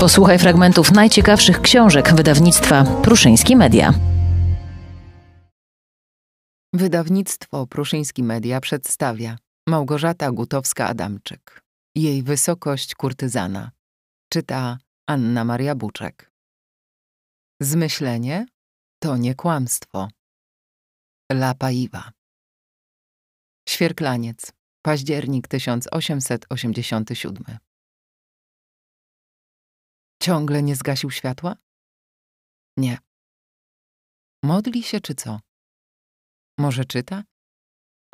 Posłuchaj fragmentów najciekawszych książek wydawnictwa Pruszyński Media. Wydawnictwo Pruszyński Media przedstawia Małgorzata Gutowska-Adamczyk. Jej wysokość kurtyzana. Czyta Anna Maria Buczek. Zmyślenie to nie kłamstwo. La Paiva. Świerklaniec, październik 1887. Ciągle nie zgasił światła? Nie. Modli się czy co? Może czyta?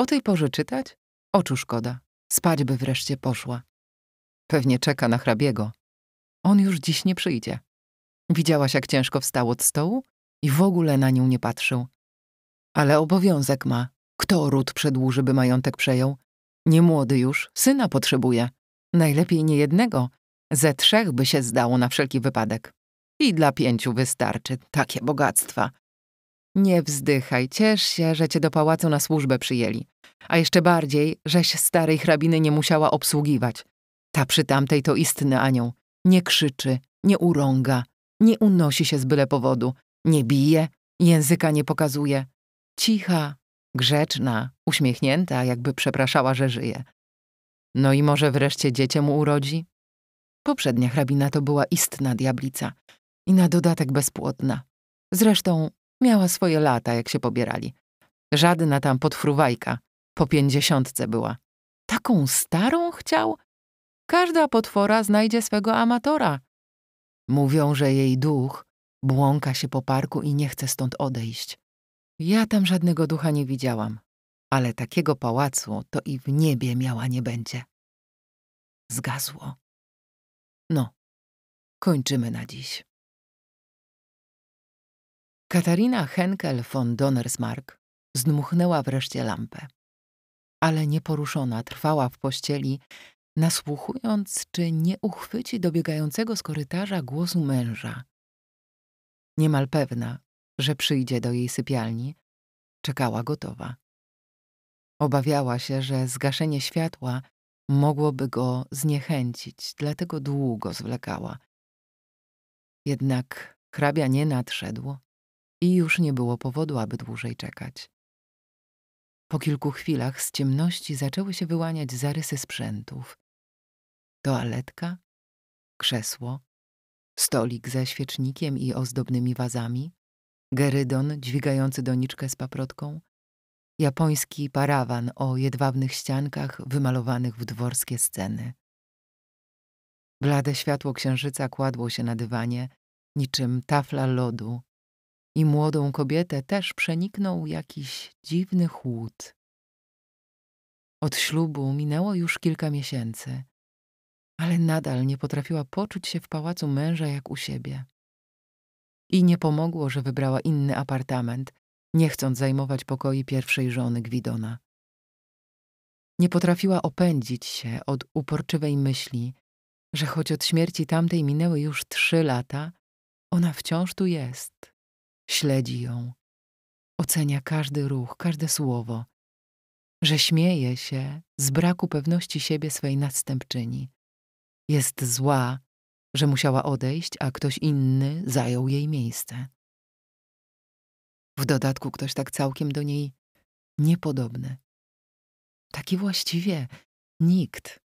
O tej porze czytać? Oczu szkoda. Spać by wreszcie poszła. Pewnie czeka na hrabiego. On już dziś nie przyjdzie. Widziałaś, jak ciężko wstał od stołu i w ogóle na nią nie patrzył. Ale obowiązek ma. Kto ród przedłuży, by majątek przejął? Nie młody już, syna potrzebuje. Najlepiej nie jednego, ze trzech by się zdało na wszelki wypadek. I dla pięciu wystarczy takie bogactwa. Nie wzdychaj, ciesz się, że cię do pałacu na służbę przyjęli. A jeszcze bardziej, żeś starej hrabiny nie musiała obsługiwać. Ta przy tamtej to istny anioł. Nie krzyczy, nie urąga, nie unosi się z byle powodu, nie bije, języka nie pokazuje. Cicha, grzeczna, uśmiechnięta, jakby przepraszała, że żyje. No i może wreszcie dziecię mu urodzi? Poprzednia hrabina to była istna diablica i na dodatek bezpłodna. Zresztą miała swoje lata, jak się pobierali. Żadna tam podfruwajka, po pięćdziesiątce była. Taką starą chciał? Każda potwora znajdzie swego amatora. Mówią, że jej duch błąka się po parku i nie chce stąd odejść. Ja tam żadnego ducha nie widziałam, ale takiego pałacu to i w niebie miała nie będzie. Zgasło. No, kończymy na dziś. Katarina Henkel von Donnersmark zdmuchnęła wreszcie lampę, ale nieporuszona trwała w pościeli, nasłuchując, czy nie uchwyci dobiegającego z korytarza głosu męża. Niemal pewna, że przyjdzie do jej sypialni, czekała gotowa. Obawiała się, że zgaszenie światła mogłoby go zniechęcić, dlatego długo zwlekała. Jednak hrabia nie nadszedł i już nie było powodu, aby dłużej czekać. Po kilku chwilach z ciemności zaczęły się wyłaniać zarysy sprzętów. Toaletka, krzesło, stolik ze świecznikiem i ozdobnymi wazami, gerydon dźwigający doniczkę z paprotką, japoński parawan o jedwabnych ściankach wymalowanych w dworskie sceny. Blade światło księżyca kładło się na dywanie, niczym tafla lodu, i młodą kobietę też przeniknął jakiś dziwny chłód. Od ślubu minęło już kilka miesięcy, ale nadal nie potrafiła poczuć się w pałacu męża jak u siebie. I nie pomogło, że wybrała inny apartament, nie chcąc zajmować pokoi pierwszej żony Gwidona. Nie potrafiła opędzić się od uporczywej myśli, że choć od śmierci tamtej minęły już trzy lata, ona wciąż tu jest. Śledzi ją, ocenia każdy ruch, każde słowo, że śmieje się z braku pewności siebie swej następczyni. Jest zła, że musiała odejść, a ktoś inny zajął jej miejsce. W dodatku ktoś tak całkiem do niej niepodobny. Taki właściwie nikt.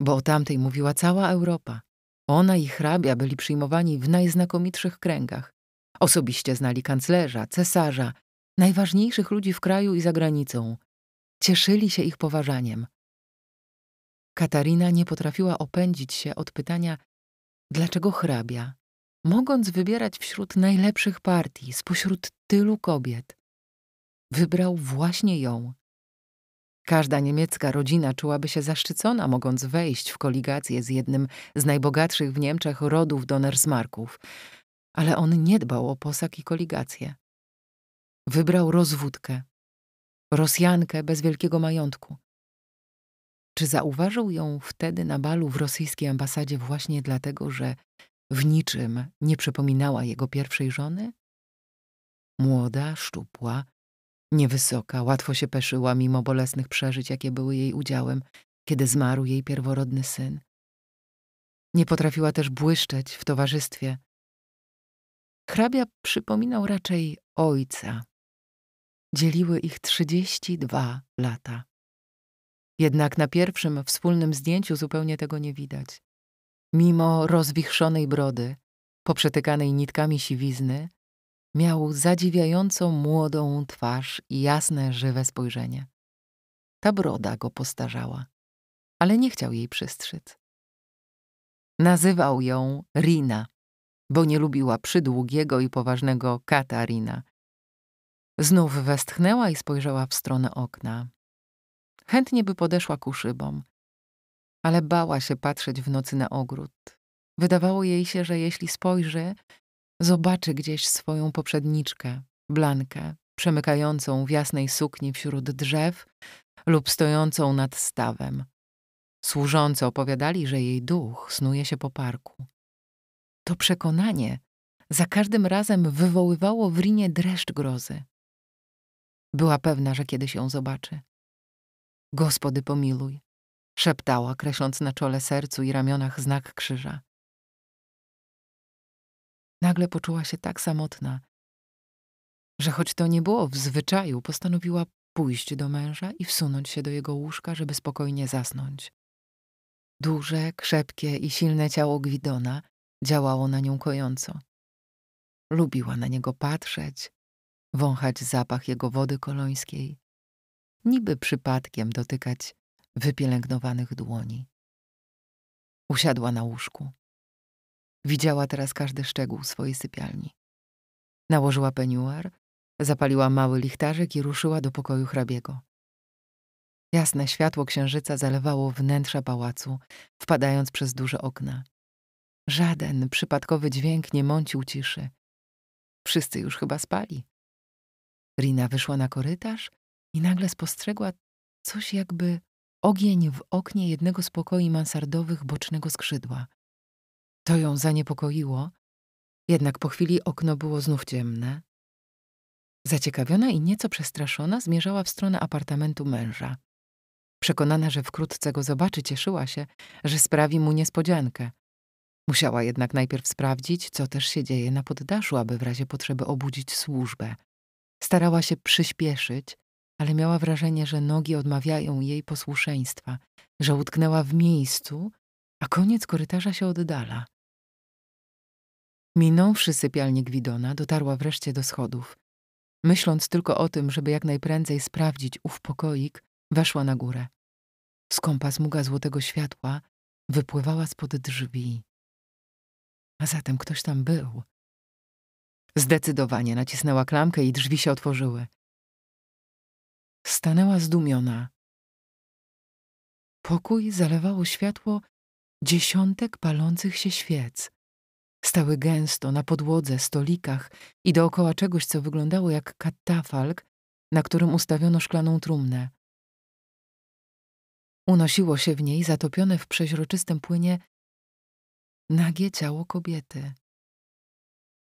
Bo o tamtej mówiła cała Europa. Ona i hrabia byli przyjmowani w najznakomitszych kręgach. Osobiście znali kanclerza, cesarza, najważniejszych ludzi w kraju i za granicą. Cieszyli się ich poważaniem. Katarina nie potrafiła opędzić się od pytania, dlaczego hrabia, mogąc wybierać wśród najlepszych partii, spośród tylu kobiet. Wybrał właśnie ją. Każda niemiecka rodzina czułaby się zaszczycona, mogąc wejść w koligację z jednym z najbogatszych w Niemczech rodów Donnersmarków, ale on nie dbał o posag i koligację. Wybrał rozwódkę, Rosjankę bez wielkiego majątku. Czy zauważył ją wtedy na balu w rosyjskiej ambasadzie właśnie dlatego, że w niczym nie przypominała jego pierwszej żony? Młoda, szczupła, niewysoka, łatwo się peszyła mimo bolesnych przeżyć, jakie były jej udziałem, kiedy zmarł jej pierworodny syn. Nie potrafiła też błyszczeć w towarzystwie. Hrabia przypominał raczej ojca. Dzieliły ich 32 lata. Jednak na pierwszym wspólnym zdjęciu zupełnie tego nie widać mimo rozwichrzonej brody, poprzetykanej nitkami siwizny, miał zadziwiająco młodą twarz i jasne, żywe spojrzenie. Ta broda go postarzała, ale nie chciał jej przystrzyc. Nazywał ją Rina, bo nie lubiła przydługiego i poważnego Katarina. Znów westchnęła i spojrzała w stronę okna. Chętnie by podeszła ku szybom, ale bała się patrzeć w nocy na ogród. Wydawało jej się, że jeśli spojrzy, zobaczy gdzieś swoją poprzedniczkę, Blankę, przemykającą w jasnej sukni wśród drzew lub stojącą nad stawem. Służący opowiadali, że jej duch snuje się po parku. To przekonanie za każdym razem wywoływało w Rinie dreszcz grozy. Była pewna, że kiedyś ją zobaczy. Gospody pomiluj szeptała, kreśląc na czole sercu i ramionach znak krzyża. Nagle poczuła się tak samotna, że choć to nie było w zwyczaju, postanowiła pójść do męża i wsunąć się do jego łóżka, żeby spokojnie zasnąć. Duże, krzepkie i silne ciało Gwidona działało na nią kojąco. Lubiła na niego patrzeć, wąchać zapach jego wody kolońskiej, niby przypadkiem dotykać wypielęgnowanych dłoni. Usiadła na łóżku. Widziała teraz każdy szczegół swojej sypialni. Nałożyła peniuar, zapaliła mały lichtarzyk i ruszyła do pokoju hrabiego. Jasne światło księżyca zalewało wnętrza pałacu, wpadając przez duże okna. Żaden przypadkowy dźwięk nie mącił ciszy. Wszyscy już chyba spali. Rina wyszła na korytarz i nagle spostrzegła coś jakby ogień w oknie jednego z pokoi mansardowych bocznego skrzydła. To ją zaniepokoiło, jednak po chwili okno było znów ciemne. Zaciekawiona i nieco przestraszona zmierzała w stronę apartamentu męża. Przekonana, że wkrótce go zobaczy, cieszyła się, że sprawi mu niespodziankę. Musiała jednak najpierw sprawdzić, co też się dzieje na poddaszu, aby w razie potrzeby obudzić służbę. Starała się przyspieszyć, ale miała wrażenie, że nogi odmawiają jej posłuszeństwa, że utknęła w miejscu, a koniec korytarza się oddala. Minąwszy sypialnię Gwidona, dotarła wreszcie do schodów. Myśląc tylko o tym, żeby jak najprędzej sprawdzić ów pokoik, weszła na górę. Skąpa smuga złotego światła wypływała spod drzwi. A zatem ktoś tam był. Zdecydowanie nacisnęła klamkę i drzwi się otworzyły. Stanęła zdumiona. Pokój zalewało światło dziesiątek palących się świec. Stały gęsto na podłodze, stolikach i dookoła czegoś, co wyglądało jak katafalk, na którym ustawiono szklaną trumnę. Unosiło się w niej, zatopione w przeźroczystym płynie, nagie ciało kobiety.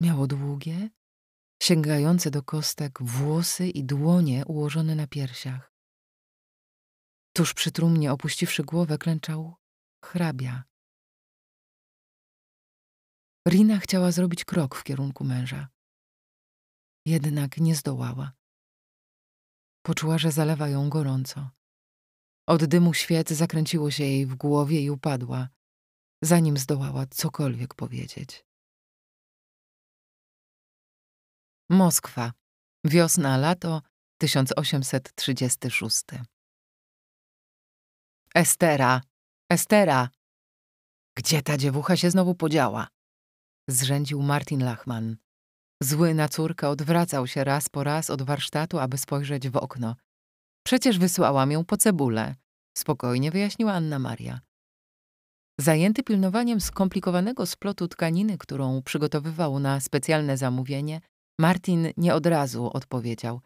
Miało długie, sięgające do kostek włosy i dłonie ułożone na piersiach. Tuż przy trumnie, opuściwszy głowę, klęczał hrabia. Rina chciała zrobić krok w kierunku męża. Jednak nie zdołała. Poczuła, że zalewa ją gorąco. Od dymu świec zakręciło się jej w głowie i upadła, zanim zdołała cokolwiek powiedzieć. Moskwa. Wiosna-lato 1836. Estera! Estera! Gdzie ta dziewucha się znowu podziała? Zrzędził Martin Lachman. Zły na córkę odwracał się raz po raz od warsztatu, aby spojrzeć w okno. Przecież wysłałam ją po cebulę, spokojnie wyjaśniła Anna Maria. Zajęty pilnowaniem skomplikowanego splotu tkaniny, którą przygotowywał na specjalne zamówienie, Martin nie od razu odpowiedział.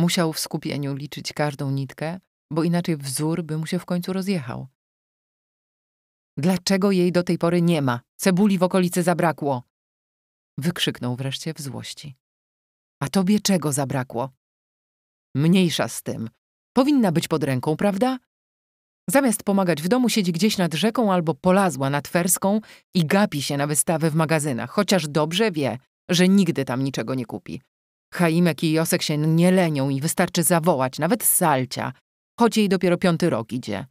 Musiał w skupieniu liczyć każdą nitkę, bo inaczej wzór by mu się w końcu rozjechał. Dlaczego jej do tej pory nie ma? Cebuli w okolicy zabrakło! Wykrzyknął wreszcie w złości. A tobie czego zabrakło? Mniejsza z tym. Powinna być pod ręką, prawda? Zamiast pomagać w domu, siedzi gdzieś nad rzeką albo polazła nad twerską i gapi się na wystawy w magazynach, chociaż dobrze wie, że nigdy tam niczego nie kupi. Chaimek i Josek się nie lenią i wystarczy zawołać, nawet salcia. Choć jej dopiero piąty rok idzie.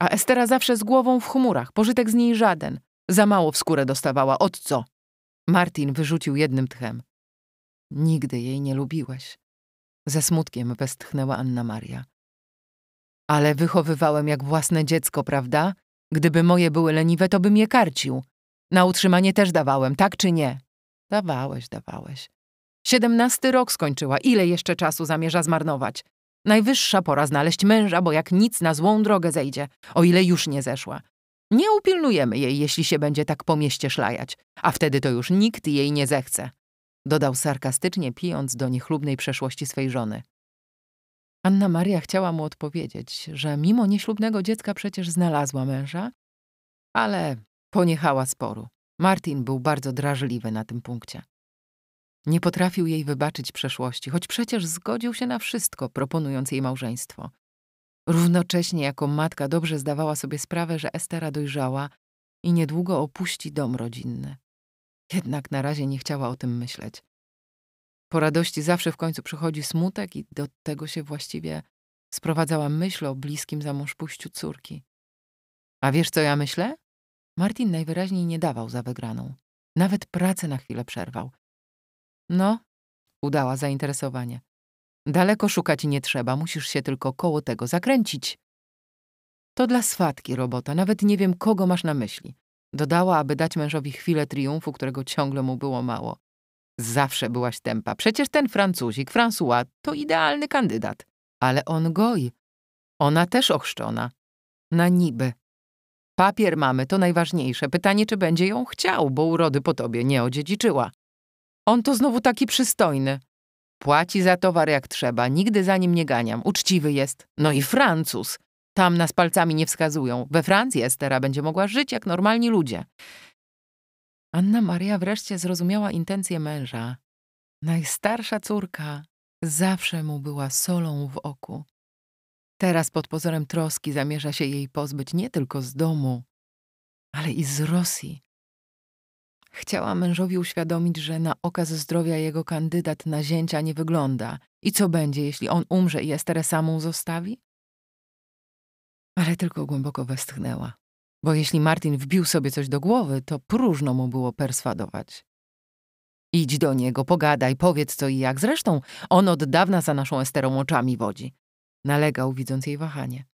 A Estera zawsze z głową w chmurach, pożytek z niej żaden. Za mało w skórę dostawała, od co? Martin wyrzucił jednym tchem. Nigdy jej nie lubiłeś. Ze smutkiem westchnęła Anna Maria. Ale wychowywałem jak własne dziecko, prawda? Gdyby moje były leniwe, to bym je karcił. Na utrzymanie też dawałem, tak czy nie? Dawałeś, dawałeś. Siedemnasty rok skończyła. Ile jeszcze czasu zamierza zmarnować? Najwyższa pora znaleźć męża, bo jak nic na złą drogę zejdzie, o ile już nie zeszła. Nie upilnujemy jej, jeśli się będzie tak po mieście szlajać, a wtedy to już nikt jej nie zechce. Dodał sarkastycznie, pijąc do niechlubnej przeszłości swej żony. Anna Maria chciała mu odpowiedzieć, że mimo nieślubnego dziecka przecież znalazła męża, ale poniechała sporu. Martin był bardzo drażliwy na tym punkcie. Nie potrafił jej wybaczyć przeszłości, choć przecież zgodził się na wszystko, proponując jej małżeństwo. Równocześnie jako matka dobrze zdawała sobie sprawę, że Estera dojrzała i niedługo opuści dom rodzinny. Jednak na razie nie chciała o tym myśleć. Po radości zawsze w końcu przychodzi smutek i do tego się właściwie sprowadzała myśl o bliskim zamążpójściu córki. A wiesz, co ja myślę? Martin najwyraźniej nie dawał za wygraną. Nawet pracę na chwilę przerwał. No, udała zainteresowanie. Daleko szukać nie trzeba, musisz się tylko koło tego zakręcić. To dla swatki robota, nawet nie wiem, kogo masz na myśli. Dodała, aby dać mężowi chwilę triumfu, którego ciągle mu było mało. Zawsze byłaś tempa. Przecież ten Francuzik, François, to idealny kandydat. Ale on goi. Ona też ochrzczona. Na niby. Papier mamy, to najważniejsze. Pytanie, czy będzie ją chciał, bo urody po tobie nie odziedziczyła. On to znowu taki przystojny. Płaci za towar jak trzeba, nigdy za nim nie ganiam, uczciwy jest. No i Francuz. Tam nas palcami nie wskazują. We Francji Estera będzie mogła żyć jak normalni ludzie. Anna Maria wreszcie zrozumiała intencje męża. Najstarsza córka zawsze mu była solą w oku. Teraz pod pozorem troski zamierza się jej pozbyć nie tylko z domu, ale i z Rosji. Chciała mężowi uświadomić, że na okaz zdrowia jego kandydat na zięcia nie wygląda. I co będzie, jeśli on umrze i Esterę samą zostawi? Ale tylko głęboko westchnęła. Bo jeśli Martin wbił sobie coś do głowy, to próżno mu było perswadować. Idź do niego, pogadaj, powiedz co i jak. Zresztą on od dawna za naszą Esterą oczami wodzi. Nalegał, widząc jej wahanie.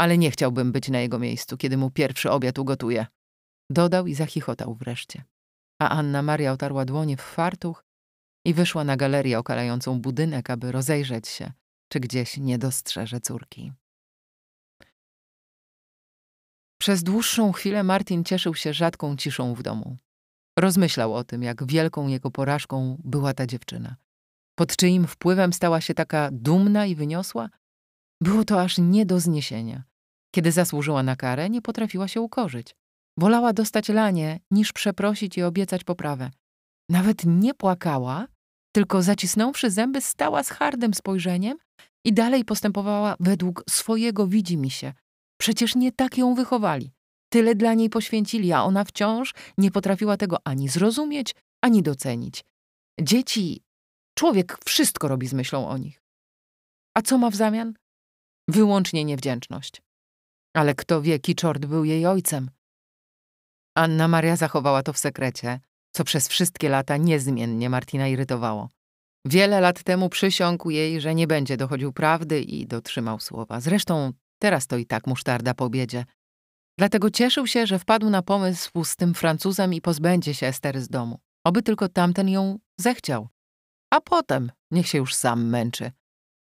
Ale nie chciałbym być na jego miejscu, kiedy mu pierwszy obiad ugotuje. Dodał i zachichotał wreszcie. A Anna Maria otarła dłonie w fartuch i wyszła na galerię okalającą budynek, aby rozejrzeć się, czy gdzieś nie dostrzeże córki. Przez dłuższą chwilę Martin cieszył się rzadką ciszą w domu. Rozmyślał o tym, jak wielką jego porażką była ta dziewczyna. Pod czyim wpływem stała się taka dumna i wyniosła? Było to aż nie do zniesienia. Kiedy zasłużyła na karę, nie potrafiła się ukorzyć. Wolała dostać lanie, niż przeprosić i obiecać poprawę. Nawet nie płakała, tylko zacisnąwszy zęby, stała z hardym spojrzeniem i dalej postępowała według swojego się. Przecież nie tak ją wychowali. Tyle dla niej poświęcili, a ona wciąż nie potrafiła tego ani zrozumieć, ani docenić. Dzieci, człowiek wszystko robi z myślą o nich. A co ma w zamian? Wyłącznie niewdzięczność. Ale kto wie, Kiczord był jej ojcem. Anna Maria zachowała to w sekrecie, co przez wszystkie lata niezmiennie Martina irytowało. Wiele lat temu przysiągł jej, że nie będzie dochodził prawdy i dotrzymał słowa. Zresztą teraz to i tak musztarda po obiedzie. Dlatego cieszył się, że wpadł na pomysł z tym Francuzem i pozbędzie się Estery z domu. Oby tylko tamten ją zechciał. A potem niech się już sam męczy.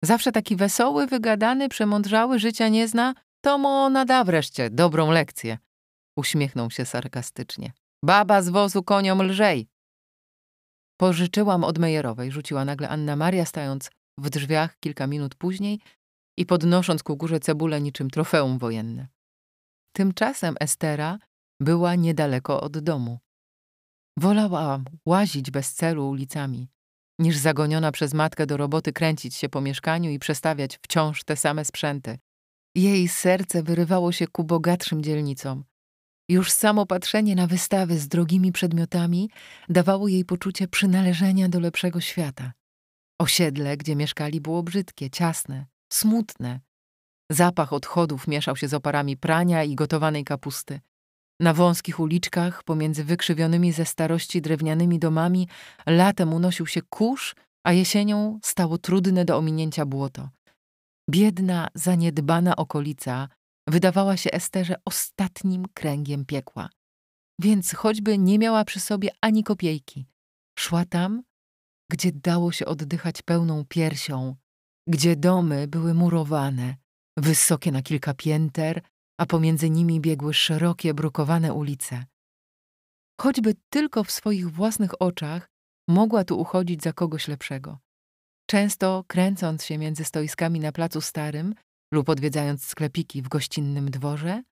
Zawsze taki wesoły, wygadany, przemądrzały, życia nie zna, to mu nada wreszcie dobrą lekcję. Uśmiechnął się sarkastycznie. Baba z wozu koniom lżej. Pożyczyłam od Mejerowej, rzuciła nagle Anna Maria, stając w drzwiach kilka minut później i podnosząc ku górze cebulę niczym trofeum wojenne. Tymczasem Estera była niedaleko od domu. Wolała łazić bez celu ulicami, niż zagoniona przez matkę do roboty kręcić się po mieszkaniu i przestawiać wciąż te same sprzęty. Jej serce wyrywało się ku bogatszym dzielnicom. Już samo patrzenie na wystawy z drogimi przedmiotami dawało jej poczucie przynależenia do lepszego świata. Osiedle, gdzie mieszkali, było brzydkie, ciasne, smutne. Zapach odchodów mieszał się z oparami prania i gotowanej kapusty. Na wąskich uliczkach, pomiędzy wykrzywionymi ze starości drewnianymi domami, latem unosił się kurz, a jesienią stało trudne do ominięcia błoto. Biedna, zaniedbana okolica wydawała się Esterze ostatnim kręgiem piekła. Więc choćby nie miała przy sobie ani kopiejki, szła tam, gdzie dało się oddychać pełną piersią, gdzie domy były murowane, wysokie na kilka pięter, a pomiędzy nimi biegły szerokie, brukowane ulice. Choćby tylko w swoich własnych oczach mogła tu uchodzić za kogoś lepszego. Często kręcąc się między stoiskami na placu starym lub odwiedzając sklepiki w gościnnym dworze,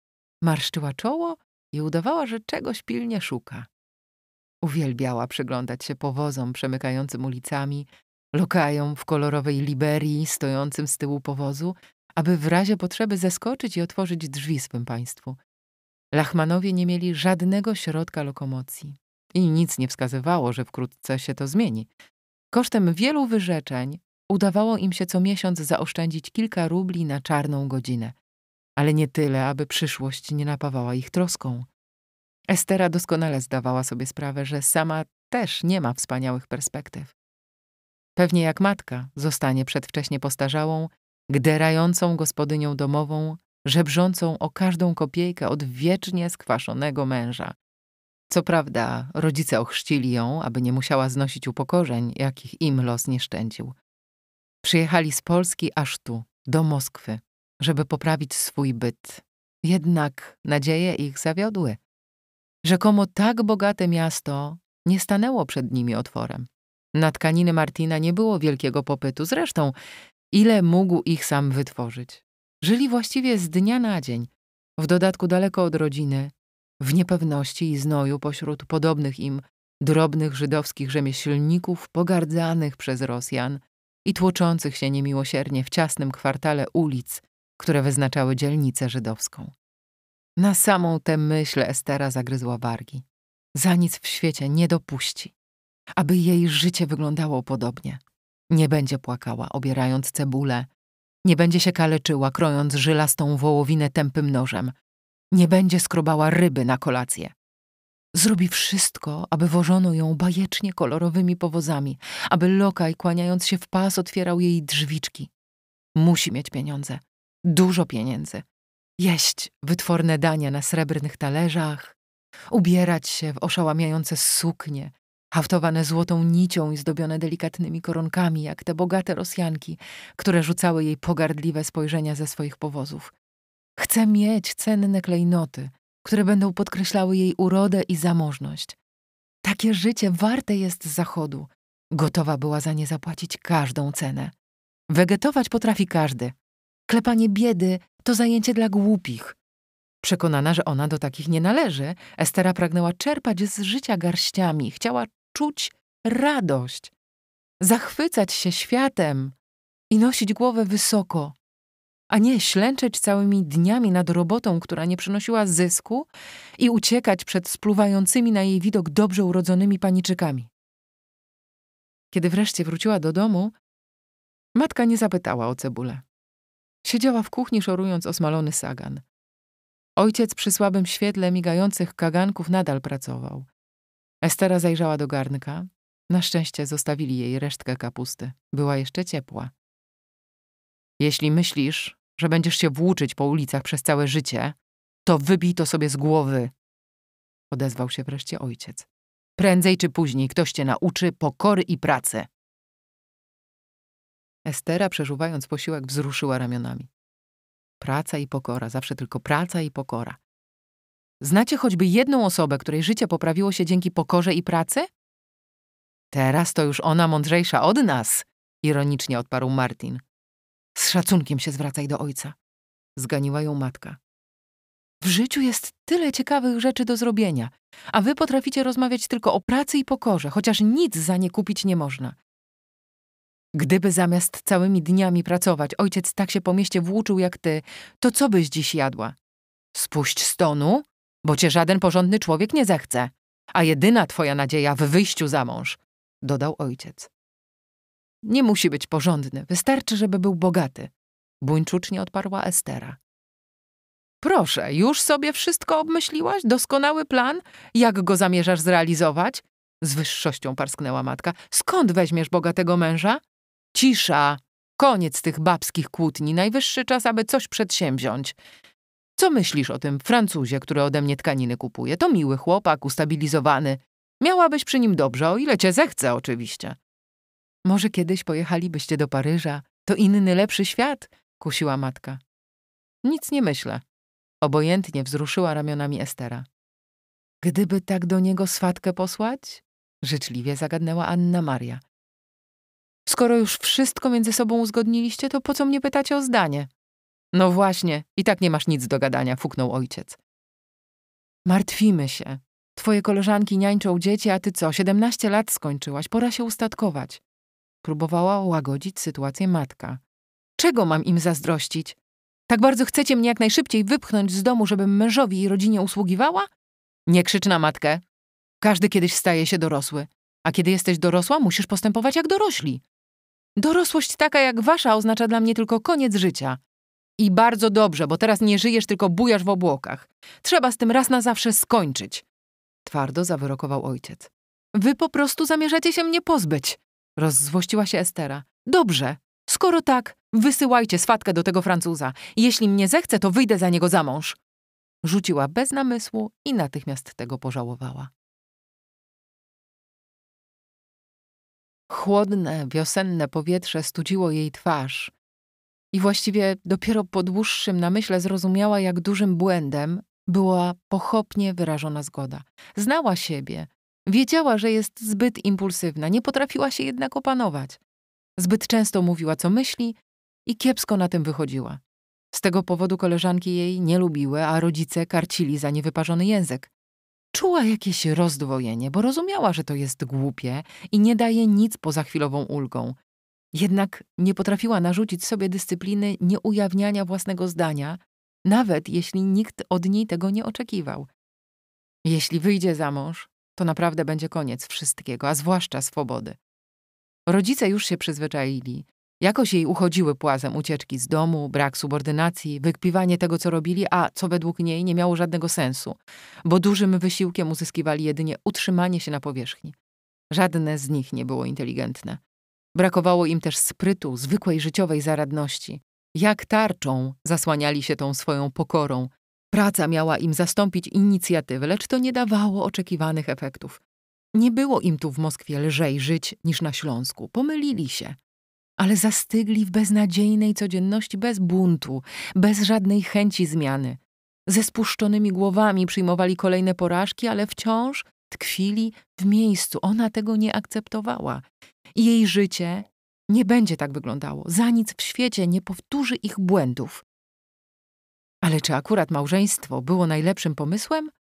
marszczyła czoło i udawała, że czegoś pilnie szuka. Uwielbiała przyglądać się powozom przemykającym ulicami, lokajom w kolorowej Liberii stojącym z tyłu powozu, aby w razie potrzeby zeskoczyć i otworzyć drzwi swym państwu. Lachmanowie nie mieli żadnego środka lokomocji i nic nie wskazywało, że wkrótce się to zmieni. Kosztem wielu wyrzeczeń udawało im się co miesiąc zaoszczędzić kilka rubli na czarną godzinę, ale nie tyle, aby przyszłość nie napawała ich troską. Estera doskonale zdawała sobie sprawę, że sama też nie ma wspaniałych perspektyw. Pewnie jak matka zostanie przedwcześnie postarzałą gderającą gospodynią domową, żebrzącą o każdą kopiejkę od wiecznie skwaszonego męża. Co prawda, rodzice ochrzcili ją, aby nie musiała znosić upokorzeń, jakich im los nie szczędził. Przyjechali z Polski aż tu, do Moskwy, żeby poprawić swój byt. Jednak nadzieje ich zawiodły. Rzekomo tak bogate miasto nie stanęło przed nimi otworem. Na tkaniny Martina nie było wielkiego popytu, zresztą ile mógł ich sam wytworzyć. Żyli właściwie z dnia na dzień, w dodatku daleko od rodziny, w niepewności i znoju pośród podobnych im drobnych żydowskich rzemieślników pogardzanych przez Rosjan i tłoczących się niemiłosiernie w ciasnym kwartale ulic, które wyznaczały dzielnicę żydowską. Na samą tę myśl Estera zagryzła wargi. Za nic w świecie nie dopuści, aby jej życie wyglądało podobnie. Nie będzie płakała, obierając cebulę. Nie będzie się kaleczyła, krojąc żylastą wołowinę tępym nożem. Nie będzie skrobała ryby na kolację. Zrobi wszystko, aby wożono ją bajecznie kolorowymi powozami, aby lokaj, kłaniając się w pas, otwierał jej drzwiczki. Musi mieć pieniądze. Dużo pieniędzy. Jeść wytworne dania na srebrnych talerzach, ubierać się w oszałamiające suknie, haftowane złotą nicią i zdobione delikatnymi koronkami, jak te bogate Rosjanki, które rzucały jej pogardliwe spojrzenia ze swoich powozów. Chce mieć cenne klejnoty, które będą podkreślały jej urodę i zamożność. Takie życie warte jest zachodu. Gotowa była za nie zapłacić każdą cenę. Wegetować potrafi każdy. Klepanie biedy to zajęcie dla głupich. Przekonana, że ona do takich nie należy, Estera pragnęła czerpać z życia garściami, chciała czuć radość, zachwycać się światem i nosić głowę wysoko, a nie ślęczeć całymi dniami nad robotą, która nie przynosiła zysku i uciekać przed spluwającymi na jej widok dobrze urodzonymi paniczykami. Kiedy wreszcie wróciła do domu, matka nie zapytała o cebulę. Siedziała w kuchni szorując osmalony sagan. Ojciec przy słabym świetle migających kaganków nadal pracował. Estera zajrzała do garnka. Na szczęście zostawili jej resztkę kapusty. Była jeszcze ciepła. Jeśli myślisz, że będziesz się włóczyć po ulicach przez całe życie, to wybij to sobie z głowy. Odezwał się wreszcie ojciec. Prędzej czy później ktoś cię nauczy pokory i pracy. Estera, przeżuwając posiłek, wzruszyła ramionami. Praca i pokora, zawsze tylko praca i pokora. Znacie choćby jedną osobę, której życie poprawiło się dzięki pokorze i pracy? Teraz to już ona mądrzejsza od nas, ironicznie odparł Martin. Z szacunkiem się zwracaj do ojca, zganiła ją matka. W życiu jest tyle ciekawych rzeczy do zrobienia, a wy potraficie rozmawiać tylko o pracy i pokorze, chociaż nic za nie kupić nie można. Gdyby zamiast całymi dniami pracować, ojciec tak się po mieście włóczył jak ty, to co byś dziś jadła? Spuść stonu bo cię żaden porządny człowiek nie zechce, a jedyna twoja nadzieja w wyjściu za mąż, dodał ojciec. Nie musi być porządny, wystarczy, żeby był bogaty, buńczucznie odparła Estera. Proszę, już sobie wszystko obmyśliłaś? Doskonały plan? Jak go zamierzasz zrealizować? Z wyższością parsknęła matka. Skąd weźmiesz bogatego męża? Cisza! Koniec tych babskich kłótni. Najwyższy czas, aby coś przedsięwziąć. Co myślisz o tym Francuzie, który ode mnie tkaniny kupuje? To miły chłopak, ustabilizowany. Miałabyś przy nim dobrze, o ile cię zechce oczywiście. Może kiedyś pojechalibyście do Paryża? To inny, lepszy świat? Kusiła matka. Nic nie myślę. Obojętnie wzruszyła ramionami Estera. Gdyby tak do niego swatkę posłać? Życzliwie zagadnęła Anna Maria. Skoro już wszystko między sobą uzgodniliście, to po co mnie pytacie o zdanie? No właśnie, i tak nie masz nic do gadania, fuknął ojciec. Martwimy się. Twoje koleżanki niańczą dzieci, a ty co, siedemnaście lat skończyłaś, pora się ustatkować. Próbowała łagodzić sytuację matka. Czego mam im zazdrościć? Tak bardzo chcecie mnie jak najszybciej wypchnąć z domu, żebym mężowi i rodzinie usługiwała? Nie krzycz na matkę. Każdy kiedyś staje się dorosły. A kiedy jesteś dorosła, musisz postępować jak dorośli. Dorosłość taka jak wasza oznacza dla mnie tylko koniec życia. I bardzo dobrze, bo teraz nie żyjesz, tylko bujasz w obłokach. Trzeba z tym raz na zawsze skończyć. Twardo zawyrokował ojciec. Wy po prostu zamierzacie się mnie pozbyć. Rozzłościła się Estera. Dobrze. Skoro tak, wysyłajcie swatkę do tego Francuza. Jeśli mnie zechce, to wyjdę za niego za mąż. Rzuciła bez namysłu i natychmiast tego pożałowała. Chłodne, wiosenne powietrze studziło jej twarz i właściwie dopiero po dłuższym namyśle zrozumiała, jak dużym błędem była pochopnie wyrażona zgoda. Znała siebie, wiedziała, że jest zbyt impulsywna, nie potrafiła się jednak opanować. Zbyt często mówiła, co myśli i kiepsko na tym wychodziła. Z tego powodu koleżanki jej nie lubiły, a rodzice karcili za niewyparzony język. Czuła jakieś rozdwojenie, bo rozumiała, że to jest głupie i nie daje nic poza chwilową ulgą, jednak nie potrafiła narzucić sobie dyscypliny nieujawniania własnego zdania, nawet jeśli nikt od niej tego nie oczekiwał. Jeśli wyjdzie za mąż, to naprawdę będzie koniec wszystkiego, a zwłaszcza swobody. Rodzice już się przyzwyczaili. Jakoś jej uchodziły płazem ucieczki z domu, brak subordynacji, wykpiwanie tego, co robili, a co według niej nie miało żadnego sensu, bo dużym wysiłkiem uzyskiwali jedynie utrzymanie się na powierzchni. Żadne z nich nie było inteligentne. Brakowało im też sprytu, zwykłej życiowej zaradności. Jak tarczą zasłaniali się tą swoją pokorą. Praca miała im zastąpić inicjatywę, lecz to nie dawało oczekiwanych efektów. Nie było im tu w Moskwie lżej żyć niż na Śląsku. Pomylili się. Ale zastygli w beznadziejnej codzienności, bez buntu, bez żadnej chęci zmiany. Ze spuszczonymi głowami przyjmowali kolejne porażki, ale wciąż tkwili w miejscu. Ona tego nie akceptowała. Jej życie nie będzie tak wyglądało. Za nic w świecie nie powtórzy ich błędów. Ale czy akurat małżeństwo było najlepszym pomysłem?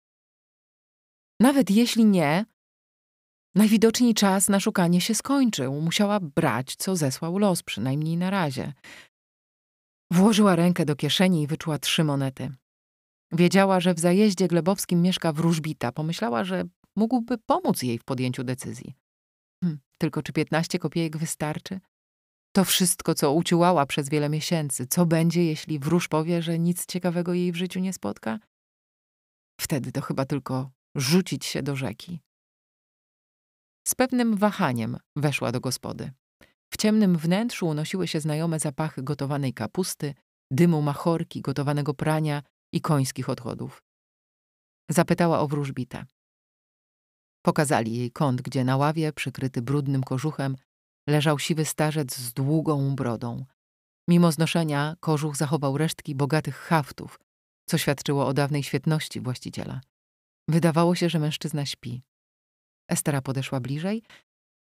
Nawet jeśli nie, najwidoczniej czas na szukanie się skończył. Musiała brać, co zesłał los, przynajmniej na razie. Włożyła rękę do kieszeni i wyczuła trzy monety. Wiedziała, że w zajeździe glebowskim mieszka wróżbita. Pomyślała, że mógłby pomóc jej w podjęciu decyzji. Hm, tylko czy 15 kopiejek wystarczy? To wszystko, co uciułała przez wiele miesięcy. Co będzie, jeśli wróż powie, że nic ciekawego jej w życiu nie spotka? Wtedy to chyba tylko rzucić się do rzeki. Z pewnym wahaniem weszła do gospody. W ciemnym wnętrzu unosiły się znajome zapachy gotowanej kapusty, dymu machorki, gotowanego prania i końskich odchodów. Zapytała o Wróżbitę. Pokazali jej kąt, gdzie na ławie, przykryty brudnym kożuchem, leżał siwy starzec z długą brodą. Mimo znoszenia kożuch zachował resztki bogatych haftów, co świadczyło o dawnej świetności właściciela. Wydawało się, że mężczyzna śpi. Estera podeszła bliżej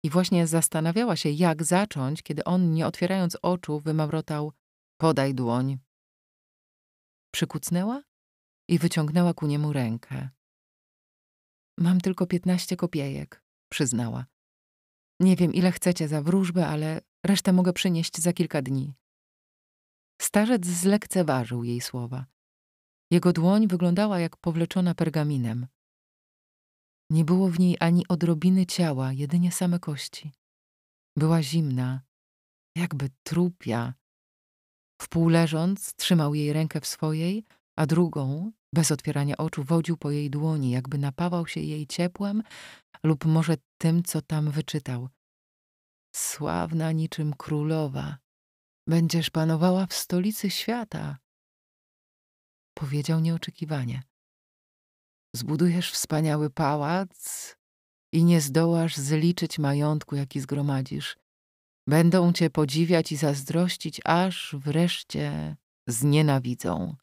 i właśnie zastanawiała się, jak zacząć, kiedy on, nie otwierając oczu, wymawrotał – Podaj dłoń. Przykucnęła i wyciągnęła ku niemu rękę. Mam tylko piętnaście kopiejek, przyznała. Nie wiem, ile chcecie za wróżbę, ale resztę mogę przynieść za kilka dni. Starzec zlekceważył jej słowa. Jego dłoń wyglądała jak powleczona pergaminem. Nie było w niej ani odrobiny ciała, jedynie same kości. Była zimna, jakby trupia. Wpół leżąc, trzymał jej rękę w swojej, a drugą bez otwierania oczu wodził po jej dłoni, jakby napawał się jej ciepłem lub może tym, co tam wyczytał. Sławna niczym królowa, będziesz panowała w stolicy świata. Powiedział nieoczekiwanie. Zbudujesz wspaniały pałac i nie zdołasz zliczyć majątku, jaki zgromadzisz. Będą cię podziwiać i zazdrościć, aż wreszcie znienawidzą.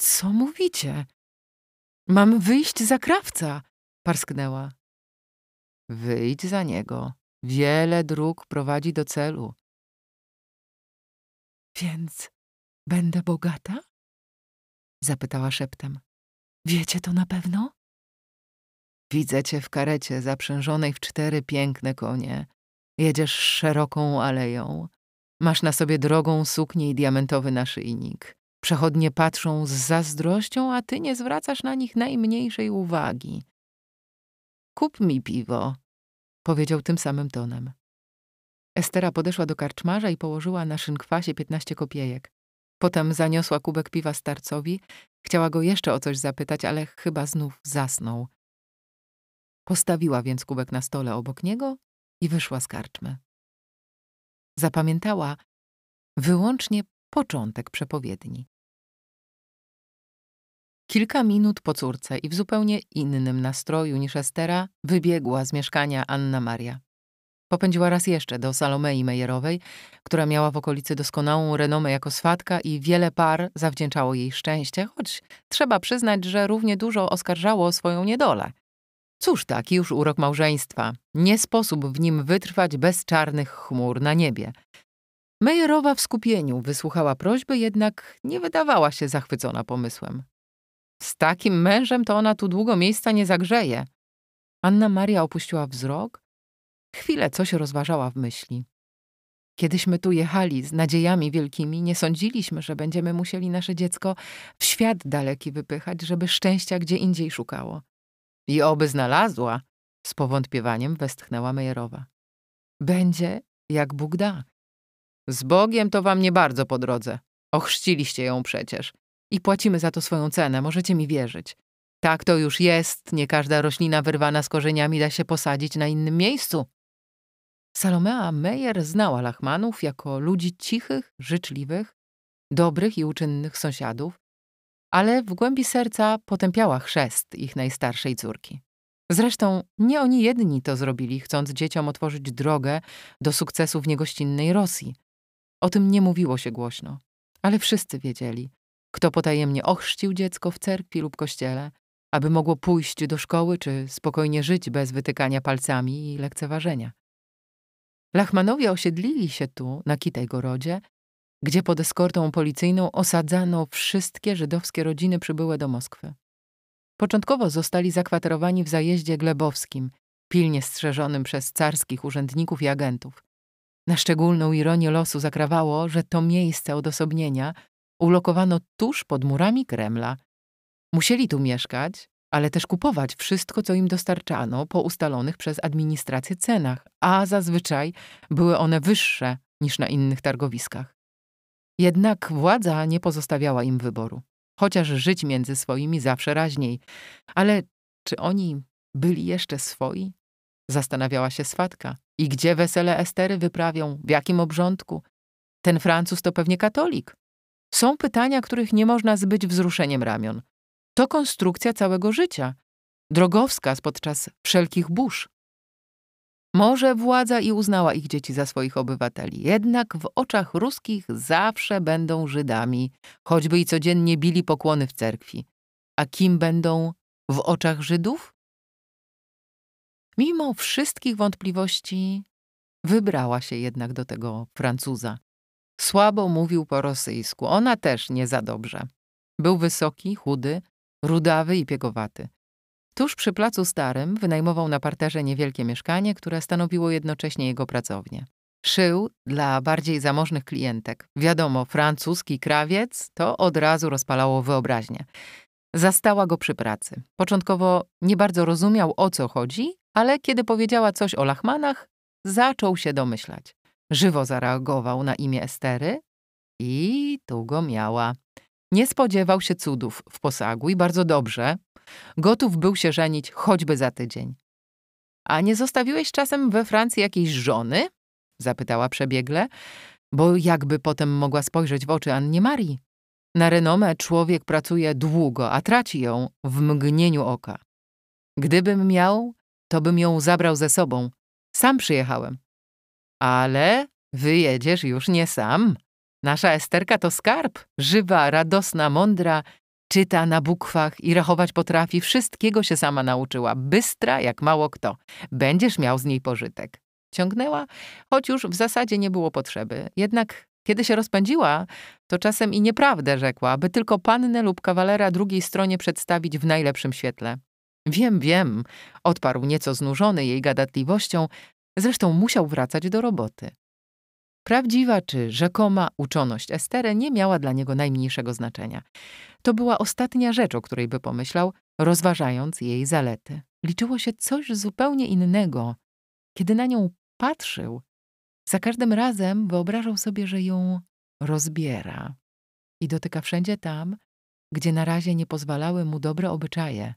Co mówicie? Mam wyjść za krawca, parsknęła. Wyjdź za niego. Wiele dróg prowadzi do celu. Więc będę bogata? Zapytała szeptem. Wiecie to na pewno? Widzę cię w karecie zaprzężonej w cztery piękne konie. Jedziesz szeroką aleją. Masz na sobie drogą suknię i diamentowy naszyjnik. Przechodnie patrzą z zazdrością, a ty nie zwracasz na nich najmniejszej uwagi. Kup mi piwo, powiedział tym samym tonem. Estera podeszła do karczmarza i położyła na szynkwasie piętnaście kopiejek. Potem zaniosła kubek piwa starcowi. Chciała go jeszcze o coś zapytać, ale chyba znów zasnął. Postawiła więc kubek na stole obok niego i wyszła z karczmy. Zapamiętała wyłącznie początek przepowiedni. Kilka minut po córce i w zupełnie innym nastroju niż Estera wybiegła z mieszkania Anna Maria. Popędziła raz jeszcze do Salomei Mejerowej, która miała w okolicy doskonałą renomę jako swatka i wiele par zawdzięczało jej szczęście, choć trzeba przyznać, że równie dużo oskarżało o swoją niedolę. Cóż taki już urok małżeństwa. Nie sposób w nim wytrwać bez czarnych chmur na niebie. Mejerowa w skupieniu wysłuchała prośby, jednak nie wydawała się zachwycona pomysłem. Z takim mężem to ona tu długo miejsca nie zagrzeje. Anna Maria opuściła wzrok. Chwilę coś rozważała w myśli. Kiedyśmy tu jechali z nadziejami wielkimi, nie sądziliśmy, że będziemy musieli nasze dziecko w świat daleki wypychać, żeby szczęścia gdzie indziej szukało. I oby znalazła, z powątpiewaniem westchnęła Mejerowa. Będzie, jak Bóg da, z Bogiem to wam nie bardzo po drodze. Ochrzciliście ją przecież. I płacimy za to swoją cenę, możecie mi wierzyć. Tak to już jest, nie każda roślina wyrwana z korzeniami da się posadzić na innym miejscu. Salomea Meyer znała Lachmanów jako ludzi cichych, życzliwych, dobrych i uczynnych sąsiadów, ale w głębi serca potępiała chrzest ich najstarszej córki. Zresztą nie oni jedni to zrobili, chcąc dzieciom otworzyć drogę do sukcesu w niegościnnej Rosji – o tym nie mówiło się głośno, ale wszyscy wiedzieli, kto potajemnie ochrzcił dziecko w cerkwi lub kościele, aby mogło pójść do szkoły czy spokojnie żyć bez wytykania palcami i lekceważenia. Lachmanowie osiedlili się tu, na Gorodzie, gdzie pod eskortą policyjną osadzano wszystkie żydowskie rodziny przybyłe do Moskwy. Początkowo zostali zakwaterowani w zajeździe glebowskim, pilnie strzeżonym przez carskich urzędników i agentów. Na szczególną ironię losu zakrawało, że to miejsce odosobnienia ulokowano tuż pod murami Kremla. Musieli tu mieszkać, ale też kupować wszystko, co im dostarczano po ustalonych przez administrację cenach, a zazwyczaj były one wyższe niż na innych targowiskach. Jednak władza nie pozostawiała im wyboru, chociaż żyć między swoimi zawsze raźniej. Ale czy oni byli jeszcze swoi? zastanawiała się swatka. I gdzie wesele Estery wyprawią? W jakim obrządku? Ten Francuz to pewnie katolik. Są pytania, których nie można zbyć wzruszeniem ramion. To konstrukcja całego życia. Drogowskaz podczas wszelkich burz. Może władza i uznała ich dzieci za swoich obywateli, jednak w oczach ruskich zawsze będą Żydami, choćby i codziennie bili pokłony w cerkwi. A kim będą w oczach Żydów? Mimo wszystkich wątpliwości wybrała się jednak do tego Francuza. Słabo mówił po rosyjsku, ona też nie za dobrze. Był wysoki, chudy, rudawy i piegowaty. Tuż przy placu starym wynajmował na parterze niewielkie mieszkanie, które stanowiło jednocześnie jego pracownię. Szył dla bardziej zamożnych klientek. Wiadomo, francuski krawiec to od razu rozpalało wyobraźnię. Zastała go przy pracy. Początkowo nie bardzo rozumiał, o co chodzi, ale kiedy powiedziała coś o Lachmanach, zaczął się domyślać. Żywo zareagował na imię Estery i tu go miała. Nie spodziewał się cudów w posagu i bardzo dobrze. Gotów był się żenić choćby za tydzień. A nie zostawiłeś czasem we Francji jakiejś żony? zapytała przebiegle, bo jakby potem mogła spojrzeć w oczy Annie Marii. Na renomę człowiek pracuje długo, a traci ją w mgnieniu oka. Gdybym miał, to bym ją zabrał ze sobą. Sam przyjechałem. Ale wyjedziesz już nie sam. Nasza Esterka to skarb, żywa, radosna, mądra, czyta na bukwach i rachować potrafi, wszystkiego się sama nauczyła, bystra jak mało kto. Będziesz miał z niej pożytek. Ciągnęła, choć już w zasadzie nie było potrzeby. Jednak kiedy się rozpędziła, to czasem i nieprawdę rzekła, by tylko pannę lub kawalera drugiej stronie przedstawić w najlepszym świetle. Wiem, wiem, odparł nieco znużony jej gadatliwością, zresztą musiał wracać do roboty. Prawdziwa czy rzekoma uczoność Estery nie miała dla niego najmniejszego znaczenia. To była ostatnia rzecz, o której by pomyślał, rozważając jej zalety. Liczyło się coś zupełnie innego. Kiedy na nią patrzył, za każdym razem wyobrażał sobie, że ją rozbiera i dotyka wszędzie tam, gdzie na razie nie pozwalały mu dobre obyczaje.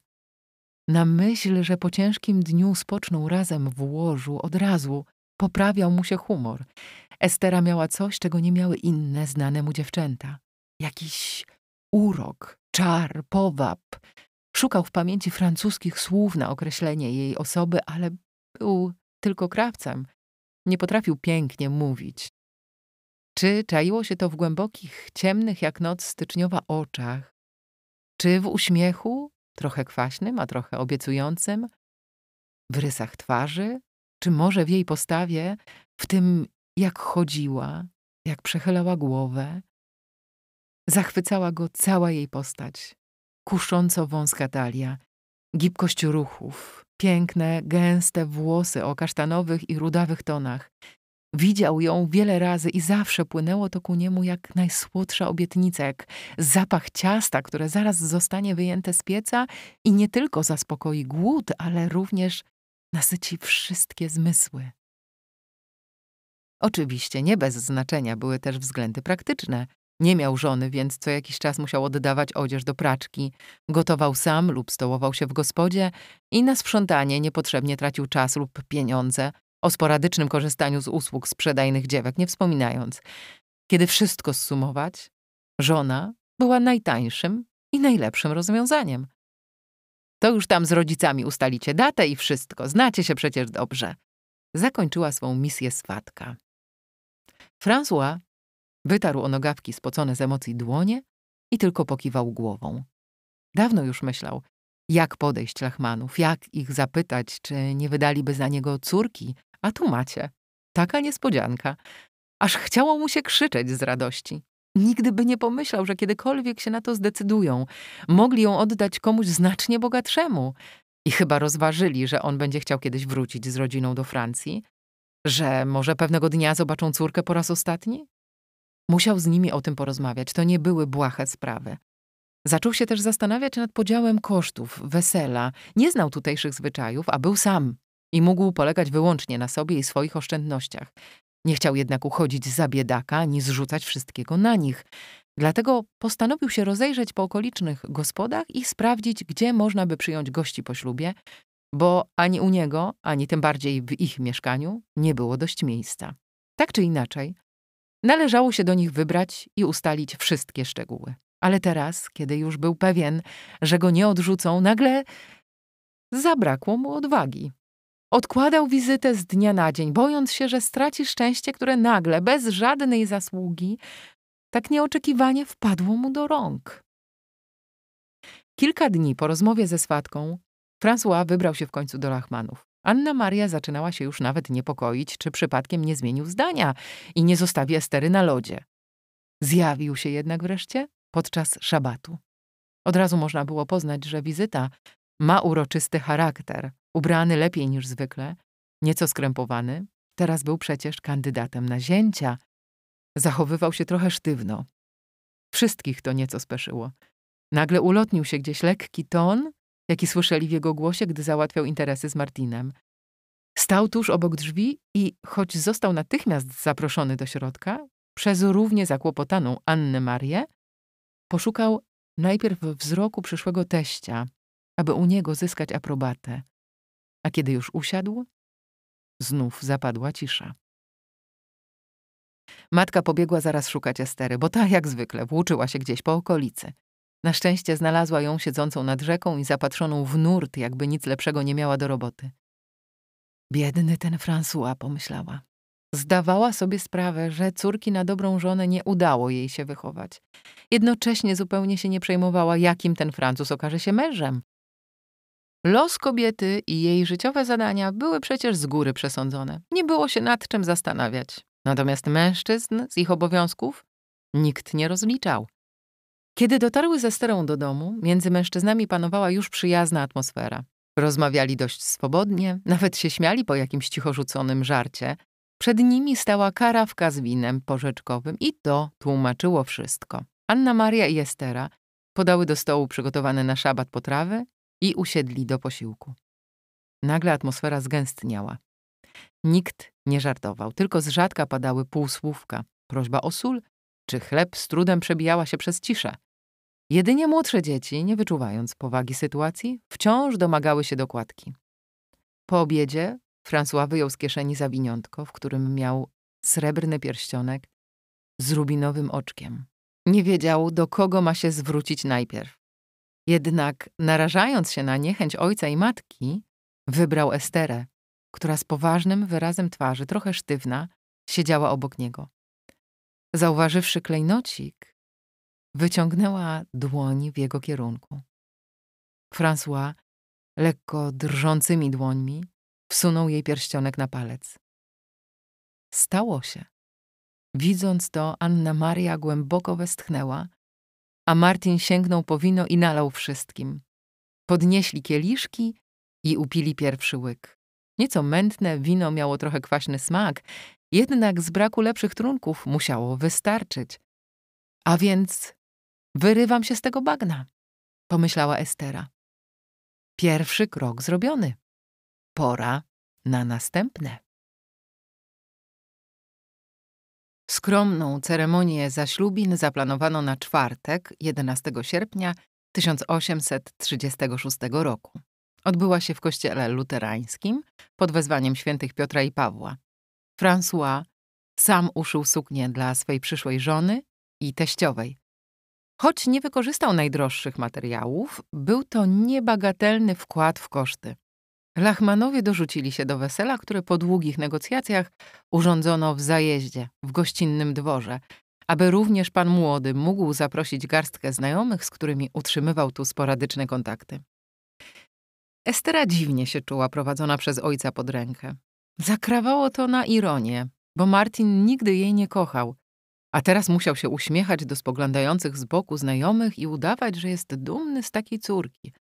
Na myśl, że po ciężkim dniu spoczną razem w łożu od razu, poprawiał mu się humor. Estera miała coś, czego nie miały inne znane mu dziewczęta. Jakiś urok, czar, powab. Szukał w pamięci francuskich słów na określenie jej osoby, ale był tylko krawcem. Nie potrafił pięknie mówić. Czy czaiło się to w głębokich, ciemnych jak noc styczniowa oczach? Czy w uśmiechu, trochę kwaśnym, a trochę obiecującym? W rysach twarzy? Czy może w jej postawie, w tym jak chodziła, jak przechylała głowę? Zachwycała go cała jej postać, kusząco wąska talia, gibkość ruchów, piękne, gęste włosy o kasztanowych i rudawych tonach. Widział ją wiele razy i zawsze płynęło to ku niemu jak najsłodsza obietnica, jak zapach ciasta, które zaraz zostanie wyjęte z pieca i nie tylko zaspokoi głód, ale również nasyci wszystkie zmysły. Oczywiście nie bez znaczenia były też względy praktyczne. Nie miał żony, więc co jakiś czas musiał oddawać odzież do praczki. Gotował sam lub stołował się w gospodzie i na sprzątanie niepotrzebnie tracił czas lub pieniądze, o sporadycznym korzystaniu z usług sprzedajnych dziewek nie wspominając. Kiedy wszystko zsumować, żona była najtańszym i najlepszym rozwiązaniem. To już tam z rodzicami ustalicie datę i wszystko, znacie się przecież dobrze. Zakończyła swą misję swatka. François Wytarł o nogawki spocone z emocji dłonie i tylko pokiwał głową. Dawno już myślał, jak podejść Lachmanów, jak ich zapytać, czy nie wydaliby za niego córki, a tu macie. Taka niespodzianka. Aż chciało mu się krzyczeć z radości. Nigdy by nie pomyślał, że kiedykolwiek się na to zdecydują, mogli ją oddać komuś znacznie bogatszemu. I chyba rozważyli, że on będzie chciał kiedyś wrócić z rodziną do Francji, że może pewnego dnia zobaczą córkę po raz ostatni Musiał z nimi o tym porozmawiać. To nie były błahe sprawy. Zaczął się też zastanawiać nad podziałem kosztów, wesela. Nie znał tutejszych zwyczajów, a był sam i mógł polegać wyłącznie na sobie i swoich oszczędnościach. Nie chciał jednak uchodzić za biedaka ani zrzucać wszystkiego na nich. Dlatego postanowił się rozejrzeć po okolicznych gospodach i sprawdzić, gdzie można by przyjąć gości po ślubie, bo ani u niego, ani tym bardziej w ich mieszkaniu nie było dość miejsca. Tak czy inaczej, Należało się do nich wybrać i ustalić wszystkie szczegóły. Ale teraz, kiedy już był pewien, że go nie odrzucą, nagle zabrakło mu odwagi. Odkładał wizytę z dnia na dzień, bojąc się, że straci szczęście, które nagle, bez żadnej zasługi, tak nieoczekiwanie wpadło mu do rąk. Kilka dni po rozmowie ze swatką, François wybrał się w końcu do Lachmanów. Anna Maria zaczynała się już nawet niepokoić, czy przypadkiem nie zmienił zdania i nie zostawi Estery na lodzie. Zjawił się jednak wreszcie podczas szabatu. Od razu można było poznać, że wizyta ma uroczysty charakter, ubrany lepiej niż zwykle, nieco skrępowany. Teraz był przecież kandydatem na zięcia. Zachowywał się trochę sztywno. Wszystkich to nieco speszyło. Nagle ulotnił się gdzieś lekki ton, jaki słyszeli w jego głosie, gdy załatwiał interesy z Martinem. Stał tuż obok drzwi i, choć został natychmiast zaproszony do środka, przez równie zakłopotaną Annę Marię, poszukał najpierw wzroku przyszłego teścia, aby u niego zyskać aprobatę. A kiedy już usiadł, znów zapadła cisza. Matka pobiegła zaraz szukać Estery, bo ta jak zwykle włóczyła się gdzieś po okolicy. Na szczęście znalazła ją siedzącą nad rzeką i zapatrzoną w nurt, jakby nic lepszego nie miała do roboty. Biedny ten François, pomyślała. Zdawała sobie sprawę, że córki na dobrą żonę nie udało jej się wychować. Jednocześnie zupełnie się nie przejmowała, jakim ten Francuz okaże się mężem. Los kobiety i jej życiowe zadania były przecież z góry przesądzone. Nie było się nad czym zastanawiać. Natomiast mężczyzn z ich obowiązków nikt nie rozliczał. Kiedy dotarły ze sterą do domu, między mężczyznami panowała już przyjazna atmosfera. Rozmawiali dość swobodnie, nawet się śmiali po jakimś cicho rzuconym żarcie. Przed nimi stała karawka z winem porzeczkowym i to tłumaczyło wszystko. Anna Maria i Estera podały do stołu przygotowane na szabat potrawy i usiedli do posiłku. Nagle atmosfera zgęstniała. Nikt nie żartował, tylko z rzadka padały półsłówka, prośba o sól czy chleb z trudem przebijała się przez ciszę. Jedynie młodsze dzieci, nie wyczuwając powagi sytuacji, wciąż domagały się dokładki. Po obiedzie François wyjął z kieszeni zawiniątko, w którym miał srebrny pierścionek z rubinowym oczkiem. Nie wiedział, do kogo ma się zwrócić najpierw. Jednak, narażając się na niechęć ojca i matki, wybrał Esterę, która z poważnym wyrazem twarzy, trochę sztywna, siedziała obok niego. Zauważywszy klejnocik, wyciągnęła dłoń w jego kierunku. François lekko drżącymi dłońmi wsunął jej pierścionek na palec. Stało się. Widząc to, Anna Maria głęboko westchnęła, a Martin sięgnął po wino i nalał wszystkim. Podnieśli kieliszki i upili pierwszy łyk. Nieco mętne wino miało trochę kwaśny smak jednak z braku lepszych trunków musiało wystarczyć. A więc wyrywam się z tego bagna, pomyślała Estera. Pierwszy krok zrobiony. Pora na następne. Skromną ceremonię zaślubin zaplanowano na czwartek, 11 sierpnia 1836 roku. Odbyła się w kościele luterańskim pod wezwaniem świętych Piotra i Pawła François sam uszył suknię dla swej przyszłej żony i teściowej. Choć nie wykorzystał najdroższych materiałów, był to niebagatelny wkład w koszty. Lachmanowie dorzucili się do wesela, które po długich negocjacjach urządzono w zajeździe, w gościnnym dworze, aby również pan młody mógł zaprosić garstkę znajomych, z którymi utrzymywał tu sporadyczne kontakty. Estera dziwnie się czuła prowadzona przez ojca pod rękę. Zakrawało to na ironię, bo Martin nigdy jej nie kochał, a teraz musiał się uśmiechać do spoglądających z boku znajomych i udawać, że jest dumny z takiej córki.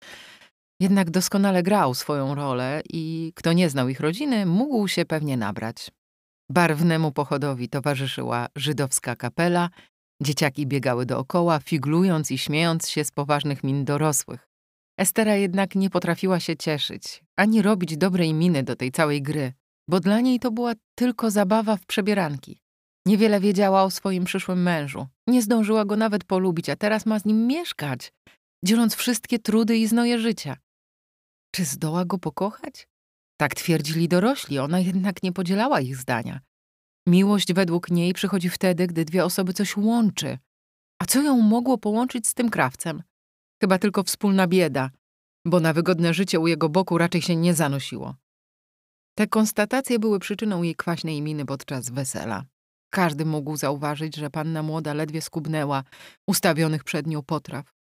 Jednak doskonale grał swoją rolę i kto nie znał ich rodziny, mógł się pewnie nabrać. Barwnemu pochodowi towarzyszyła żydowska kapela, dzieciaki biegały dookoła, figlując i śmiejąc się z poważnych min dorosłych. Estera jednak nie potrafiła się cieszyć, ani robić dobrej miny do tej całej gry bo dla niej to była tylko zabawa w przebieranki. Niewiele wiedziała o swoim przyszłym mężu. Nie zdążyła go nawet polubić, a teraz ma z nim mieszkać, dzieląc wszystkie trudy i znoje życia. Czy zdoła go pokochać? Tak twierdzili dorośli, ona jednak nie podzielała ich zdania. Miłość według niej przychodzi wtedy, gdy dwie osoby coś łączy. A co ją mogło połączyć z tym krawcem? Chyba tylko wspólna bieda, bo na wygodne życie u jego boku raczej się nie zanosiło. Te konstatacje były przyczyną jej kwaśnej miny podczas wesela. Każdy mógł zauważyć, że panna młoda ledwie skubnęła ustawionych przed nią potraw.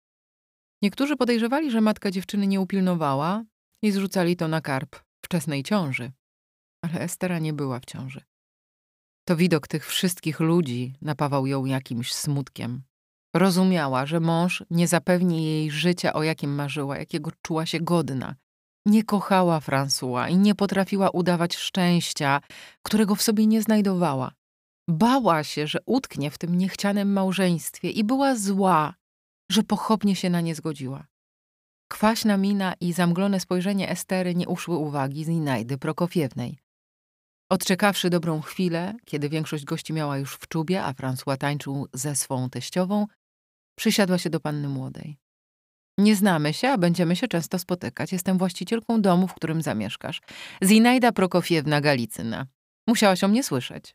Niektórzy podejrzewali, że matka dziewczyny nie upilnowała i zrzucali to na karp wczesnej ciąży. Ale Estera nie była w ciąży. To widok tych wszystkich ludzi napawał ją jakimś smutkiem. Rozumiała, że mąż nie zapewni jej życia, o jakim marzyła, jakiego czuła się godna – nie kochała François i nie potrafiła udawać szczęścia, którego w sobie nie znajdowała. Bała się, że utknie w tym niechcianym małżeństwie i była zła, że pochopnie się na nie zgodziła. Kwaśna mina i zamglone spojrzenie Estery nie uszły uwagi z Zinajdy Prokofiewnej. Odczekawszy dobrą chwilę, kiedy większość gości miała już w czubie, a François tańczył ze swą teściową, przysiadła się do panny młodej. Nie znamy się, a będziemy się często spotykać. Jestem właścicielką domu, w którym zamieszkasz. Zinajda Prokofiewna Galicyna. Musiałaś o mnie słyszeć.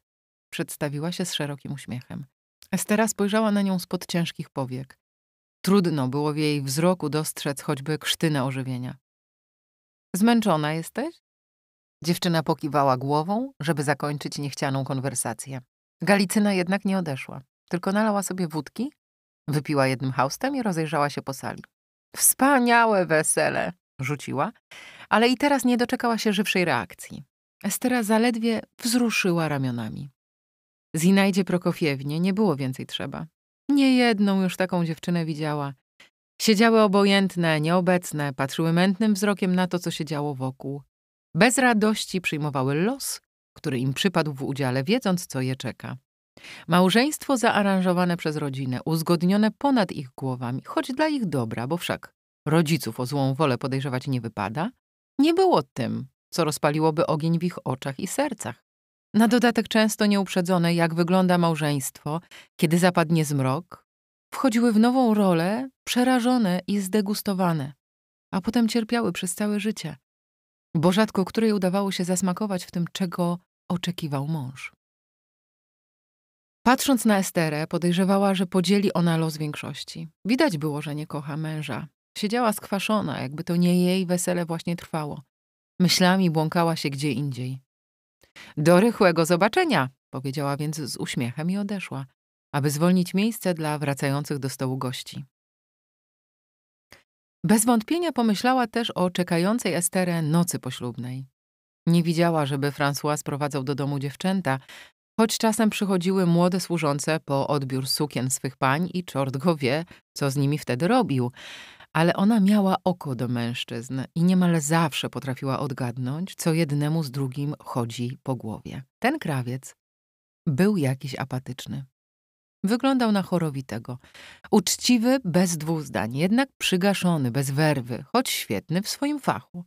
Przedstawiła się z szerokim uśmiechem. Estera spojrzała na nią spod ciężkich powiek. Trudno było w jej wzroku dostrzec choćby krztynę ożywienia. Zmęczona jesteś? Dziewczyna pokiwała głową, żeby zakończyć niechcianą konwersację. Galicyna jednak nie odeszła, tylko nalała sobie wódki, wypiła jednym haustem i rozejrzała się po sali. Wspaniałe wesele, rzuciła, ale i teraz nie doczekała się żywszej reakcji. Estera zaledwie wzruszyła ramionami. Zinajdzie Prokofiewnie nie było więcej trzeba. Nie jedną już taką dziewczynę widziała. Siedziały obojętne, nieobecne, patrzyły mętnym wzrokiem na to, co się działo wokół. Bez radości przyjmowały los, który im przypadł w udziale, wiedząc, co je czeka. Małżeństwo zaaranżowane przez rodzinę, uzgodnione ponad ich głowami, choć dla ich dobra, bo wszak rodziców o złą wolę podejrzewać nie wypada, nie było tym, co rozpaliłoby ogień w ich oczach i sercach. Na dodatek często nieuprzedzone, jak wygląda małżeństwo, kiedy zapadnie zmrok, wchodziły w nową rolę, przerażone i zdegustowane, a potem cierpiały przez całe życie, bo rzadko której udawało się zasmakować w tym, czego oczekiwał mąż. Patrząc na Esterę, podejrzewała, że podzieli ona los większości. Widać było, że nie kocha męża. Siedziała skwaszona, jakby to nie jej wesele właśnie trwało. Myślami błąkała się gdzie indziej. Do rychłego zobaczenia, powiedziała więc z uśmiechem i odeszła, aby zwolnić miejsce dla wracających do stołu gości. Bez wątpienia pomyślała też o czekającej Esterę nocy poślubnej. Nie widziała, żeby François sprowadzał do domu dziewczęta, Choć czasem przychodziły młode służące po odbiór sukien swych pań i czort go wie, co z nimi wtedy robił. Ale ona miała oko do mężczyzn i niemal zawsze potrafiła odgadnąć, co jednemu z drugim chodzi po głowie. Ten krawiec był jakiś apatyczny. Wyglądał na chorowitego. Uczciwy, bez dwóch zdań, jednak przygaszony, bez werwy, choć świetny w swoim fachu.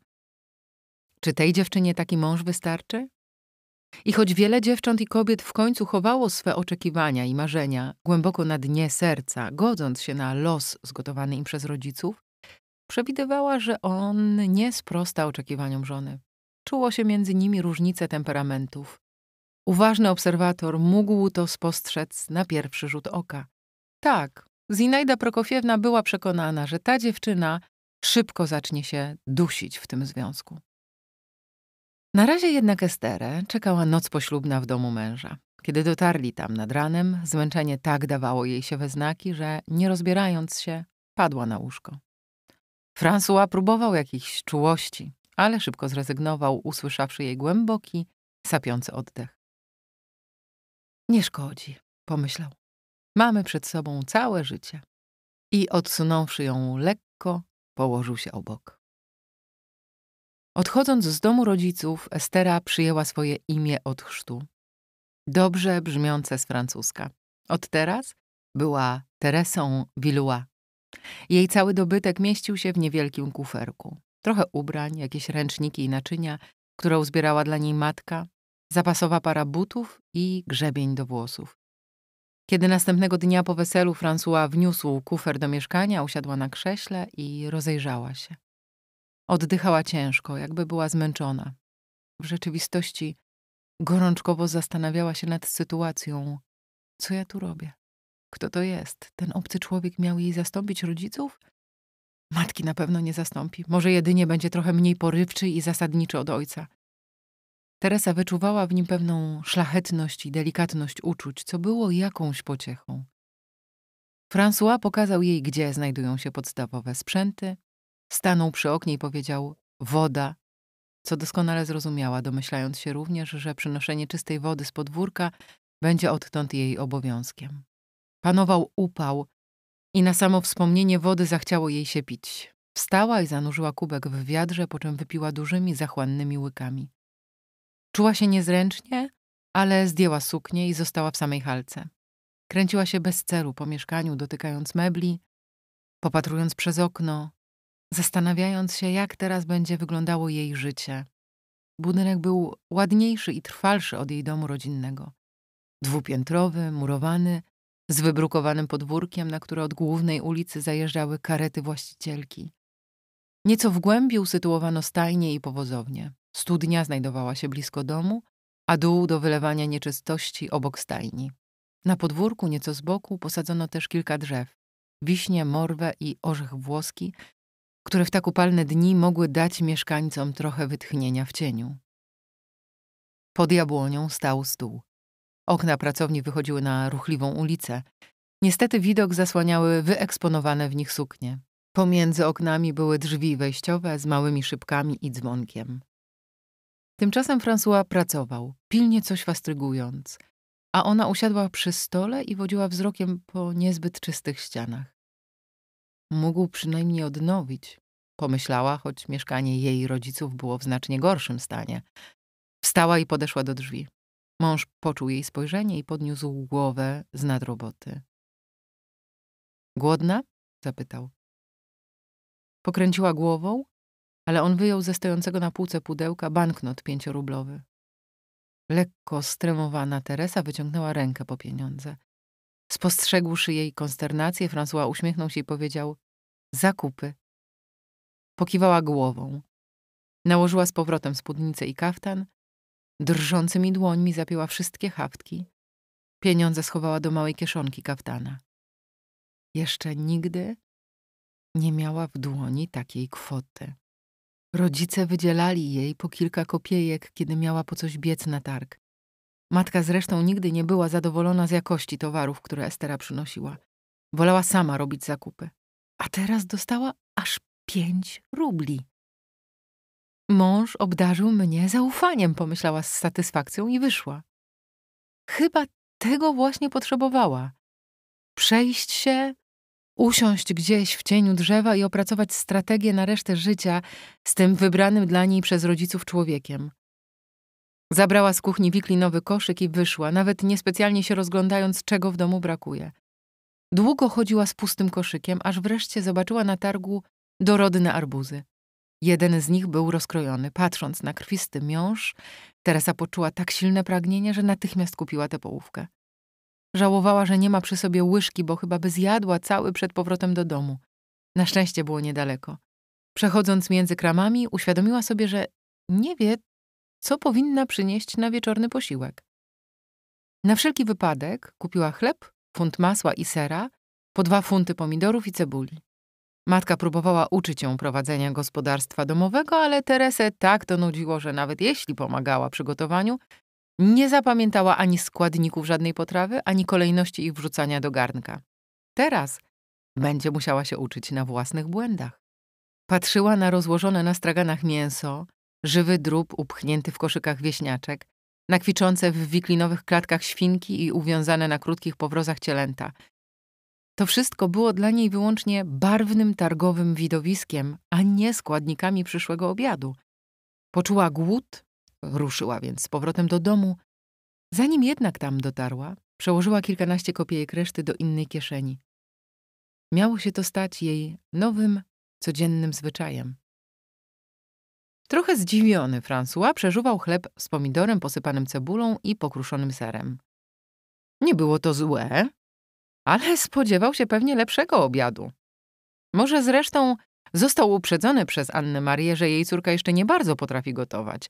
Czy tej dziewczynie taki mąż wystarczy? I choć wiele dziewcząt i kobiet w końcu chowało swe oczekiwania i marzenia głęboko na dnie serca, godząc się na los zgotowany im przez rodziców, przewidywała, że on nie sprosta oczekiwaniom żony. Czuło się między nimi różnice temperamentów. Uważny obserwator mógł to spostrzec na pierwszy rzut oka. Tak, Zinaida Prokofiewna była przekonana, że ta dziewczyna szybko zacznie się dusić w tym związku. Na razie jednak Esterę czekała noc poślubna w domu męża. Kiedy dotarli tam nad ranem, zmęczenie tak dawało jej się we znaki, że nie rozbierając się, padła na łóżko. François próbował jakichś czułości, ale szybko zrezygnował, usłyszawszy jej głęboki, sapiący oddech. Nie szkodzi, pomyślał. Mamy przed sobą całe życie. I odsunąwszy ją lekko, położył się obok. Odchodząc z domu rodziców, Estera przyjęła swoje imię od chrztu. Dobrze brzmiące z francuska. Od teraz była Teresą Villua. Jej cały dobytek mieścił się w niewielkim kuferku. Trochę ubrań, jakieś ręczniki i naczynia, które uzbierała dla niej matka, zapasowa para butów i grzebień do włosów. Kiedy następnego dnia po weselu François wniósł kufer do mieszkania, usiadła na krześle i rozejrzała się. Oddychała ciężko, jakby była zmęczona. W rzeczywistości gorączkowo zastanawiała się nad sytuacją. Co ja tu robię? Kto to jest? Ten obcy człowiek miał jej zastąpić rodziców? Matki na pewno nie zastąpi. Może jedynie będzie trochę mniej porywczy i zasadniczy od ojca. Teresa wyczuwała w nim pewną szlachetność i delikatność uczuć, co było jakąś pociechą. François pokazał jej, gdzie znajdują się podstawowe sprzęty, Stanął przy oknie i powiedział: Woda. Co doskonale zrozumiała, domyślając się również, że przynoszenie czystej wody z podwórka będzie odtąd jej obowiązkiem. Panował upał i na samo wspomnienie wody zachciało jej się pić. Wstała i zanurzyła kubek w wiadrze, po czym wypiła dużymi, zachłannymi łykami. Czuła się niezręcznie, ale zdjęła suknię i została w samej halce. Kręciła się bez celu po mieszkaniu, dotykając mebli, popatrując przez okno, zastanawiając się, jak teraz będzie wyglądało jej życie. Budynek był ładniejszy i trwalszy od jej domu rodzinnego. Dwupiętrowy, murowany, z wybrukowanym podwórkiem, na które od głównej ulicy zajeżdżały karety właścicielki. Nieco w głębi usytuowano stajnie i powozownie. Studnia znajdowała się blisko domu, a dół do wylewania nieczystości obok stajni. Na podwórku, nieco z boku, posadzono też kilka drzew. Wiśnie, morwę i orzech włoski, które w tak upalne dni mogły dać mieszkańcom trochę wytchnienia w cieniu. Pod jabłonią stał stół. Okna pracowni wychodziły na ruchliwą ulicę. Niestety widok zasłaniały wyeksponowane w nich suknie. Pomiędzy oknami były drzwi wejściowe z małymi szybkami i dzwonkiem. Tymczasem François pracował, pilnie coś fastrygując, a ona usiadła przy stole i wodziła wzrokiem po niezbyt czystych ścianach. Mógł przynajmniej odnowić, pomyślała, choć mieszkanie jej rodziców było w znacznie gorszym stanie. Wstała i podeszła do drzwi. Mąż poczuł jej spojrzenie i podniósł głowę z nad roboty. Głodna? zapytał. Pokręciła głową, ale on wyjął ze stojącego na półce pudełka banknot pięciorublowy. Lekko stremowana Teresa wyciągnęła rękę po pieniądze. Spostrzegłszy jej konsternację, François uśmiechnął się i powiedział – zakupy. Pokiwała głową. Nałożyła z powrotem spódnicę i kaftan. Drżącymi dłońmi zapięła wszystkie haftki. Pieniądze schowała do małej kieszonki kaftana. Jeszcze nigdy nie miała w dłoni takiej kwoty. Rodzice wydzielali jej po kilka kopiejek, kiedy miała po coś biec na targ. Matka zresztą nigdy nie była zadowolona z jakości towarów, które Estera przynosiła. Wolała sama robić zakupy. A teraz dostała aż pięć rubli. Mąż obdarzył mnie zaufaniem, pomyślała z satysfakcją i wyszła. Chyba tego właśnie potrzebowała. Przejść się, usiąść gdzieś w cieniu drzewa i opracować strategię na resztę życia z tym wybranym dla niej przez rodziców człowiekiem. Zabrała z kuchni wiklinowy koszyk i wyszła, nawet niespecjalnie się rozglądając, czego w domu brakuje. Długo chodziła z pustym koszykiem, aż wreszcie zobaczyła na targu dorodne arbuzy. Jeden z nich był rozkrojony. Patrząc na krwisty miąż, Teresa poczuła tak silne pragnienie, że natychmiast kupiła tę połówkę. Żałowała, że nie ma przy sobie łyżki, bo chyba by zjadła cały przed powrotem do domu. Na szczęście było niedaleko. Przechodząc między kramami, uświadomiła sobie, że nie wie, co powinna przynieść na wieczorny posiłek. Na wszelki wypadek kupiła chleb, funt masła i sera, po dwa funty pomidorów i cebuli. Matka próbowała uczyć ją prowadzenia gospodarstwa domowego, ale Teresę tak to nudziło, że nawet jeśli pomagała przygotowaniu, nie zapamiętała ani składników żadnej potrawy, ani kolejności ich wrzucania do garnka. Teraz będzie musiała się uczyć na własnych błędach. Patrzyła na rozłożone na straganach mięso, żywy drób upchnięty w koszykach wieśniaczek, na kwiczące w wiklinowych klatkach świnki i uwiązane na krótkich powrozach cielęta. To wszystko było dla niej wyłącznie barwnym targowym widowiskiem, a nie składnikami przyszłego obiadu. Poczuła głód, ruszyła więc z powrotem do domu. Zanim jednak tam dotarła, przełożyła kilkanaście kopiejek reszty do innej kieszeni. Miało się to stać jej nowym, codziennym zwyczajem. Trochę zdziwiony François przeżuwał chleb z pomidorem posypanym cebulą i pokruszonym serem. Nie było to złe, ale spodziewał się pewnie lepszego obiadu. Może zresztą został uprzedzony przez Annę Marię, że jej córka jeszcze nie bardzo potrafi gotować.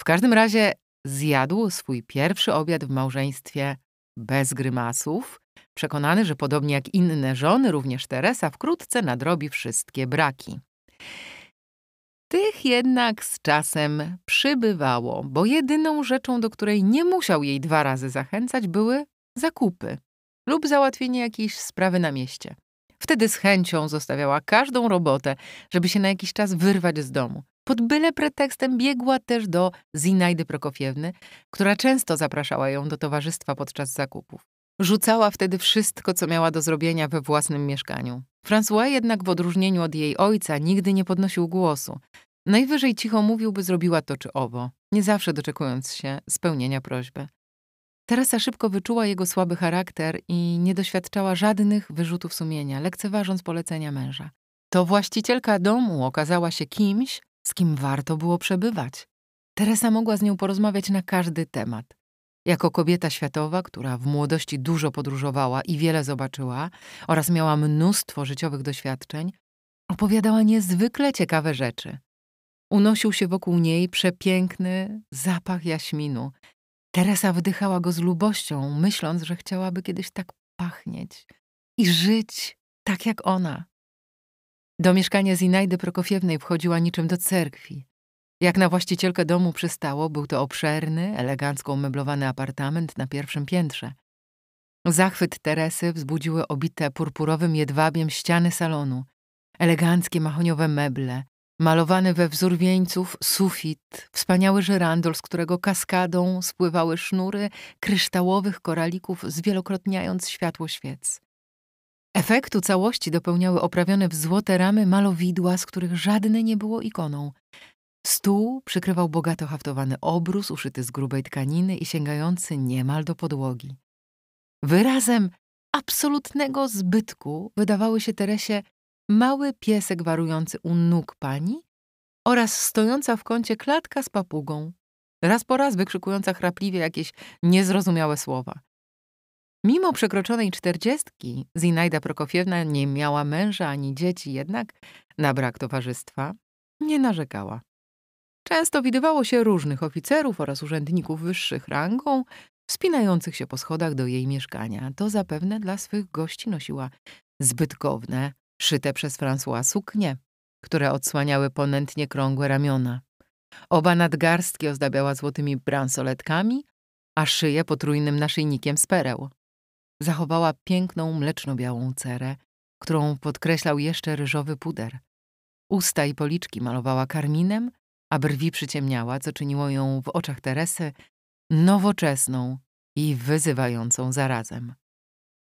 W każdym razie zjadł swój pierwszy obiad w małżeństwie bez grymasów, przekonany, że podobnie jak inne żony, również Teresa wkrótce nadrobi wszystkie braki. Tych jednak z czasem przybywało, bo jedyną rzeczą, do której nie musiał jej dwa razy zachęcać, były zakupy lub załatwienie jakiejś sprawy na mieście. Wtedy z chęcią zostawiała każdą robotę, żeby się na jakiś czas wyrwać z domu. Pod byle pretekstem biegła też do Zinajdy Prokofiewny, która często zapraszała ją do towarzystwa podczas zakupów. Rzucała wtedy wszystko, co miała do zrobienia we własnym mieszkaniu. François jednak w odróżnieniu od jej ojca nigdy nie podnosił głosu. Najwyżej cicho mówił, by zrobiła to czy owo, nie zawsze doczekując się spełnienia prośby. Teresa szybko wyczuła jego słaby charakter i nie doświadczała żadnych wyrzutów sumienia, lekceważąc polecenia męża. To właścicielka domu okazała się kimś, z kim warto było przebywać. Teresa mogła z nią porozmawiać na każdy temat. Jako kobieta światowa, która w młodości dużo podróżowała i wiele zobaczyła oraz miała mnóstwo życiowych doświadczeń, opowiadała niezwykle ciekawe rzeczy. Unosił się wokół niej przepiękny zapach jaśminu. Teresa wdychała go z lubością, myśląc, że chciałaby kiedyś tak pachnieć i żyć tak jak ona. Do mieszkania Zinajdy Prokofiewnej wchodziła niczym do cerkwi. Jak na właścicielkę domu przystało, był to obszerny, elegancko umeblowany apartament na pierwszym piętrze. Zachwyt Teresy wzbudziły obite purpurowym jedwabiem ściany salonu, eleganckie mahoniowe meble, Malowany we wzór wieńców sufit, wspaniały żyrandol, z którego kaskadą spływały sznury kryształowych koralików, zwielokrotniając światło świec. Efektu całości dopełniały oprawione w złote ramy malowidła, z których żadne nie było ikoną. Stół przykrywał bogato haftowany obrus uszyty z grubej tkaniny i sięgający niemal do podłogi. Wyrazem absolutnego zbytku wydawały się Teresie mały piesek warujący u nóg pani oraz stojąca w kącie klatka z papugą, raz po raz wykrzykująca chrapliwie jakieś niezrozumiałe słowa. Mimo przekroczonej czterdziestki, Zinajda Prokofiewna nie miała męża ani dzieci, jednak na brak towarzystwa nie narzekała. Często widywało się różnych oficerów oraz urzędników wyższych rangą, wspinających się po schodach do jej mieszkania. To zapewne dla swych gości nosiła zbytkowne szyte przez François suknie, które odsłaniały ponętnie krągłe ramiona. Oba nadgarstki ozdabiała złotymi bransoletkami, a szyję potrójnym naszyjnikiem z pereł. Zachowała piękną, mleczno-białą cerę, którą podkreślał jeszcze ryżowy puder. Usta i policzki malowała karminem, a brwi przyciemniała, co czyniło ją w oczach Teresy nowoczesną i wyzywającą zarazem.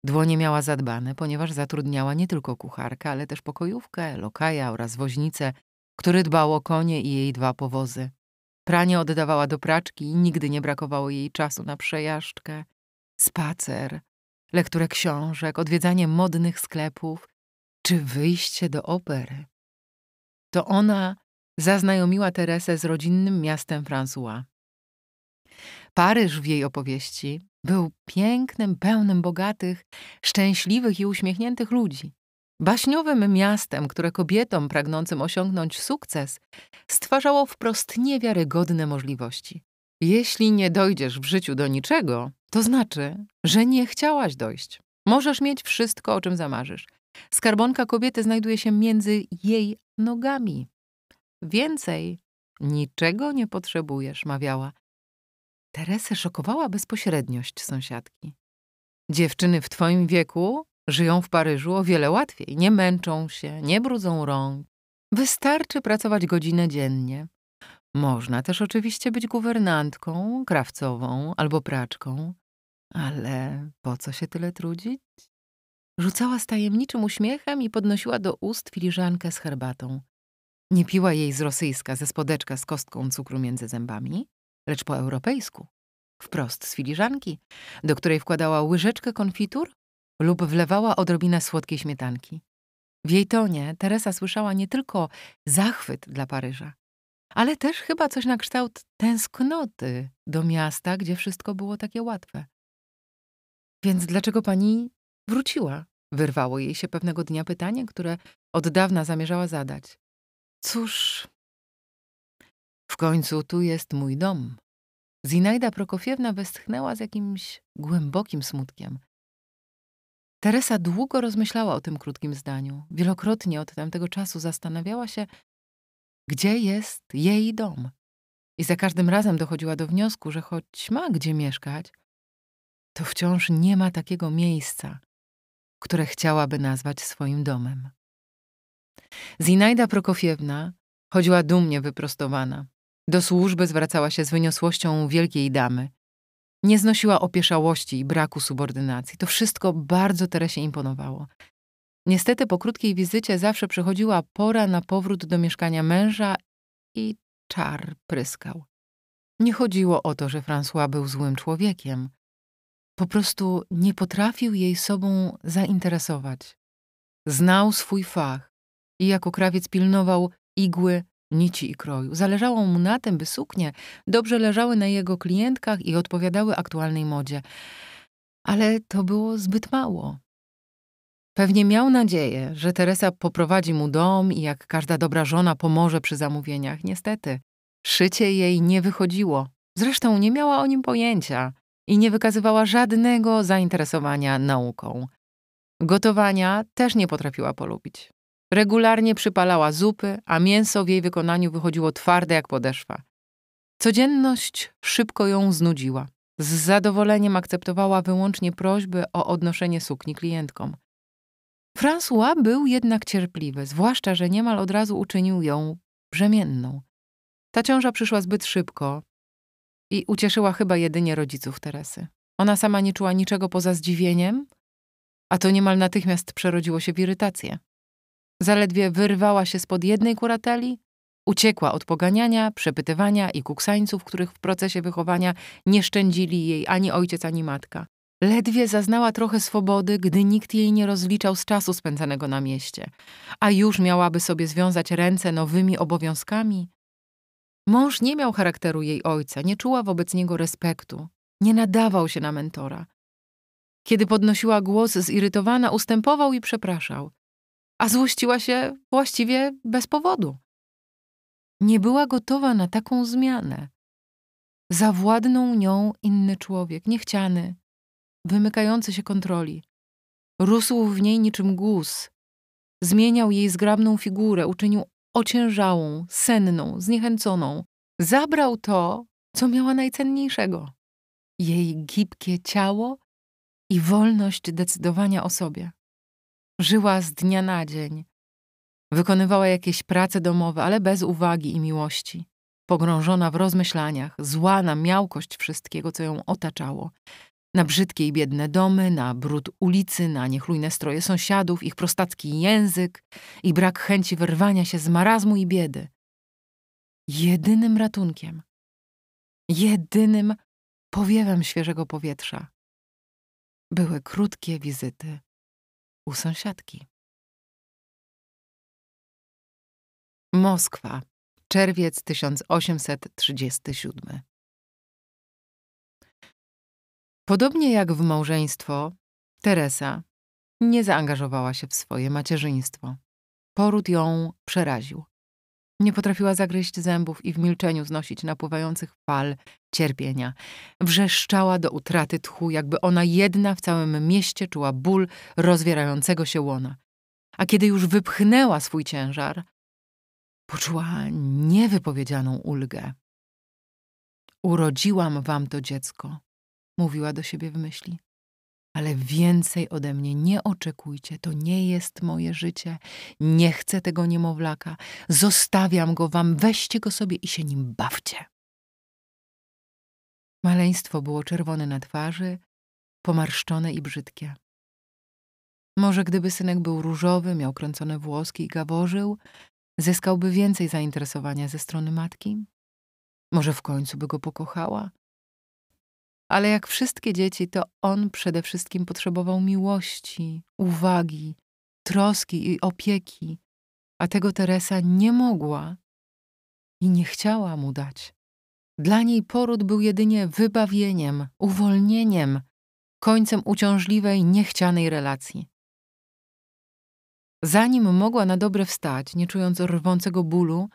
Dłonie miała zadbane, ponieważ zatrudniała nie tylko kucharkę, ale też pokojówkę, lokaja oraz woźnicę, który dbał o konie i jej dwa powozy. Pranie oddawała do praczki i nigdy nie brakowało jej czasu na przejażdżkę, spacer, lekturę książek, odwiedzanie modnych sklepów czy wyjście do opery. To ona zaznajomiła Teresę z rodzinnym miastem François. Paryż w jej opowieści był pięknym, pełnym bogatych, szczęśliwych i uśmiechniętych ludzi. Baśniowym miastem, które kobietom pragnącym osiągnąć sukces stwarzało wprost niewiarygodne możliwości. Jeśli nie dojdziesz w życiu do niczego, to znaczy, że nie chciałaś dojść. Możesz mieć wszystko, o czym zamarzysz. Skarbonka kobiety znajduje się między jej nogami. Więcej niczego nie potrzebujesz, mawiała. Teresę szokowała bezpośredniość sąsiadki. Dziewczyny w twoim wieku żyją w Paryżu o wiele łatwiej. Nie męczą się, nie brudzą rąk. Wystarczy pracować godzinę dziennie. Można też oczywiście być guwernantką, krawcową albo praczką. Ale po co się tyle trudzić? Rzucała z tajemniczym uśmiechem i podnosiła do ust filiżankę z herbatą. Nie piła jej z rosyjska, ze spodeczka z kostką cukru między zębami, lecz po europejsku, wprost z filiżanki, do której wkładała łyżeczkę konfitur lub wlewała odrobinę słodkiej śmietanki. W jej tonie Teresa słyszała nie tylko zachwyt dla Paryża, ale też chyba coś na kształt tęsknoty do miasta, gdzie wszystko było takie łatwe. Więc dlaczego pani wróciła? Wyrwało jej się pewnego dnia pytanie, które od dawna zamierzała zadać. Cóż, w końcu tu jest mój dom. Zinajda Prokofiewna westchnęła z jakimś głębokim smutkiem. Teresa długo rozmyślała o tym krótkim zdaniu. Wielokrotnie od tamtego czasu zastanawiała się, gdzie jest jej dom. I za każdym razem dochodziła do wniosku, że choć ma gdzie mieszkać, to wciąż nie ma takiego miejsca, które chciałaby nazwać swoim domem. Zinajda Prokofiewna chodziła dumnie wyprostowana, do służby zwracała się z wyniosłością wielkiej damy. Nie znosiła opieszałości i braku subordynacji. To wszystko bardzo Teresie imponowało. Niestety po krótkiej wizycie zawsze przychodziła pora na powrót do mieszkania męża i czar pryskał. Nie chodziło o to, że François był złym człowiekiem. Po prostu nie potrafił jej sobą zainteresować. Znał swój fach i jako krawiec pilnował igły, nici i kroju. Zależało mu na tym, by suknie dobrze leżały na jego klientkach i odpowiadały aktualnej modzie. Ale to było zbyt mało. Pewnie miał nadzieję, że Teresa poprowadzi mu dom i jak każda dobra żona pomoże przy zamówieniach. Niestety, szycie jej nie wychodziło. Zresztą nie miała o nim pojęcia i nie wykazywała żadnego zainteresowania nauką. Gotowania też nie potrafiła polubić. Regularnie przypalała zupy, a mięso w jej wykonaniu wychodziło twarde jak podeszwa. Codzienność szybko ją znudziła. Z zadowoleniem akceptowała wyłącznie prośby o odnoszenie sukni klientkom. François był jednak cierpliwy, zwłaszcza, że niemal od razu uczynił ją brzemienną. Ta ciąża przyszła zbyt szybko i ucieszyła chyba jedynie rodziców Teresy. Ona sama nie czuła niczego poza zdziwieniem, a to niemal natychmiast przerodziło się w irytację. Zaledwie wyrwała się spod jednej kurateli, uciekła od poganiania, przepytywania i kuksańców, których w procesie wychowania nie szczędzili jej ani ojciec, ani matka. Ledwie zaznała trochę swobody, gdy nikt jej nie rozliczał z czasu spędzanego na mieście, a już miałaby sobie związać ręce nowymi obowiązkami. Mąż nie miał charakteru jej ojca, nie czuła wobec niego respektu, nie nadawał się na mentora. Kiedy podnosiła głos zirytowana, ustępował i przepraszał a złościła się właściwie bez powodu. Nie była gotowa na taką zmianę. Zawładnął nią inny człowiek, niechciany, wymykający się kontroli. Rósł w niej niczym guz. Zmieniał jej zgrabną figurę, uczynił ociężałą, senną, zniechęconą. Zabrał to, co miała najcenniejszego: jej gibkie ciało i wolność decydowania o sobie. Żyła z dnia na dzień. Wykonywała jakieś prace domowe, ale bez uwagi i miłości. Pogrążona w rozmyślaniach, zła na miałkość wszystkiego, co ją otaczało. Na brzydkie i biedne domy, na brud ulicy, na niechlujne stroje sąsiadów, ich prostacki język i brak chęci wyrwania się z marazmu i biedy. Jedynym ratunkiem, jedynym powiewem świeżego powietrza były krótkie wizyty u sąsiadki. Moskwa, czerwiec 1837. Podobnie jak w małżeństwo, Teresa nie zaangażowała się w swoje macierzyństwo. Poród ją przeraził. Nie potrafiła zagryźć zębów i w milczeniu znosić napływających fal cierpienia. Wrzeszczała do utraty tchu, jakby ona jedna w całym mieście czuła ból rozwierającego się łona. A kiedy już wypchnęła swój ciężar, poczuła niewypowiedzianą ulgę. Urodziłam wam to dziecko, mówiła do siebie w myśli. Ale więcej ode mnie nie oczekujcie, to nie jest moje życie. Nie chcę tego niemowlaka. Zostawiam go wam, weźcie go sobie i się nim bawcie. Maleństwo było czerwone na twarzy, pomarszczone i brzydkie. Może gdyby synek był różowy, miał kręcone włoski i gaworzył, zyskałby więcej zainteresowania ze strony matki? Może w końcu by go pokochała? Ale jak wszystkie dzieci, to on przede wszystkim potrzebował miłości, uwagi, troski i opieki, a tego Teresa nie mogła i nie chciała mu dać. Dla niej poród był jedynie wybawieniem, uwolnieniem, końcem uciążliwej, niechcianej relacji. Zanim mogła na dobre wstać, nie czując rwącego bólu,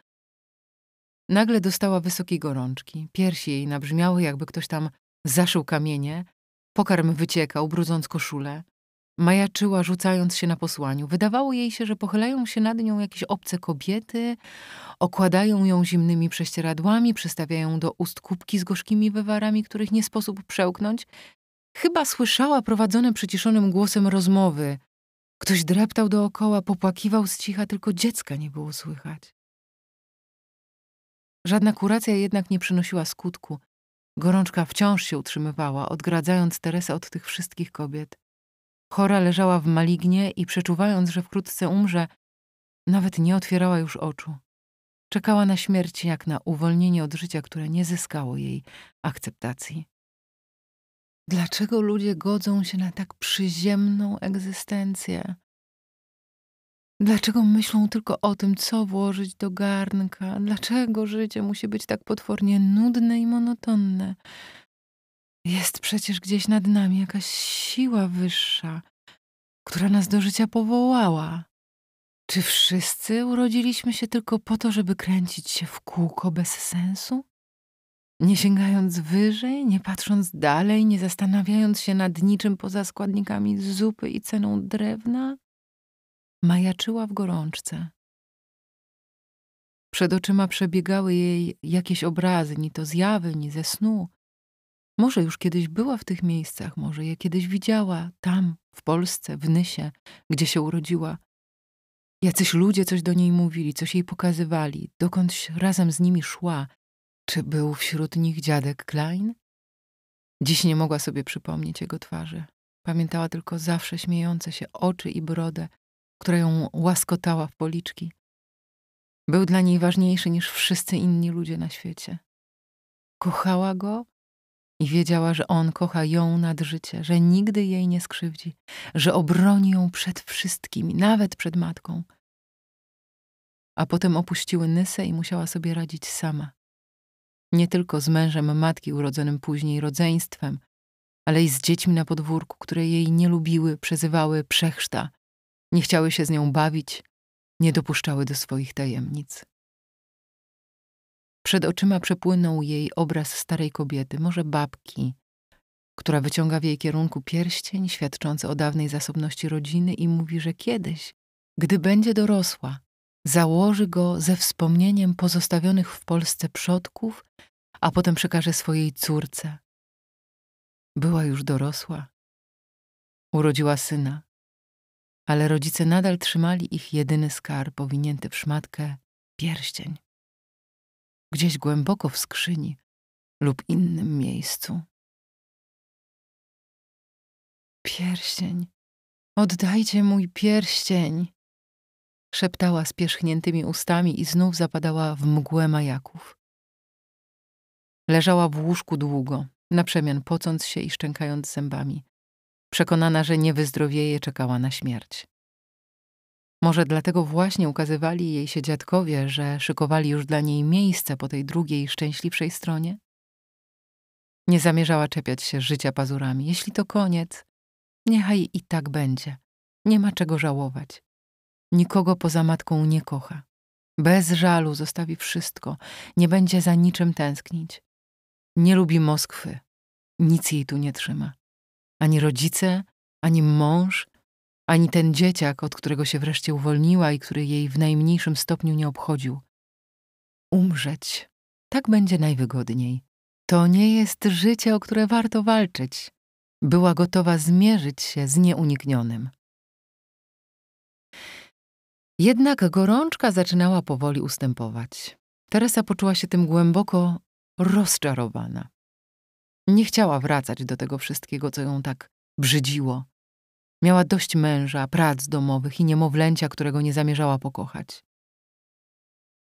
nagle dostała wysokiej gorączki. Piersi jej nabrzmiały, jakby ktoś tam zaszył kamienie, pokarm wyciekał, brudząc koszulę majaczyła, rzucając się na posłaniu. Wydawało jej się, że pochylają się nad nią jakieś obce kobiety, okładają ją zimnymi prześcieradłami, przystawiają do ust kubki z gorzkimi wywarami, których nie sposób przełknąć. Chyba słyszała prowadzone przyciszonym głosem rozmowy. Ktoś dreptał dookoła, popłakiwał z cicha, tylko dziecka nie było słychać. Żadna kuracja jednak nie przynosiła skutku. Gorączka wciąż się utrzymywała, odgradzając Teresę od tych wszystkich kobiet. Chora leżała w malignie i przeczuwając, że wkrótce umrze, nawet nie otwierała już oczu. Czekała na śmierć jak na uwolnienie od życia, które nie zyskało jej akceptacji. Dlaczego ludzie godzą się na tak przyziemną egzystencję? Dlaczego myślą tylko o tym, co włożyć do garnka? Dlaczego życie musi być tak potwornie nudne i monotonne? Jest przecież gdzieś nad nami jakaś siła wyższa, która nas do życia powołała. Czy wszyscy urodziliśmy się tylko po to, żeby kręcić się w kółko bez sensu? Nie sięgając wyżej, nie patrząc dalej, nie zastanawiając się nad niczym poza składnikami zupy i ceną drewna? Majaczyła w gorączce. Przed oczyma przebiegały jej jakieś obrazy, ni to zjawy, ni ze snu. Może już kiedyś była w tych miejscach, może je kiedyś widziała tam, w Polsce, w Nysie, gdzie się urodziła. Jacyś ludzie coś do niej mówili, coś jej pokazywali, dokądś razem z nimi szła. Czy był wśród nich dziadek Klein? Dziś nie mogła sobie przypomnieć jego twarzy. Pamiętała tylko zawsze śmiejące się oczy i brodę, która ją łaskotała w policzki. Był dla niej ważniejszy niż wszyscy inni ludzie na świecie. Kochała go i wiedziała, że on kocha ją nad życie, że nigdy jej nie skrzywdzi, że obroni ją przed wszystkimi, nawet przed matką. A potem opuściły Nysę i musiała sobie radzić sama. Nie tylko z mężem matki urodzonym później rodzeństwem, ale i z dziećmi na podwórku, które jej nie lubiły, przezywały przechrzta, nie chciały się z nią bawić, nie dopuszczały do swoich tajemnic. Przed oczyma przepłynął jej obraz starej kobiety, może babki, która wyciąga w jej kierunku pierścień świadczący o dawnej zasobności rodziny i mówi, że kiedyś, gdy będzie dorosła, założy go ze wspomnieniem pozostawionych w Polsce przodków, a potem przekaże swojej córce. Była już dorosła. Urodziła syna, ale rodzice nadal trzymali ich jedyny skarb powinięty w szmatkę pierścień gdzieś głęboko w skrzyni lub innym miejscu. Pierścień, oddajcie mój pierścień! szeptała pierzchniętymi ustami i znów zapadała w mgłę majaków. Leżała w łóżku długo, na przemian pocąc się i szczękając zębami. Przekonana, że nie wyzdrowieje, czekała na śmierć. Może dlatego właśnie ukazywali jej się dziadkowie, że szykowali już dla niej miejsce po tej drugiej, szczęśliwszej stronie? Nie zamierzała czepiać się życia pazurami. Jeśli to koniec, niechaj i tak będzie. Nie ma czego żałować. Nikogo poza matką nie kocha. Bez żalu zostawi wszystko, nie będzie za niczym tęsknić. Nie lubi Moskwy, nic jej tu nie trzyma. Ani rodzice, ani mąż, ani ten dzieciak, od którego się wreszcie uwolniła i który jej w najmniejszym stopniu nie obchodził. Umrzeć. Tak będzie najwygodniej. To nie jest życie, o które warto walczyć. Była gotowa zmierzyć się z nieuniknionym. Jednak gorączka zaczynała powoli ustępować. Teresa poczuła się tym głęboko rozczarowana. Nie chciała wracać do tego wszystkiego, co ją tak brzydziło. Miała dość męża, prac domowych i niemowlęcia, którego nie zamierzała pokochać.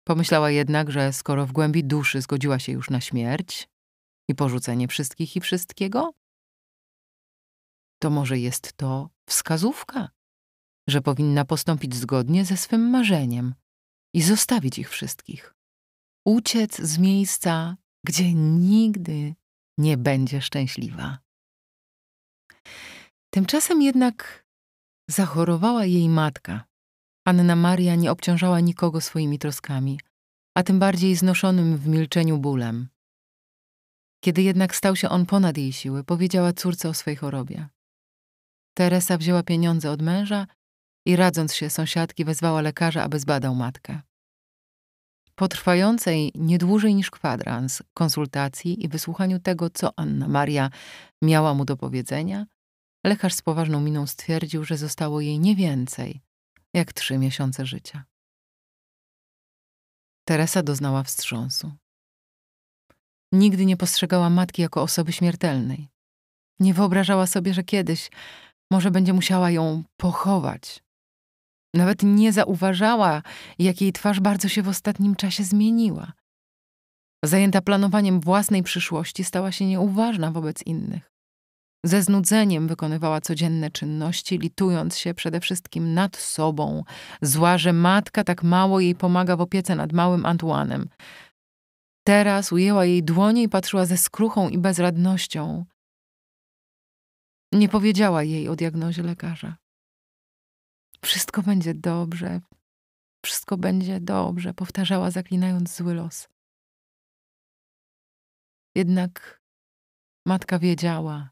Pomyślała jednak, że skoro w głębi duszy zgodziła się już na śmierć i porzucenie wszystkich i wszystkiego, to może jest to wskazówka, że powinna postąpić zgodnie ze swym marzeniem i zostawić ich wszystkich. Uciec z miejsca, gdzie nigdy nie będzie szczęśliwa. Tymczasem jednak zachorowała jej matka. Anna Maria nie obciążała nikogo swoimi troskami, a tym bardziej znoszonym w milczeniu bólem. Kiedy jednak stał się on ponad jej siły, powiedziała córce o swej chorobie. Teresa wzięła pieniądze od męża i radząc się sąsiadki wezwała lekarza, aby zbadał matkę. Po trwającej nie dłużej niż kwadrans konsultacji i wysłuchaniu tego, co Anna Maria miała mu do powiedzenia, Lekarz z poważną miną stwierdził, że zostało jej nie więcej jak trzy miesiące życia. Teresa doznała wstrząsu. Nigdy nie postrzegała matki jako osoby śmiertelnej. Nie wyobrażała sobie, że kiedyś może będzie musiała ją pochować. Nawet nie zauważała, jak jej twarz bardzo się w ostatnim czasie zmieniła. Zajęta planowaniem własnej przyszłości, stała się nieuważna wobec innych ze znudzeniem wykonywała codzienne czynności, litując się przede wszystkim nad sobą. Zła, że matka tak mało jej pomaga w opiece nad małym Antuanem. Teraz ujęła jej dłonie i patrzyła ze skruchą i bezradnością. Nie powiedziała jej o diagnozie lekarza. Wszystko będzie dobrze, wszystko będzie dobrze, powtarzała, zaklinając zły los. Jednak matka wiedziała,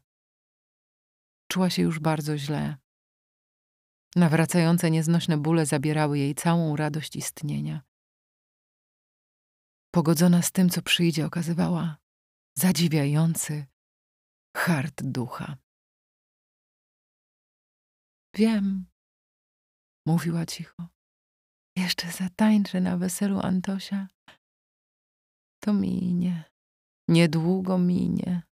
Czuła się już bardzo źle. Nawracające nieznośne bóle zabierały jej całą radość istnienia. Pogodzona z tym, co przyjdzie, okazywała zadziwiający hart ducha. Wiem, mówiła cicho. Jeszcze zatańczę na weselu Antosia. To minie. Niedługo minie.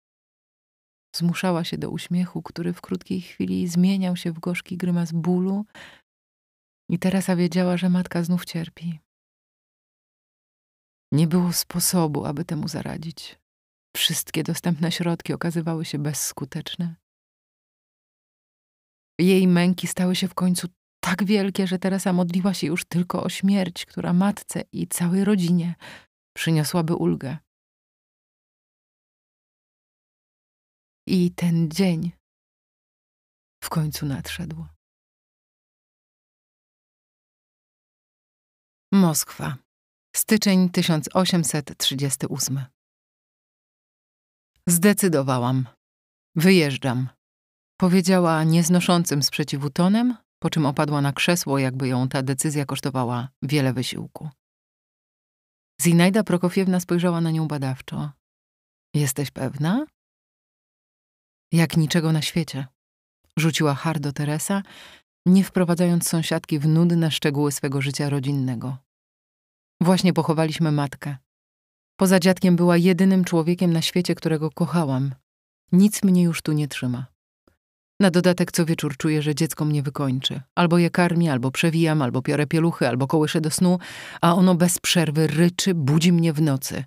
Zmuszała się do uśmiechu, który w krótkiej chwili zmieniał się w gorzki grymas bólu, i Teresa wiedziała, że matka znów cierpi. Nie było sposobu, aby temu zaradzić. Wszystkie dostępne środki okazywały się bezskuteczne. Jej męki stały się w końcu tak wielkie, że Teresa modliła się już tylko o śmierć, która matce i całej rodzinie przyniosłaby ulgę. I ten dzień w końcu nadszedł. Moskwa, styczeń 1838. Zdecydowałam. Wyjeżdżam. Powiedziała nieznoszącym sprzeciwu tonem, po czym opadła na krzesło, jakby ją ta decyzja kosztowała wiele wysiłku. Zinajda Prokofiewna spojrzała na nią badawczo. Jesteś pewna? Jak niczego na świecie. Rzuciła hardo Teresa, nie wprowadzając sąsiadki w nudne szczegóły swego życia rodzinnego. Właśnie pochowaliśmy matkę. Poza dziadkiem była jedynym człowiekiem na świecie, którego kochałam. Nic mnie już tu nie trzyma. Na dodatek co wieczór czuję, że dziecko mnie wykończy. Albo je karmi, albo przewijam, albo piorę pieluchy, albo kołyszę do snu, a ono bez przerwy ryczy, budzi mnie w nocy.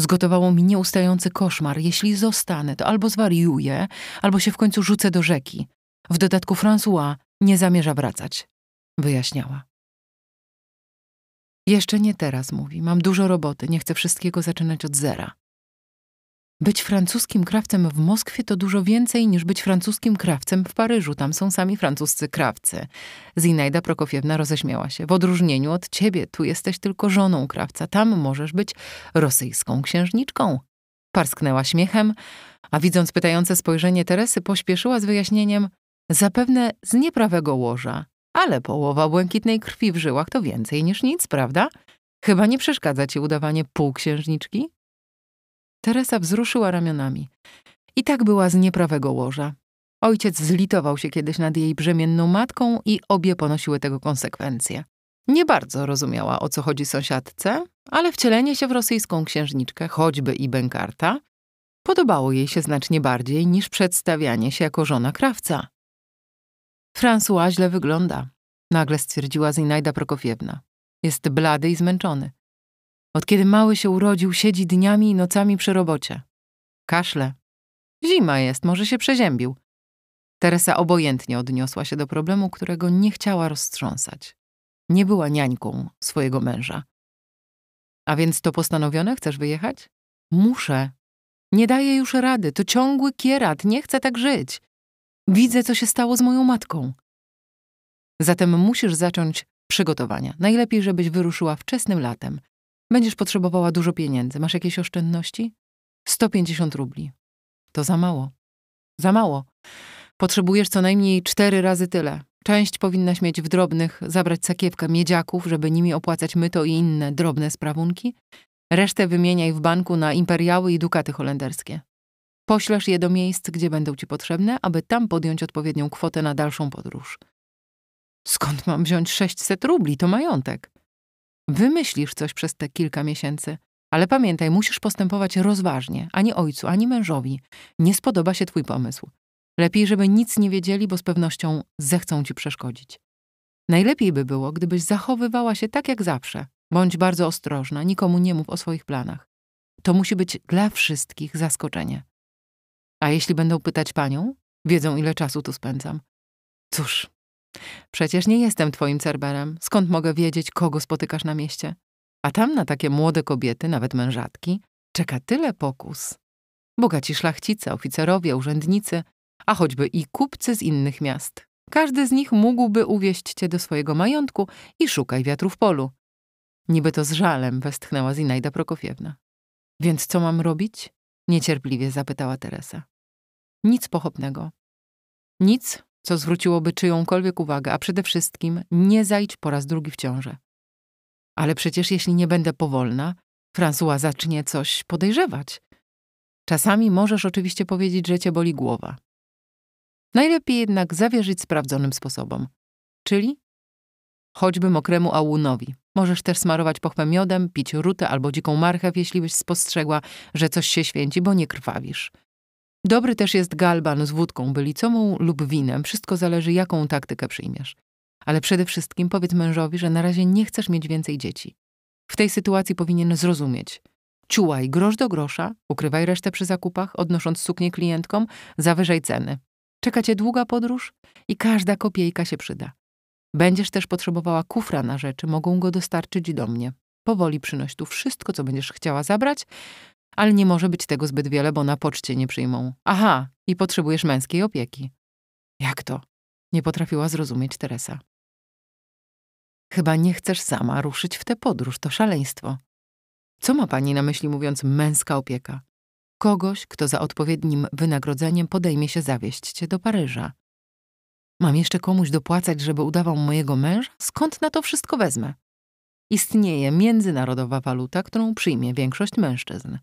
Zgotowało mi nieustający koszmar. Jeśli zostanę, to albo zwariuję, albo się w końcu rzucę do rzeki. W dodatku François nie zamierza wracać, wyjaśniała. Jeszcze nie teraz, mówi. Mam dużo roboty, nie chcę wszystkiego zaczynać od zera. Być francuskim krawcem w Moskwie to dużo więcej niż być francuskim krawcem w Paryżu. Tam są sami francuscy krawcy. Zinajda Prokofiewna roześmiała się. W odróżnieniu od ciebie, tu jesteś tylko żoną krawca. Tam możesz być rosyjską księżniczką. Parsknęła śmiechem, a widząc pytające spojrzenie Teresy, pośpieszyła z wyjaśnieniem zapewne z nieprawego łoża. Ale połowa błękitnej krwi w żyłach to więcej niż nic, prawda? Chyba nie przeszkadza ci udawanie półksiężniczki? Teresa wzruszyła ramionami. I tak była z nieprawego łoża. Ojciec zlitował się kiedyś nad jej brzemienną matką i obie ponosiły tego konsekwencje. Nie bardzo rozumiała, o co chodzi sąsiadce, ale wcielenie się w rosyjską księżniczkę, choćby i bękarta, podobało jej się znacznie bardziej niż przedstawianie się jako żona krawca. François źle wygląda, nagle stwierdziła Zinajda Prokofiewna. Jest blady i zmęczony. Od kiedy mały się urodził, siedzi dniami i nocami przy robocie. Kaszle. Zima jest, może się przeziębił. Teresa obojętnie odniosła się do problemu, którego nie chciała roztrząsać. Nie była niańką swojego męża. A więc to postanowione? Chcesz wyjechać? Muszę. Nie daję już rady. To ciągły kierat. Nie chcę tak żyć. Widzę, co się stało z moją matką. Zatem musisz zacząć przygotowania. Najlepiej, żebyś wyruszyła wczesnym latem, Będziesz potrzebowała dużo pieniędzy. Masz jakieś oszczędności? 150 rubli. To za mało. Za mało. Potrzebujesz co najmniej cztery razy tyle. Część powinnaś mieć w drobnych, zabrać sakiewkę miedziaków, żeby nimi opłacać myto i inne drobne sprawunki. Resztę wymieniaj w banku na imperiały i dukaty holenderskie. Poślesz je do miejsc, gdzie będą ci potrzebne, aby tam podjąć odpowiednią kwotę na dalszą podróż. Skąd mam wziąć 600 rubli? To majątek. Wymyślisz coś przez te kilka miesięcy, ale pamiętaj, musisz postępować rozważnie. Ani ojcu, ani mężowi nie spodoba się twój pomysł. Lepiej, żeby nic nie wiedzieli, bo z pewnością zechcą ci przeszkodzić. Najlepiej by było, gdybyś zachowywała się tak jak zawsze. Bądź bardzo ostrożna, nikomu nie mów o swoich planach. To musi być dla wszystkich zaskoczenie. A jeśli będą pytać panią, wiedzą ile czasu tu spędzam. Cóż, Przecież nie jestem twoim cerberem. Skąd mogę wiedzieć, kogo spotykasz na mieście? A tam na takie młode kobiety, nawet mężatki, czeka tyle pokus. Bogaci szlachcice, oficerowie, urzędnicy, a choćby i kupcy z innych miast. Każdy z nich mógłby uwieść cię do swojego majątku i szukaj wiatru w polu. Niby to z żalem westchnęła Zinaida Prokofiewna. Więc co mam robić? Niecierpliwie zapytała Teresa. Nic pochopnego. Nic, co zwróciłoby czyjąkolwiek uwagę, a przede wszystkim nie zajdź po raz drugi w ciążę. Ale przecież jeśli nie będę powolna, François zacznie coś podejrzewać. Czasami możesz oczywiście powiedzieć, że cię boli głowa. Najlepiej jednak zawierzyć sprawdzonym sposobom, czyli choćby mokremu ałunowi. Możesz też smarować pochwę miodem, pić rutę albo dziką marchew, jeśli byś spostrzegła, że coś się święci, bo nie krwawisz. Dobry też jest galban z wódką bylicową lub winem, wszystko zależy jaką taktykę przyjmiesz. Ale przede wszystkim powiedz mężowi, że na razie nie chcesz mieć więcej dzieci. W tej sytuacji powinien zrozumieć. Czułaj grosz do grosza, ukrywaj resztę przy zakupach, odnosząc suknię klientkom, zawyżaj ceny. Czeka cię długa podróż i każda kopiejka się przyda. Będziesz też potrzebowała kufra na rzeczy, mogą go dostarczyć do mnie. Powoli przynoś tu wszystko, co będziesz chciała zabrać, ale nie może być tego zbyt wiele, bo na poczcie nie przyjmą. Aha, i potrzebujesz męskiej opieki. Jak to? Nie potrafiła zrozumieć Teresa. Chyba nie chcesz sama ruszyć w tę podróż, to szaleństwo. Co ma pani na myśli mówiąc męska opieka? Kogoś, kto za odpowiednim wynagrodzeniem podejmie się zawieźć cię do Paryża. Mam jeszcze komuś dopłacać, żeby udawał mojego męża? Skąd na to wszystko wezmę? Istnieje międzynarodowa waluta, którą przyjmie większość mężczyzn.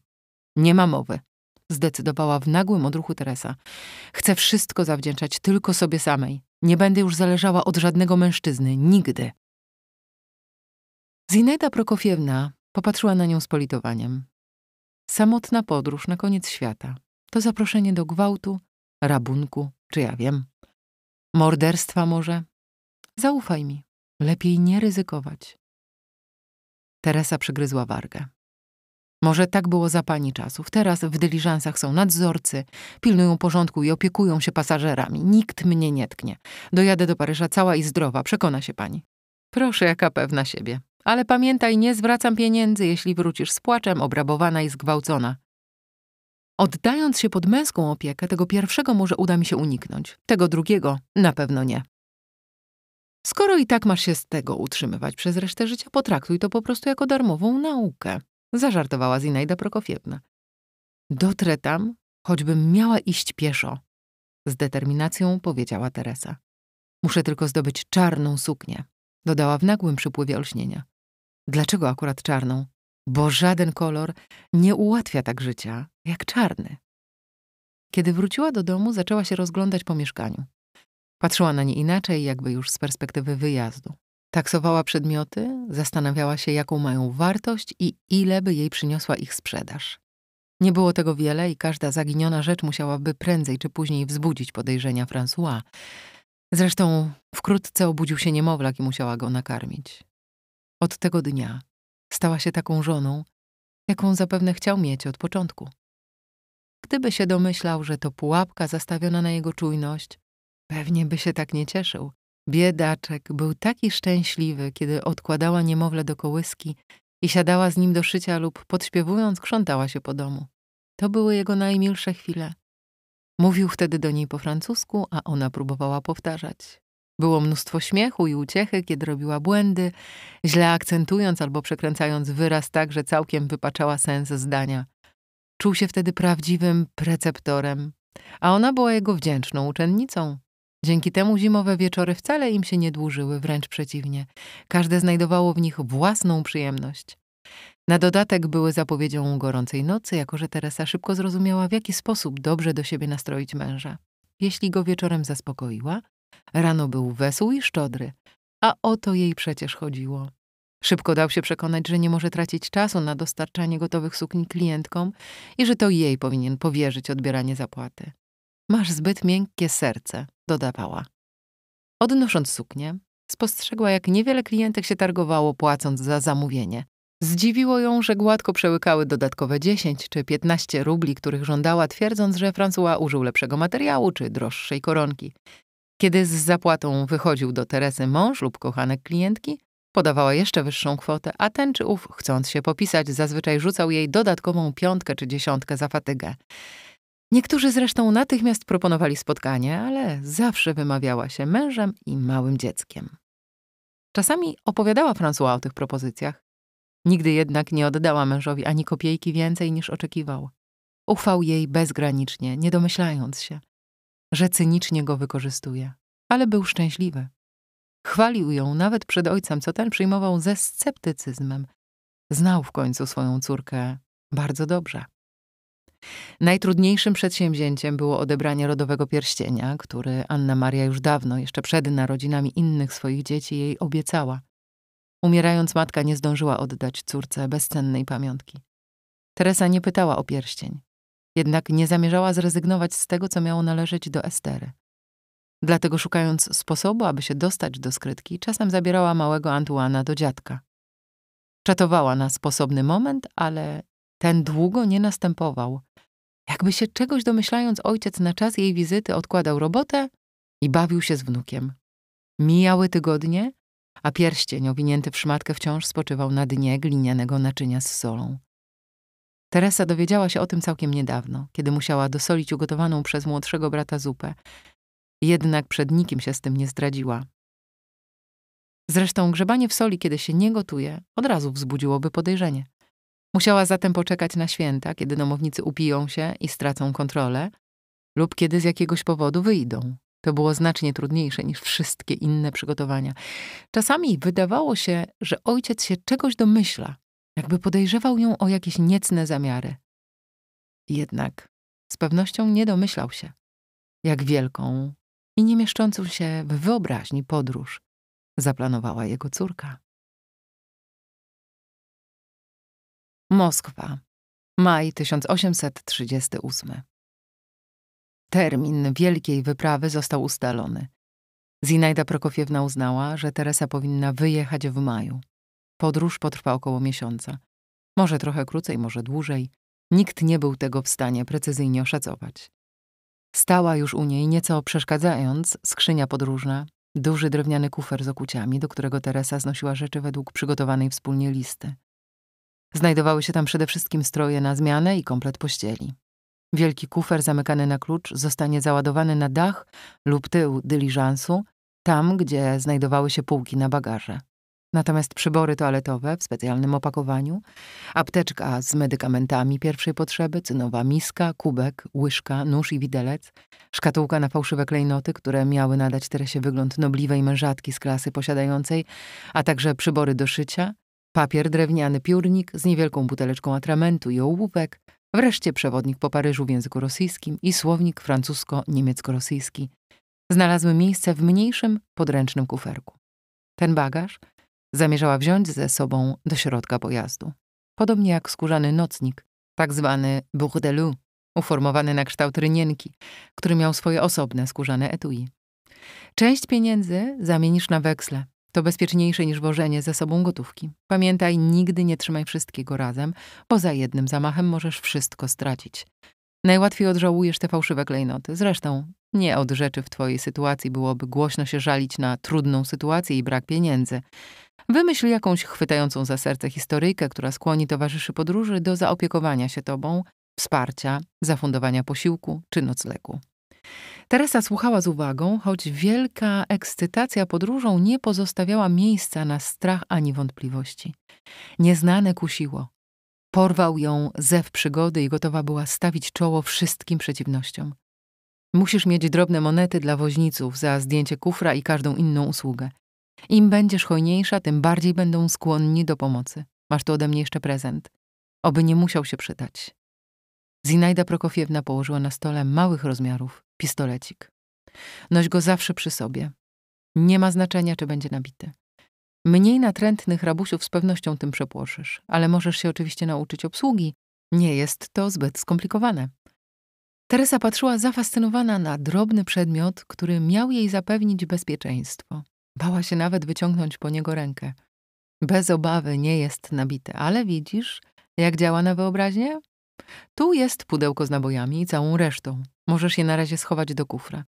Nie ma mowy. Zdecydowała w nagłym odruchu Teresa. Chcę wszystko zawdzięczać tylko sobie samej. Nie będę już zależała od żadnego mężczyzny. Nigdy. Zinaida Prokofiewna popatrzyła na nią z politowaniem. Samotna podróż na koniec świata. To zaproszenie do gwałtu, rabunku, czy ja wiem. Morderstwa może? Zaufaj mi. Lepiej nie ryzykować. Teresa przygryzła wargę. Może tak było za pani czasów. Teraz w dyliżansach są nadzorcy, pilnują porządku i opiekują się pasażerami. Nikt mnie nie tknie. Dojadę do Paryża cała i zdrowa, przekona się pani. Proszę, jaka pewna siebie. Ale pamiętaj, nie zwracam pieniędzy, jeśli wrócisz z płaczem, obrabowana i zgwałcona. Oddając się pod męską opiekę, tego pierwszego może uda mi się uniknąć, tego drugiego na pewno nie. Skoro i tak masz się z tego utrzymywać przez resztę życia, potraktuj to po prostu jako darmową naukę zażartowała Zinajda Prokofiewna. Dotrę tam, choćbym miała iść pieszo, z determinacją powiedziała Teresa. Muszę tylko zdobyć czarną suknię, dodała w nagłym przypływie olśnienia. Dlaczego akurat czarną? Bo żaden kolor nie ułatwia tak życia jak czarny. Kiedy wróciła do domu, zaczęła się rozglądać po mieszkaniu. Patrzyła na nie inaczej, jakby już z perspektywy wyjazdu. Taksowała przedmioty, zastanawiała się, jaką mają wartość i ile by jej przyniosła ich sprzedaż. Nie było tego wiele i każda zaginiona rzecz musiałaby prędzej czy później wzbudzić podejrzenia François. Zresztą wkrótce obudził się niemowlak i musiała go nakarmić. Od tego dnia stała się taką żoną, jaką zapewne chciał mieć od początku. Gdyby się domyślał, że to pułapka zastawiona na jego czujność, pewnie by się tak nie cieszył. Biedaczek był taki szczęśliwy, kiedy odkładała niemowlę do kołyski i siadała z nim do szycia lub podśpiewując krzątała się po domu. To były jego najmilsze chwile. Mówił wtedy do niej po francusku, a ona próbowała powtarzać. Było mnóstwo śmiechu i uciechy, kiedy robiła błędy, źle akcentując albo przekręcając wyraz tak, że całkiem wypaczała sens zdania. Czuł się wtedy prawdziwym preceptorem, a ona była jego wdzięczną uczennicą. Dzięki temu zimowe wieczory wcale im się nie dłużyły, wręcz przeciwnie. Każde znajdowało w nich własną przyjemność. Na dodatek były zapowiedzią gorącej nocy, jako że Teresa szybko zrozumiała, w jaki sposób dobrze do siebie nastroić męża. Jeśli go wieczorem zaspokoiła, rano był wesół i szczodry, a o to jej przecież chodziło. Szybko dał się przekonać, że nie może tracić czasu na dostarczanie gotowych sukni klientkom i że to jej powinien powierzyć odbieranie zapłaty. Masz zbyt miękkie serce, dodawała. Odnosząc suknię, spostrzegła, jak niewiele klientek się targowało płacąc za zamówienie. Zdziwiło ją, że gładko przełykały dodatkowe 10 czy 15 rubli, których żądała, twierdząc, że François użył lepszego materiału czy droższej koronki. Kiedy z zapłatą wychodził do Teresy mąż lub kochanek klientki, podawała jeszcze wyższą kwotę, a ten czy ów, chcąc się popisać, zazwyczaj rzucał jej dodatkową piątkę czy dziesiątkę za fatygę. Niektórzy zresztą natychmiast proponowali spotkanie, ale zawsze wymawiała się mężem i małym dzieckiem. Czasami opowiadała François o tych propozycjach. Nigdy jednak nie oddała mężowi ani kopiejki więcej niż oczekiwał. Ufał jej bezgranicznie, nie domyślając się, że cynicznie go wykorzystuje, ale był szczęśliwy. Chwalił ją nawet przed ojcem, co ten przyjmował ze sceptycyzmem. Znał w końcu swoją córkę bardzo dobrze. Najtrudniejszym przedsięwzięciem było odebranie rodowego pierścienia, który Anna Maria już dawno, jeszcze przed narodzinami innych swoich dzieci, jej obiecała. Umierając matka nie zdążyła oddać córce bezcennej pamiątki. Teresa nie pytała o pierścień, jednak nie zamierzała zrezygnować z tego, co miało należeć do Estery. Dlatego szukając sposobu, aby się dostać do skrytki, czasem zabierała małego Antuana do dziadka. Czatowała na sposobny moment, ale ten długo nie następował. Jakby się czegoś domyślając, ojciec na czas jej wizyty odkładał robotę i bawił się z wnukiem. Mijały tygodnie, a pierścień owinięty w szmatkę wciąż spoczywał na dnie glinianego naczynia z solą. Teresa dowiedziała się o tym całkiem niedawno, kiedy musiała dosolić ugotowaną przez młodszego brata zupę. Jednak przed nikim się z tym nie zdradziła. Zresztą grzebanie w soli, kiedy się nie gotuje, od razu wzbudziłoby podejrzenie. Musiała zatem poczekać na święta, kiedy domownicy upiją się i stracą kontrolę, lub kiedy z jakiegoś powodu wyjdą. To było znacznie trudniejsze niż wszystkie inne przygotowania. Czasami wydawało się, że ojciec się czegoś domyśla, jakby podejrzewał ją o jakieś niecne zamiary. Jednak z pewnością nie domyślał się, jak wielką i nie mieszczącą się w wyobraźni podróż zaplanowała jego córka. Moskwa, maj 1838. Termin wielkiej wyprawy został ustalony. Zinajda Prokofiewna uznała, że Teresa powinna wyjechać w maju. Podróż potrwa około miesiąca. Może trochę krócej, może dłużej. Nikt nie był tego w stanie precyzyjnie oszacować. Stała już u niej, nieco przeszkadzając, skrzynia podróżna, duży drewniany kufer z okuciami, do którego Teresa znosiła rzeczy według przygotowanej wspólnie listy. Znajdowały się tam przede wszystkim stroje na zmianę i komplet pościeli. Wielki kufer zamykany na klucz zostanie załadowany na dach lub tył dyliżansu, tam gdzie znajdowały się półki na bagaże. Natomiast przybory toaletowe w specjalnym opakowaniu, apteczka z medykamentami pierwszej potrzeby, cynowa miska, kubek, łyżka, nóż i widelec, szkatułka na fałszywe klejnoty, które miały nadać Teresie wygląd nobliwej mężatki z klasy posiadającej, a także przybory do szycia, Papier drewniany piórnik z niewielką buteleczką atramentu i ołówek, wreszcie przewodnik po Paryżu w języku rosyjskim i słownik francusko-niemiecko-rosyjski. Znalazły miejsce w mniejszym, podręcznym kuferku. Ten bagaż zamierzała wziąć ze sobą do środka pojazdu. Podobnie jak skórzany nocnik, tak zwany bourdelu, uformowany na kształt rynienki, który miał swoje osobne skórzane etui. Część pieniędzy zamienisz na weksle, to bezpieczniejsze niż wożenie ze sobą gotówki. Pamiętaj, nigdy nie trzymaj wszystkiego razem, bo za jednym zamachem możesz wszystko stracić. Najłatwiej odżałujesz te fałszywe klejnoty. Zresztą nie od rzeczy w twojej sytuacji byłoby głośno się żalić na trudną sytuację i brak pieniędzy. Wymyśl jakąś chwytającą za serce historyjkę, która skłoni towarzyszy podróży do zaopiekowania się tobą, wsparcia, zafundowania posiłku czy noclegu. Teresa słuchała z uwagą, choć wielka ekscytacja podróżą nie pozostawiała miejsca na strach ani wątpliwości. Nieznane kusiło. Porwał ją zew przygody i gotowa była stawić czoło wszystkim przeciwnościom. Musisz mieć drobne monety dla woźniców za zdjęcie kufra i każdą inną usługę. Im będziesz hojniejsza, tym bardziej będą skłonni do pomocy. Masz tu ode mnie jeszcze prezent. Oby nie musiał się przydać. Zinajda Prokofiewna położyła na stole małych rozmiarów pistolecik. Noś go zawsze przy sobie. Nie ma znaczenia, czy będzie nabity. Mniej natrętnych rabusiów z pewnością tym przepłoszysz, ale możesz się oczywiście nauczyć obsługi. Nie jest to zbyt skomplikowane. Teresa patrzyła zafascynowana na drobny przedmiot, który miał jej zapewnić bezpieczeństwo. Bała się nawet wyciągnąć po niego rękę. Bez obawy nie jest nabite, ale widzisz, jak działa na wyobraźnię? Tu jest pudełko z nabojami i całą resztą. Możesz je na razie schować do kufra.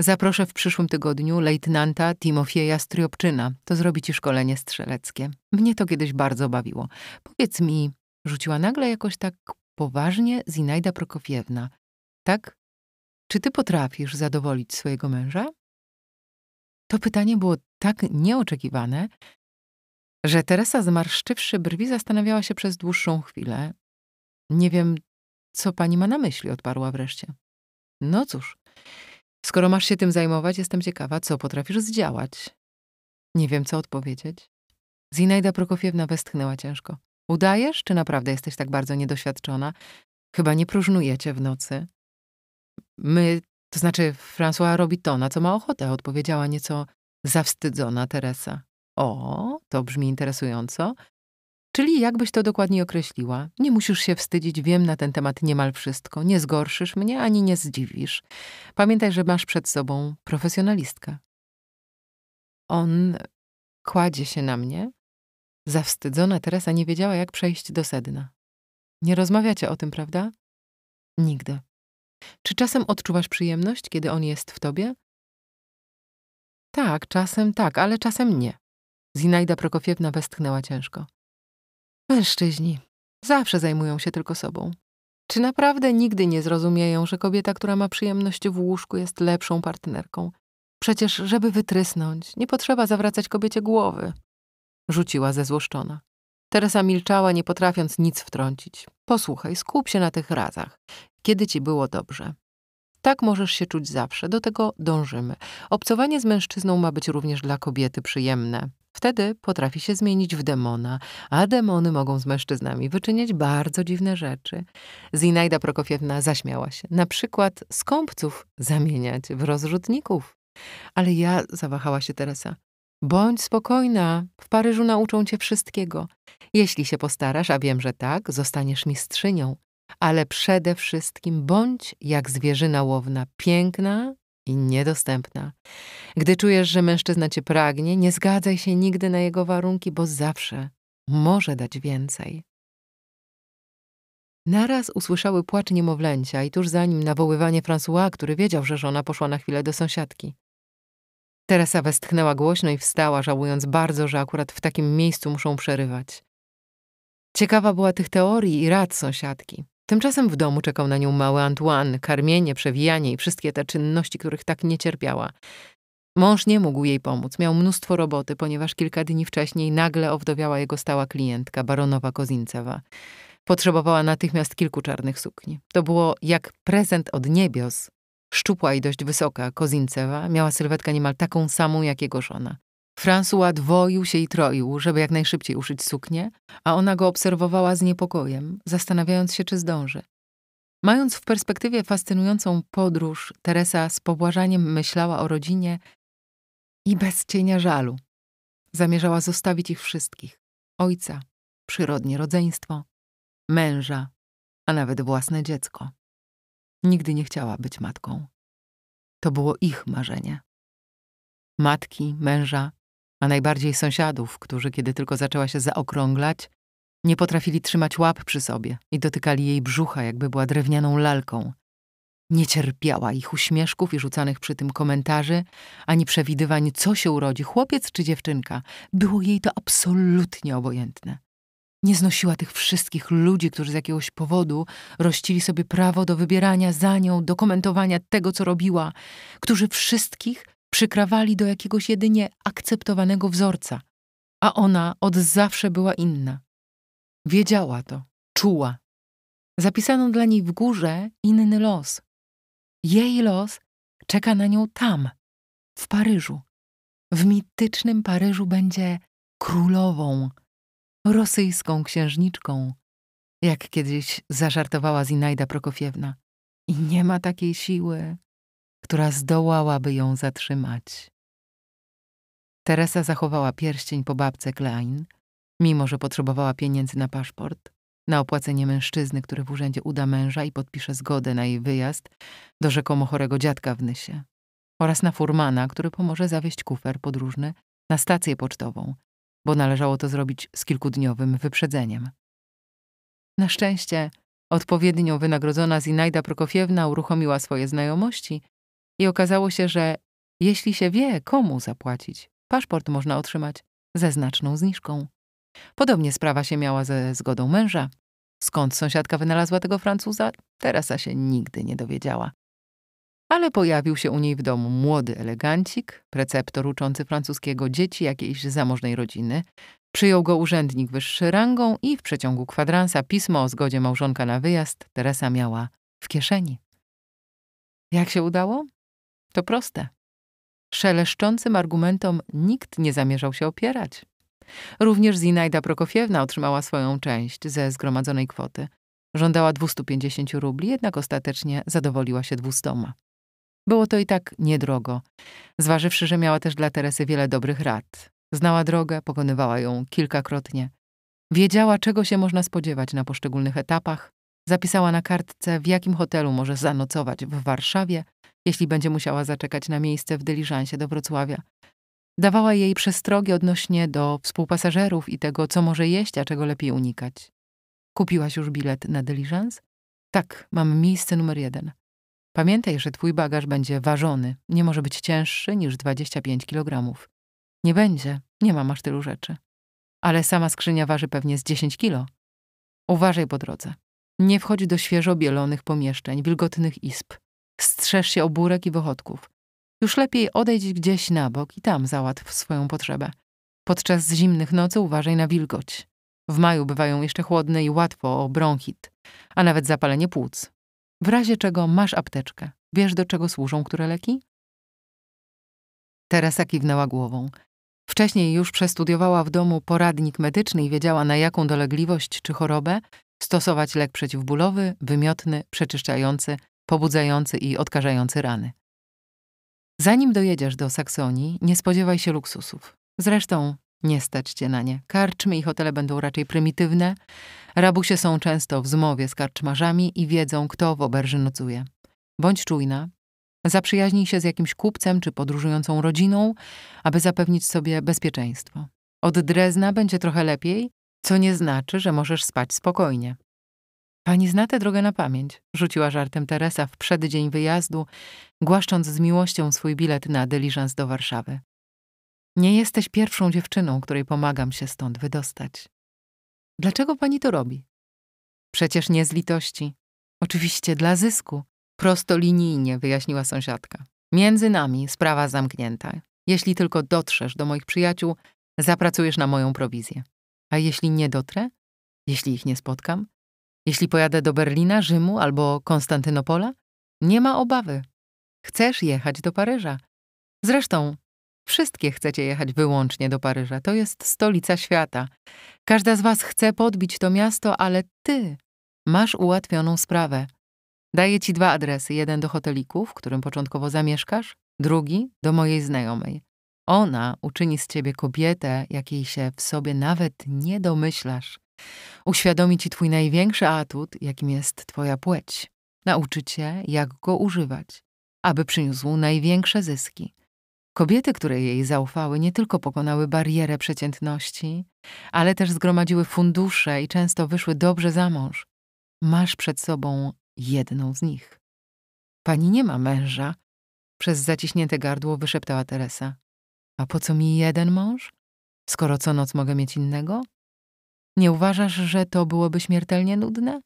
Zaproszę w przyszłym tygodniu lejtnanta Timofieja Stryopczyna. To zrobi ci szkolenie strzeleckie. Mnie to kiedyś bardzo bawiło. Powiedz mi, rzuciła nagle jakoś tak poważnie Zinajda Prokofiewna. Tak? Czy ty potrafisz zadowolić swojego męża? To pytanie było tak nieoczekiwane, że Teresa, zmarszczywszy brwi, zastanawiała się przez dłuższą chwilę, nie wiem, co pani ma na myśli, odparła wreszcie. No cóż, skoro masz się tym zajmować, jestem ciekawa, co potrafisz zdziałać. Nie wiem, co odpowiedzieć. Zinajda Prokofiewna westchnęła ciężko. Udajesz, czy naprawdę jesteś tak bardzo niedoświadczona? Chyba nie próżnujecie w nocy. My, to znaczy François robi to, na co ma ochotę, odpowiedziała nieco zawstydzona Teresa. O, to brzmi interesująco. Czyli jakbyś to dokładnie określiła? Nie musisz się wstydzić, wiem na ten temat niemal wszystko. Nie zgorszysz mnie ani nie zdziwisz. Pamiętaj, że masz przed sobą profesjonalistkę. On kładzie się na mnie. Zawstydzona Teresa nie wiedziała, jak przejść do sedna. Nie rozmawiacie o tym, prawda? Nigdy. Czy czasem odczuwasz przyjemność, kiedy on jest w tobie? Tak, czasem tak, ale czasem nie. Zinaida Prokofiewna westchnęła ciężko. Mężczyźni zawsze zajmują się tylko sobą. Czy naprawdę nigdy nie zrozumieją, że kobieta, która ma przyjemność w łóżku, jest lepszą partnerką? Przecież, żeby wytrysnąć, nie potrzeba zawracać kobiecie głowy. Rzuciła zezłoszczona. Teresa milczała, nie potrafiąc nic wtrącić. Posłuchaj, skup się na tych razach. Kiedy ci było dobrze? Tak możesz się czuć zawsze, do tego dążymy. Obcowanie z mężczyzną ma być również dla kobiety przyjemne. Wtedy potrafi się zmienić w demona, a demony mogą z mężczyznami wyczyniać bardzo dziwne rzeczy. Zinajda Prokofiewna zaśmiała się. Na przykład skąpców zamieniać w rozrzutników. Ale ja zawahała się Teresa. Bądź spokojna, w Paryżu nauczą cię wszystkiego. Jeśli się postarasz, a wiem, że tak, zostaniesz mistrzynią. Ale przede wszystkim bądź jak zwierzyna łowna, piękna i niedostępna. Gdy czujesz, że mężczyzna cię pragnie, nie zgadzaj się nigdy na jego warunki, bo zawsze może dać więcej. Naraz usłyszały płacz niemowlęcia i tuż za nim nawoływanie François, który wiedział, że żona poszła na chwilę do sąsiadki. Teresa westchnęła głośno i wstała, żałując bardzo, że akurat w takim miejscu muszą przerywać. Ciekawa była tych teorii i rad sąsiadki. Tymczasem w domu czekał na nią mały Antoine, karmienie, przewijanie i wszystkie te czynności, których tak nie cierpiała. Mąż nie mógł jej pomóc, miał mnóstwo roboty, ponieważ kilka dni wcześniej nagle owdowiała jego stała klientka, baronowa Kozincewa. Potrzebowała natychmiast kilku czarnych sukni. To było jak prezent od niebios. Szczupła i dość wysoka Kozincewa miała sylwetkę niemal taką samą jak jego żona. François dwoił się i troił, żeby jak najszybciej uszyć suknię, a ona go obserwowała z niepokojem, zastanawiając się, czy zdąży. Mając w perspektywie fascynującą podróż, Teresa z pobłażaniem myślała o rodzinie i bez cienia żalu. Zamierzała zostawić ich wszystkich: ojca, przyrodnie rodzeństwo, męża, a nawet własne dziecko. Nigdy nie chciała być matką. To było ich marzenie. Matki, męża, a najbardziej sąsiadów, którzy, kiedy tylko zaczęła się zaokrąglać, nie potrafili trzymać łap przy sobie i dotykali jej brzucha, jakby była drewnianą lalką. Nie cierpiała ich uśmieszków i rzucanych przy tym komentarzy, ani przewidywań, co się urodzi, chłopiec czy dziewczynka. Było jej to absolutnie obojętne. Nie znosiła tych wszystkich ludzi, którzy z jakiegoś powodu rościli sobie prawo do wybierania za nią, do komentowania tego, co robiła, którzy wszystkich przykrawali do jakiegoś jedynie akceptowanego wzorca, a ona od zawsze była inna. Wiedziała to, czuła. Zapisano dla niej w górze inny los. Jej los czeka na nią tam, w Paryżu. W mitycznym Paryżu będzie królową, rosyjską księżniczką, jak kiedyś zażartowała Zinajda Prokofiewna. I nie ma takiej siły, która zdołałaby ją zatrzymać. Teresa zachowała pierścień po babce Klein, mimo że potrzebowała pieniędzy na paszport, na opłacenie mężczyzny, który w urzędzie uda męża i podpisze zgodę na jej wyjazd do rzekomo chorego dziadka w Nysie, oraz na furmana, który pomoże zawieźć kufer podróżny na stację pocztową, bo należało to zrobić z kilkudniowym wyprzedzeniem. Na szczęście odpowiednio wynagrodzona Zinajda Prokofiewna uruchomiła swoje znajomości i okazało się, że jeśli się wie, komu zapłacić, paszport można otrzymać ze znaczną zniżką. Podobnie sprawa się miała ze zgodą męża. Skąd sąsiadka wynalazła tego Francuza, Teresa się nigdy nie dowiedziała. Ale pojawił się u niej w domu młody elegancik, preceptor uczący francuskiego dzieci jakiejś zamożnej rodziny. Przyjął go urzędnik wyższy rangą i w przeciągu kwadransa pismo o zgodzie małżonka na wyjazd Teresa miała w kieszeni. Jak się udało? To proste. Szeleszczącym argumentom nikt nie zamierzał się opierać. Również Zinajda Prokofiewna otrzymała swoją część ze zgromadzonej kwoty. Żądała 250 rubli, jednak ostatecznie zadowoliła się 200. Było to i tak niedrogo, zważywszy, że miała też dla Teresy wiele dobrych rad. Znała drogę, pokonywała ją kilkakrotnie. Wiedziała, czego się można spodziewać na poszczególnych etapach, Zapisała na kartce, w jakim hotelu może zanocować w Warszawie, jeśli będzie musiała zaczekać na miejsce w dyliżansie do Wrocławia. Dawała jej przestrogi odnośnie do współpasażerów i tego, co może jeść, a czego lepiej unikać. Kupiłaś już bilet na dyliżans? Tak, mam miejsce numer jeden. Pamiętaj, że twój bagaż będzie ważony, nie może być cięższy niż 25 kg. Nie będzie, nie mam aż tylu rzeczy. Ale sama skrzynia waży pewnie z 10 kilo. Uważaj po drodze. Nie wchodź do świeżo bielonych pomieszczeń, wilgotnych izb. Strzeż się obórek i wychodków. Już lepiej odejdź gdzieś na bok i tam załatw swoją potrzebę. Podczas zimnych nocy uważaj na wilgoć. W maju bywają jeszcze chłodne i łatwo o bronchit, a nawet zapalenie płuc. W razie czego masz apteczkę. Wiesz, do czego służą które leki? Teresa kiwnęła głową. Wcześniej już przestudiowała w domu poradnik medyczny i wiedziała, na jaką dolegliwość czy chorobę Stosować lek przeciwbólowy, wymiotny, przeczyszczający, pobudzający i odkażający rany. Zanim dojedziesz do Saksonii, nie spodziewaj się luksusów. Zresztą nie stać cię na nie. Karczmy i hotele będą raczej prymitywne. Rabusie są często w zmowie z karczmarzami i wiedzą, kto w oberży nocuje. Bądź czujna. Zaprzyjaźnij się z jakimś kupcem czy podróżującą rodziną, aby zapewnić sobie bezpieczeństwo. Od Drezna będzie trochę lepiej, co nie znaczy, że możesz spać spokojnie. Pani zna tę drogę na pamięć, rzuciła żartem Teresa w przeddzień wyjazdu, głaszcząc z miłością swój bilet na dyliżans do Warszawy. Nie jesteś pierwszą dziewczyną, której pomagam się stąd wydostać. Dlaczego pani to robi? Przecież nie z litości. Oczywiście dla zysku. Prosto linijnie wyjaśniła sąsiadka. Między nami sprawa zamknięta. Jeśli tylko dotrzesz do moich przyjaciół, zapracujesz na moją prowizję. A jeśli nie dotrę? Jeśli ich nie spotkam? Jeśli pojadę do Berlina, Rzymu albo Konstantynopola? Nie ma obawy. Chcesz jechać do Paryża. Zresztą, wszystkie chcecie jechać wyłącznie do Paryża. To jest stolica świata. Każda z was chce podbić to miasto, ale ty masz ułatwioną sprawę. Daję ci dwa adresy. Jeden do hoteliku, w którym początkowo zamieszkasz, drugi do mojej znajomej. Ona uczyni z ciebie kobietę, jakiej się w sobie nawet nie domyślasz. Uświadomi ci twój największy atut, jakim jest twoja płeć. Nauczy cię, jak go używać, aby przyniósł największe zyski. Kobiety, które jej zaufały, nie tylko pokonały barierę przeciętności, ale też zgromadziły fundusze i często wyszły dobrze za mąż. Masz przed sobą jedną z nich. Pani nie ma męża, przez zaciśnięte gardło wyszeptała Teresa. A po co mi jeden mąż, skoro co noc mogę mieć innego? Nie uważasz, że to byłoby śmiertelnie nudne?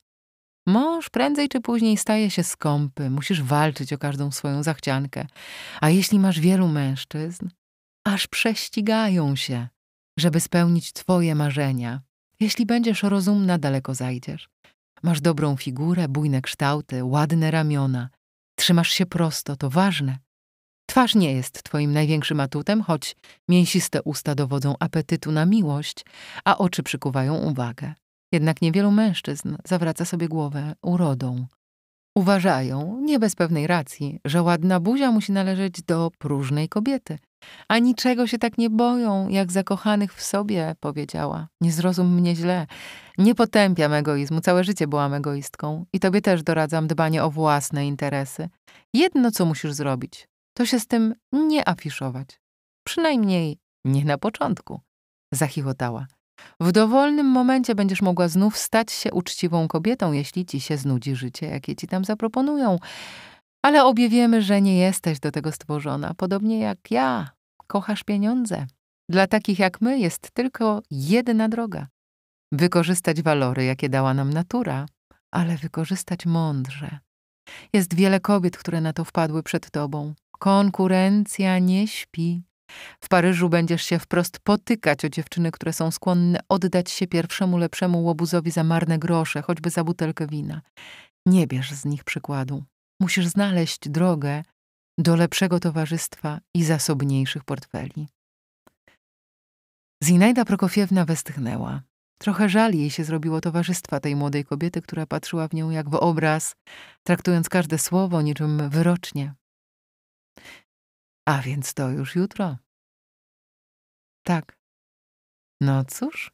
Mąż prędzej czy później staje się skąpy, musisz walczyć o każdą swoją zachciankę. A jeśli masz wielu mężczyzn, aż prześcigają się, żeby spełnić twoje marzenia. Jeśli będziesz rozumna, daleko zajdziesz. Masz dobrą figurę, bujne kształty, ładne ramiona. Trzymasz się prosto, to ważne. Twarz nie jest twoim największym atutem, choć mięsiste usta dowodzą apetytu na miłość, a oczy przykuwają uwagę. Jednak niewielu mężczyzn zawraca sobie głowę urodą. Uważają, nie bez pewnej racji, że ładna buzia musi należeć do próżnej kobiety. A niczego się tak nie boją, jak zakochanych w sobie, powiedziała. Nie zrozum mnie źle. Nie potępiam egoizmu, całe życie byłam egoistką i tobie też doradzam dbanie o własne interesy. Jedno, co musisz zrobić, to się z tym nie afiszować. Przynajmniej nie na początku, zachichotała. W dowolnym momencie będziesz mogła znów stać się uczciwą kobietą, jeśli ci się znudzi życie, jakie ci tam zaproponują. Ale obie wiemy, że nie jesteś do tego stworzona, podobnie jak ja. Kochasz pieniądze. Dla takich jak my jest tylko jedna droga. Wykorzystać walory, jakie dała nam natura, ale wykorzystać mądrze. Jest wiele kobiet, które na to wpadły przed tobą. Konkurencja nie śpi. W Paryżu będziesz się wprost potykać o dziewczyny, które są skłonne oddać się pierwszemu lepszemu łobuzowi za marne grosze, choćby za butelkę wina. Nie bierz z nich przykładu. Musisz znaleźć drogę do lepszego towarzystwa i zasobniejszych portfeli. Zinajda Prokofiewna westchnęła. Trochę żal jej się zrobiło towarzystwa tej młodej kobiety, która patrzyła w nią jak w obraz, traktując każde słowo niczym wyrocznie, a więc to już jutro. Tak. No cóż.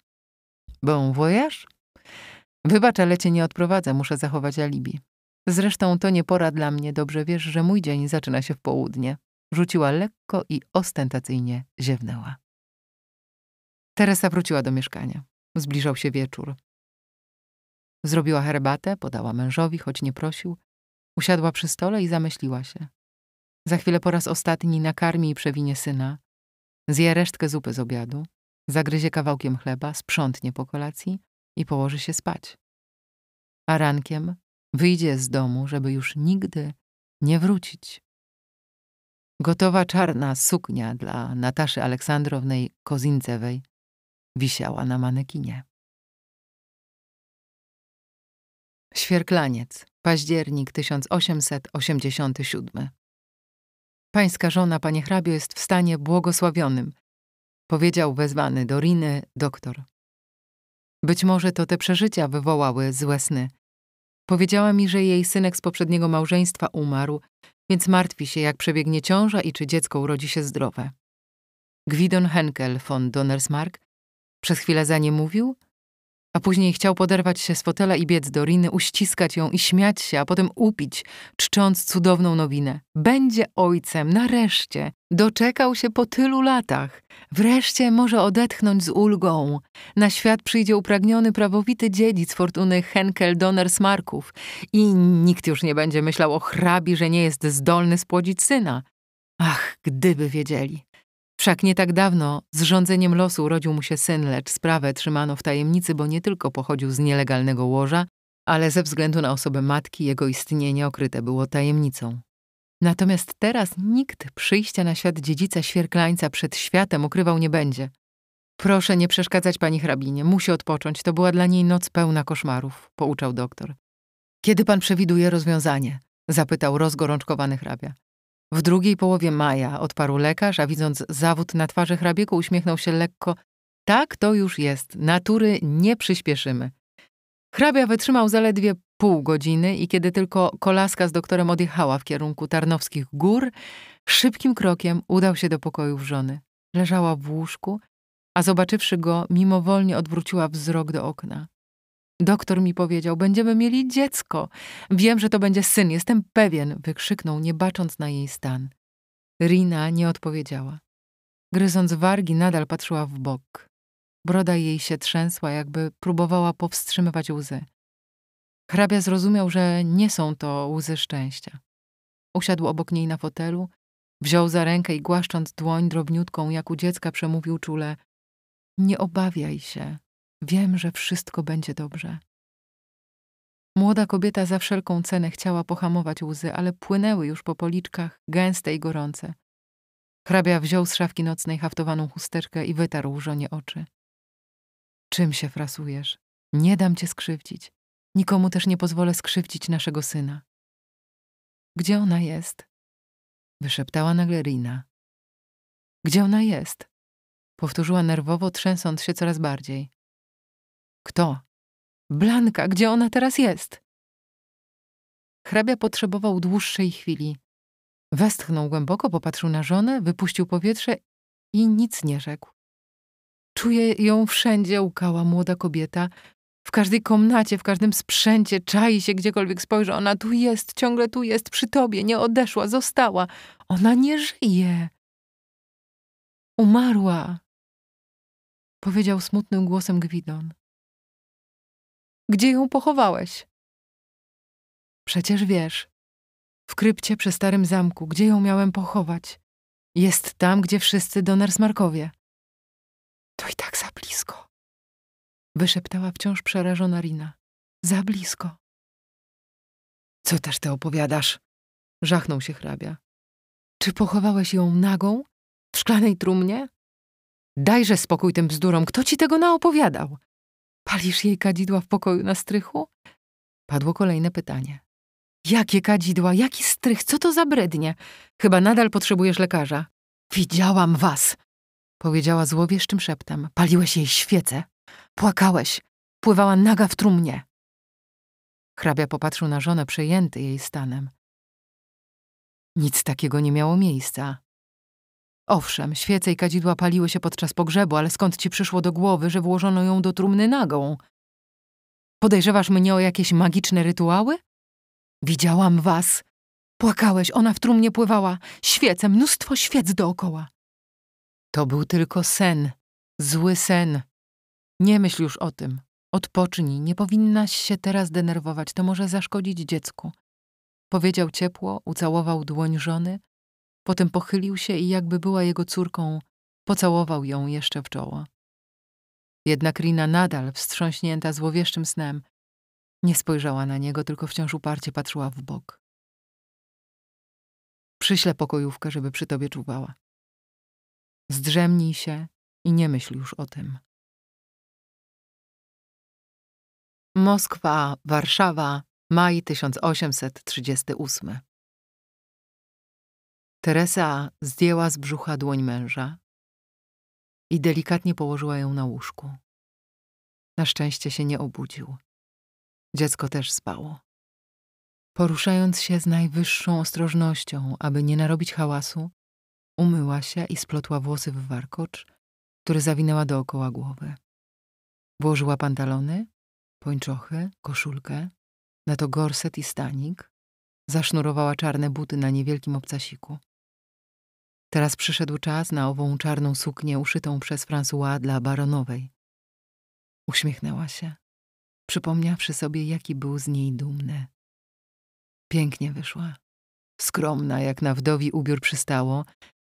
Bon voyage. Wybacz, ale cię nie odprowadzę, muszę zachować alibi. Zresztą to nie pora dla mnie, dobrze wiesz, że mój dzień zaczyna się w południe. Rzuciła lekko i ostentacyjnie ziewnęła. Teresa wróciła do mieszkania. Zbliżał się wieczór. Zrobiła herbatę, podała mężowi, choć nie prosił. Usiadła przy stole i zamyśliła się. Za chwilę po raz ostatni nakarmi i przewinie syna, zje resztkę zupy z obiadu, zagryzie kawałkiem chleba, sprzątnie po kolacji i położy się spać. A rankiem wyjdzie z domu, żeby już nigdy nie wrócić. Gotowa czarna suknia dla Nataszy Aleksandrownej Kozincewej wisiała na manekinie. Świerklaniec, październik 1887. Pańska żona, panie hrabio, jest w stanie błogosławionym, powiedział wezwany do Riny doktor. Być może to te przeżycia wywołały złe sny. Powiedziała mi, że jej synek z poprzedniego małżeństwa umarł, więc martwi się, jak przebiegnie ciąża i czy dziecko urodzi się zdrowe. Gwidon Henkel von Donnersmark przez chwilę za nie mówił, a później chciał poderwać się z fotela i biec do Riny, uściskać ją i śmiać się, a potem upić, czcząc cudowną nowinę. Będzie ojcem, nareszcie. Doczekał się po tylu latach. Wreszcie może odetchnąć z ulgą. Na świat przyjdzie upragniony, prawowity dziedzic fortuny Henkel Donner Smarków i nikt już nie będzie myślał o hrabi, że nie jest zdolny spłodzić syna. Ach, gdyby wiedzieli. Wszak nie tak dawno z rządzeniem losu urodził mu się syn, lecz sprawę trzymano w tajemnicy, bo nie tylko pochodził z nielegalnego łoża, ale ze względu na osobę matki jego istnienie okryte było tajemnicą. Natomiast teraz nikt przyjścia na świat dziedzica świerklańca przed światem ukrywał nie będzie. Proszę nie przeszkadzać pani hrabinie, musi odpocząć, to była dla niej noc pełna koszmarów, pouczał doktor. Kiedy pan przewiduje rozwiązanie? zapytał rozgorączkowany hrabia. W drugiej połowie maja odparł lekarz, a widząc zawód na twarzy hrabiego, uśmiechnął się lekko. Tak to już jest, natury nie przyspieszymy. Hrabia wytrzymał zaledwie pół godziny i kiedy tylko kolaska z doktorem odjechała w kierunku Tarnowskich Gór, szybkim krokiem udał się do pokoju żony. Leżała w łóżku, a zobaczywszy go, mimowolnie odwróciła wzrok do okna. Doktor mi powiedział, będziemy mieli dziecko. Wiem, że to będzie syn, jestem pewien, wykrzyknął, nie bacząc na jej stan. Rina nie odpowiedziała. Gryząc wargi, nadal patrzyła w bok. Broda jej się trzęsła, jakby próbowała powstrzymywać łzy. Hrabia zrozumiał, że nie są to łzy szczęścia. Usiadł obok niej na fotelu, wziął za rękę i głaszcząc dłoń drobniutką jak u dziecka przemówił czule: Nie obawiaj się, Wiem, że wszystko będzie dobrze. Młoda kobieta za wszelką cenę chciała pohamować łzy, ale płynęły już po policzkach, gęste i gorące. Hrabia wziął z szafki nocnej haftowaną chusteczkę i wytarł żonie oczy. Czym się frasujesz? Nie dam cię skrzywdzić. Nikomu też nie pozwolę skrzywdzić naszego syna. Gdzie ona jest? Wyszeptała nagle Rina. Gdzie ona jest? Powtórzyła nerwowo, trzęsąc się coraz bardziej. Kto? Blanka, gdzie ona teraz jest? Hrabia potrzebował dłuższej chwili. Westchnął głęboko, popatrzył na żonę, wypuścił powietrze i nic nie rzekł. Czuje ją wszędzie, łkała młoda kobieta. W każdej komnacie, w każdym sprzęcie, czai się gdziekolwiek spojrzy. Ona tu jest, ciągle tu jest, przy tobie, nie odeszła, została. Ona nie żyje. Umarła, powiedział smutnym głosem Gwidon. Gdzie ją pochowałeś? Przecież wiesz. W krypcie przy starym zamku, gdzie ją miałem pochować. Jest tam, gdzie wszyscy Donarsmarkowie. To i tak za blisko. Wyszeptała wciąż przerażona Rina. Za blisko. Co też ty opowiadasz? Żachnął się hrabia. Czy pochowałeś ją nagą? W szklanej trumnie? Dajże spokój tym bzdurom. Kto ci tego naopowiadał? Palisz jej kadzidła w pokoju na strychu? Padło kolejne pytanie. Jakie kadzidła? Jaki strych? Co to za brednie? Chyba nadal potrzebujesz lekarza. Widziałam was! Powiedziała złowieszczym szeptem. Paliłeś jej świecę. Płakałeś. Pływała naga w trumnie. Hrabia popatrzył na żonę, przejęty jej stanem. Nic takiego nie miało miejsca. Owszem, świece i kadzidła paliły się podczas pogrzebu, ale skąd ci przyszło do głowy, że włożono ją do trumny nagą? Podejrzewasz mnie o jakieś magiczne rytuały? Widziałam was. Płakałeś, ona w trumnie pływała. Świece, mnóstwo świec dookoła. To był tylko sen. Zły sen. Nie myśl już o tym. Odpocznij, nie powinnaś się teraz denerwować, to może zaszkodzić dziecku. Powiedział ciepło, ucałował dłoń żony, Potem pochylił się i jakby była jego córką, pocałował ją jeszcze w czoło. Jednak Rina nadal, wstrząśnięta złowieszczym snem, nie spojrzała na niego, tylko wciąż uparcie patrzyła w bok. Przyślę pokojówkę, żeby przy tobie czuwała. Zdrzemnij się i nie myśl już o tym. Moskwa, Warszawa, maj 1838. Teresa zdjęła z brzucha dłoń męża i delikatnie położyła ją na łóżku. Na szczęście się nie obudził. Dziecko też spało. Poruszając się z najwyższą ostrożnością, aby nie narobić hałasu, umyła się i splotła włosy w warkocz, który zawinęła dookoła głowy. Włożyła pantalony, pończochy, koszulkę, na to gorset i stanik, zasznurowała czarne buty na niewielkim obcasiku. Teraz przyszedł czas na ową czarną suknię uszytą przez François dla baronowej. Uśmiechnęła się, przypomniawszy sobie, jaki był z niej dumny. Pięknie wyszła. Skromna, jak na wdowi ubiór przystało,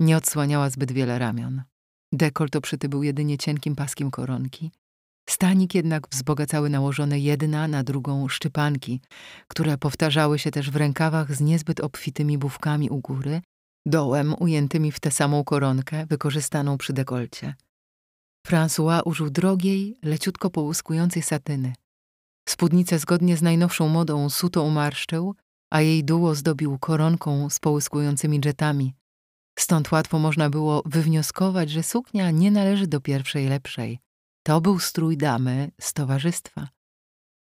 nie odsłaniała zbyt wiele ramion. Dekolt oprzyty był jedynie cienkim paskiem koronki. Stanik jednak wzbogacały nałożone jedna na drugą szczypanki, które powtarzały się też w rękawach z niezbyt obfitymi bufkami u góry dołem ujętymi w tę samą koronkę wykorzystaną przy dekolcie. François użył drogiej, leciutko połyskującej satyny. Spódnicę zgodnie z najnowszą modą suto umarszczył, a jej duło zdobił koronką z połyskującymi dżetami. Stąd łatwo można było wywnioskować, że suknia nie należy do pierwszej lepszej. To był strój damy z towarzystwa.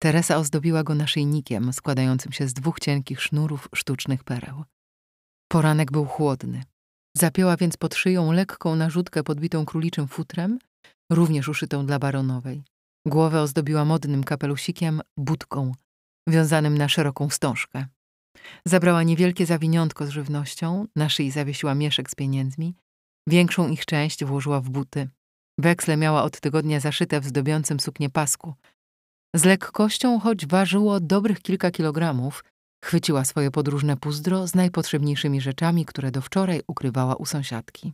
Teresa ozdobiła go naszyjnikiem składającym się z dwóch cienkich sznurów sztucznych pereł. Poranek był chłodny. Zapięła więc pod szyją lekką narzutkę podbitą króliczym futrem, również uszytą dla baronowej. Głowę ozdobiła modnym kapelusikiem, budką, wiązanym na szeroką wstążkę. Zabrała niewielkie zawiniątko z żywnością, na szyi zawiesiła mieszek z pieniędzmi, większą ich część włożyła w buty. Weksle miała od tygodnia zaszyte w zdobiącym suknie pasku. Z lekkością, choć ważyło dobrych kilka kilogramów, Chwyciła swoje podróżne puzdro z najpotrzebniejszymi rzeczami, które do wczoraj ukrywała u sąsiadki.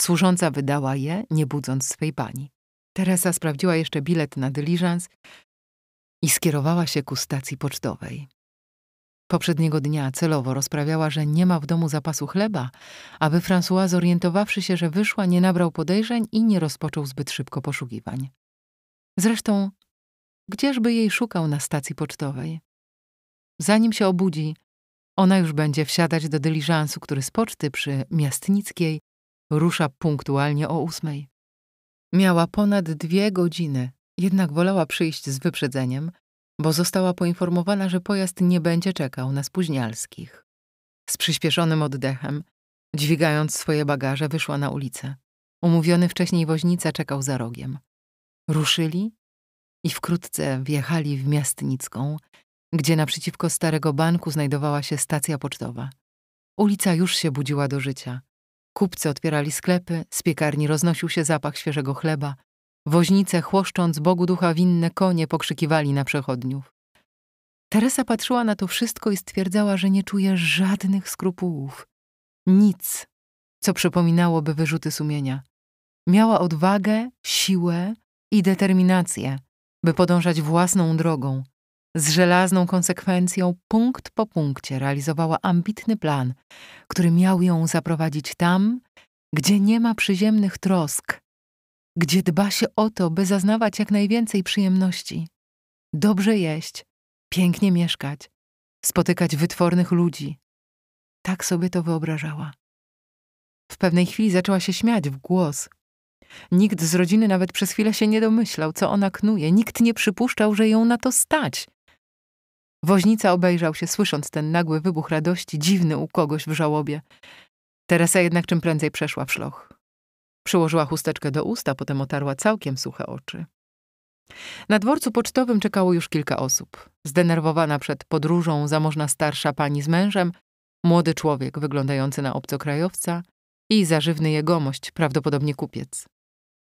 Służąca wydała je, nie budząc swej pani. Teresa sprawdziła jeszcze bilet na dyliżans i skierowała się ku stacji pocztowej. Poprzedniego dnia celowo rozprawiała, że nie ma w domu zapasu chleba, aby François, zorientowawszy się, że wyszła, nie nabrał podejrzeń i nie rozpoczął zbyt szybko poszukiwań. Zresztą, gdzieżby jej szukał na stacji pocztowej? Zanim się obudzi, ona już będzie wsiadać do dyliżansu, który z poczty przy Miastnickiej rusza punktualnie o ósmej. Miała ponad dwie godziny, jednak wolała przyjść z wyprzedzeniem, bo została poinformowana, że pojazd nie będzie czekał na spóźnialskich. Z przyspieszonym oddechem, dźwigając swoje bagaże, wyszła na ulicę. Umówiony wcześniej woźnica czekał za rogiem. Ruszyli i wkrótce wjechali w Miastnicką, gdzie naprzeciwko starego banku znajdowała się stacja pocztowa. Ulica już się budziła do życia. Kupcy otwierali sklepy, z piekarni roznosił się zapach świeżego chleba. Woźnice, chłoszcząc Bogu ducha winne konie, pokrzykiwali na przechodniów. Teresa patrzyła na to wszystko i stwierdzała, że nie czuje żadnych skrupułów. Nic, co przypominałoby wyrzuty sumienia. Miała odwagę, siłę i determinację, by podążać własną drogą, z żelazną konsekwencją punkt po punkcie realizowała ambitny plan, który miał ją zaprowadzić tam, gdzie nie ma przyziemnych trosk, gdzie dba się o to, by zaznawać jak najwięcej przyjemności, dobrze jeść, pięknie mieszkać, spotykać wytwornych ludzi. Tak sobie to wyobrażała. W pewnej chwili zaczęła się śmiać w głos. Nikt z rodziny nawet przez chwilę się nie domyślał, co ona knuje. Nikt nie przypuszczał, że ją na to stać. Woźnica obejrzał się, słysząc ten nagły wybuch radości, dziwny u kogoś w żałobie. Teresa jednak czym prędzej przeszła w szloch. Przyłożyła chusteczkę do usta, potem otarła całkiem suche oczy. Na dworcu pocztowym czekało już kilka osób. Zdenerwowana przed podróżą zamożna starsza pani z mężem, młody człowiek wyglądający na obcokrajowca i zażywny jegomość, prawdopodobnie kupiec.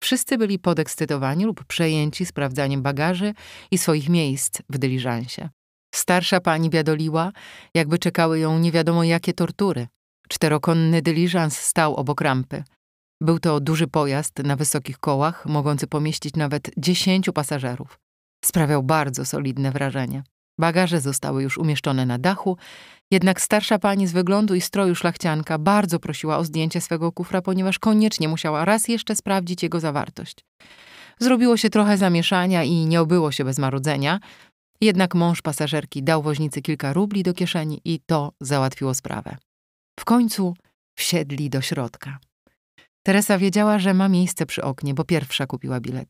Wszyscy byli podekscytowani lub przejęci sprawdzaniem bagaży i swoich miejsc w dyliżansie. Starsza pani biadoliła, jakby czekały ją nie wiadomo jakie tortury. Czterokonny dyliżans stał obok rampy. Był to duży pojazd na wysokich kołach, mogący pomieścić nawet dziesięciu pasażerów. Sprawiał bardzo solidne wrażenie. Bagaże zostały już umieszczone na dachu, jednak starsza pani z wyglądu i stroju szlachcianka bardzo prosiła o zdjęcie swego kufra, ponieważ koniecznie musiała raz jeszcze sprawdzić jego zawartość. Zrobiło się trochę zamieszania i nie obyło się bez marudzenia, jednak mąż pasażerki dał woźnicy kilka rubli do kieszeni i to załatwiło sprawę. W końcu wsiedli do środka. Teresa wiedziała, że ma miejsce przy oknie, bo pierwsza kupiła bilet.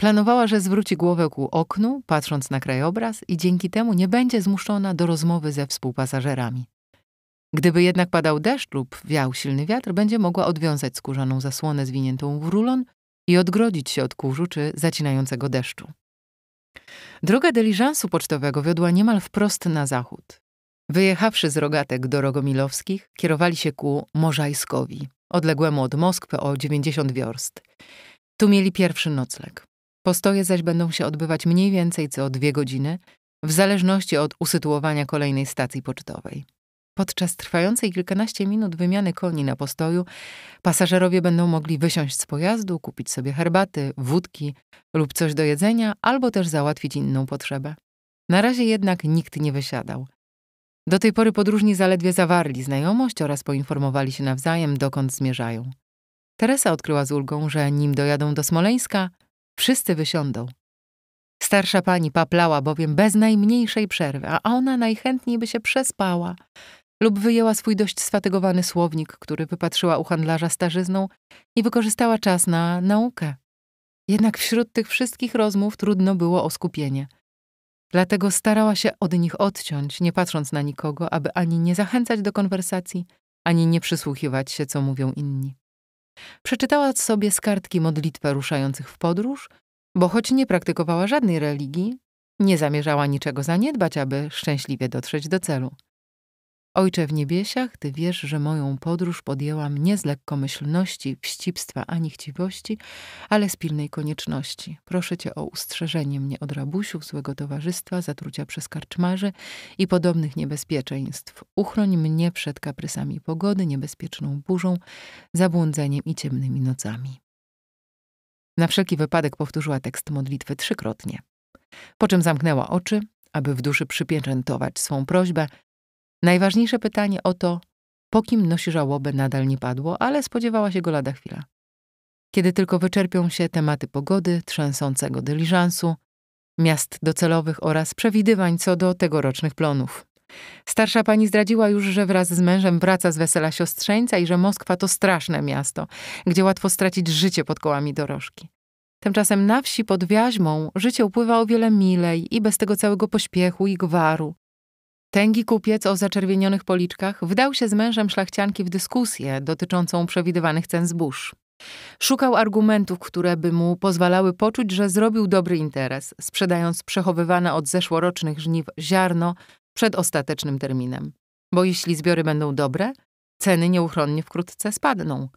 Planowała, że zwróci głowę ku oknu, patrząc na krajobraz i dzięki temu nie będzie zmuszona do rozmowy ze współpasażerami. Gdyby jednak padał deszcz lub wiał silny wiatr, będzie mogła odwiązać skórzaną zasłonę zwiniętą w rulon i odgrodzić się od kurzu czy zacinającego deszczu. Droga dyliżansu pocztowego wiodła niemal wprost na zachód. Wyjechawszy z Rogatek do Rogomilowskich, kierowali się ku Morzajskowi, odległemu od Moskwy o 90 wiorst. Tu mieli pierwszy nocleg. Postoje zaś będą się odbywać mniej więcej co dwie godziny, w zależności od usytuowania kolejnej stacji pocztowej. Podczas trwającej kilkanaście minut wymiany koni na postoju pasażerowie będą mogli wysiąść z pojazdu, kupić sobie herbaty, wódki lub coś do jedzenia, albo też załatwić inną potrzebę. Na razie jednak nikt nie wysiadał. Do tej pory podróżni zaledwie zawarli znajomość oraz poinformowali się nawzajem, dokąd zmierzają. Teresa odkryła z ulgą, że nim dojadą do Smoleńska, wszyscy wysiądą. Starsza pani paplała bowiem bez najmniejszej przerwy, a ona najchętniej by się przespała lub wyjęła swój dość sfatygowany słownik, który wypatrzyła u handlarza starzyzną i wykorzystała czas na naukę. Jednak wśród tych wszystkich rozmów trudno było o skupienie. Dlatego starała się od nich odciąć, nie patrząc na nikogo, aby ani nie zachęcać do konwersacji, ani nie przysłuchiwać się, co mówią inni. Przeczytała sobie z kartki modlitwę ruszających w podróż, bo choć nie praktykowała żadnej religii, nie zamierzała niczego zaniedbać, aby szczęśliwie dotrzeć do celu. Ojcze w niebiesiach, Ty wiesz, że moją podróż podjęłam nie z lekkomyślności, wścibstwa ani chciwości, ale z pilnej konieczności. Proszę Cię o ustrzeżenie mnie od rabusiów, złego towarzystwa, zatrucia przez karczmarzy i podobnych niebezpieczeństw. Uchroń mnie przed kaprysami pogody, niebezpieczną burzą, zabłądzeniem i ciemnymi nocami. Na wszelki wypadek powtórzyła tekst modlitwy trzykrotnie. Po czym zamknęła oczy, aby w duszy przypieczętować swą prośbę – Najważniejsze pytanie o to, po kim nosi żałobę, nadal nie padło, ale spodziewała się go lada chwila. Kiedy tylko wyczerpią się tematy pogody, trzęsącego dyliżansu, miast docelowych oraz przewidywań co do tegorocznych plonów. Starsza pani zdradziła już, że wraz z mężem wraca z wesela siostrzeńca i że Moskwa to straszne miasto, gdzie łatwo stracić życie pod kołami dorożki. Tymczasem na wsi pod Wiaźmą życie upływa o wiele milej i bez tego całego pośpiechu i gwaru. Tęgi kupiec o zaczerwienionych policzkach wdał się z mężem szlachcianki w dyskusję dotyczącą przewidywanych cen zbóż. Szukał argumentów, które by mu pozwalały poczuć, że zrobił dobry interes, sprzedając przechowywane od zeszłorocznych żniw ziarno przed ostatecznym terminem. Bo jeśli zbiory będą dobre, ceny nieuchronnie wkrótce spadną,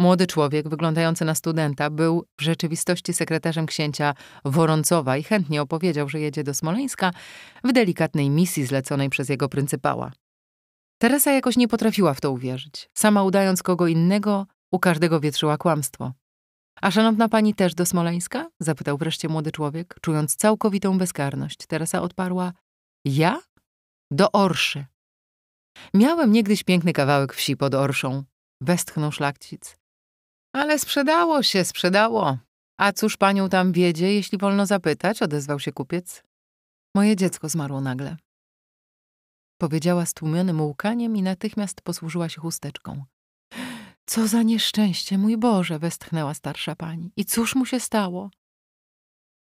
Młody człowiek, wyglądający na studenta, był w rzeczywistości sekretarzem księcia Worącowa i chętnie opowiedział, że jedzie do Smoleńska w delikatnej misji zleconej przez jego pryncypała. Teresa jakoś nie potrafiła w to uwierzyć. Sama udając kogo innego, u każdego wietrzyła kłamstwo. A szanowna pani też do Smoleńska? zapytał wreszcie młody człowiek, czując całkowitą bezkarność. Teresa odparła: Ja? Do Orszy. Miałem niegdyś piękny kawałek wsi pod Orszą, westchnął szlachcic. Ale sprzedało się, sprzedało. A cóż panią tam wiedzie, jeśli wolno zapytać? odezwał się kupiec. Moje dziecko zmarło nagle. Powiedziała stłumionym łkaniem i natychmiast posłużyła się chusteczką. Co za nieszczęście, mój Boże, westchnęła starsza pani. I cóż mu się stało?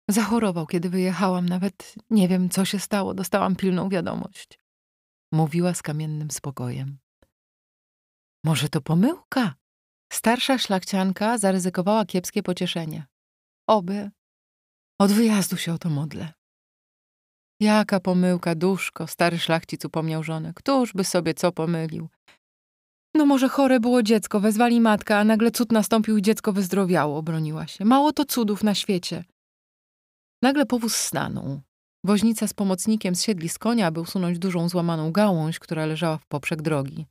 Zachorował, kiedy wyjechałam, nawet nie wiem, co się stało, dostałam pilną wiadomość. Mówiła z kamiennym spokojem. Może to pomyłka? Starsza szlachcianka zaryzykowała kiepskie pocieszenie. Oby. Od wyjazdu się o to modlę. Jaka pomyłka, duszko, stary szlachcic upomniał żonę. Któż by sobie co pomylił? No może chore było dziecko, wezwali matka, a nagle cud nastąpił i dziecko wyzdrowiało, broniła się. Mało to cudów na świecie. Nagle powóz stanął. Woźnica z pomocnikiem zsiedli z konia, aby usunąć dużą złamaną gałąź, która leżała w poprzek drogi.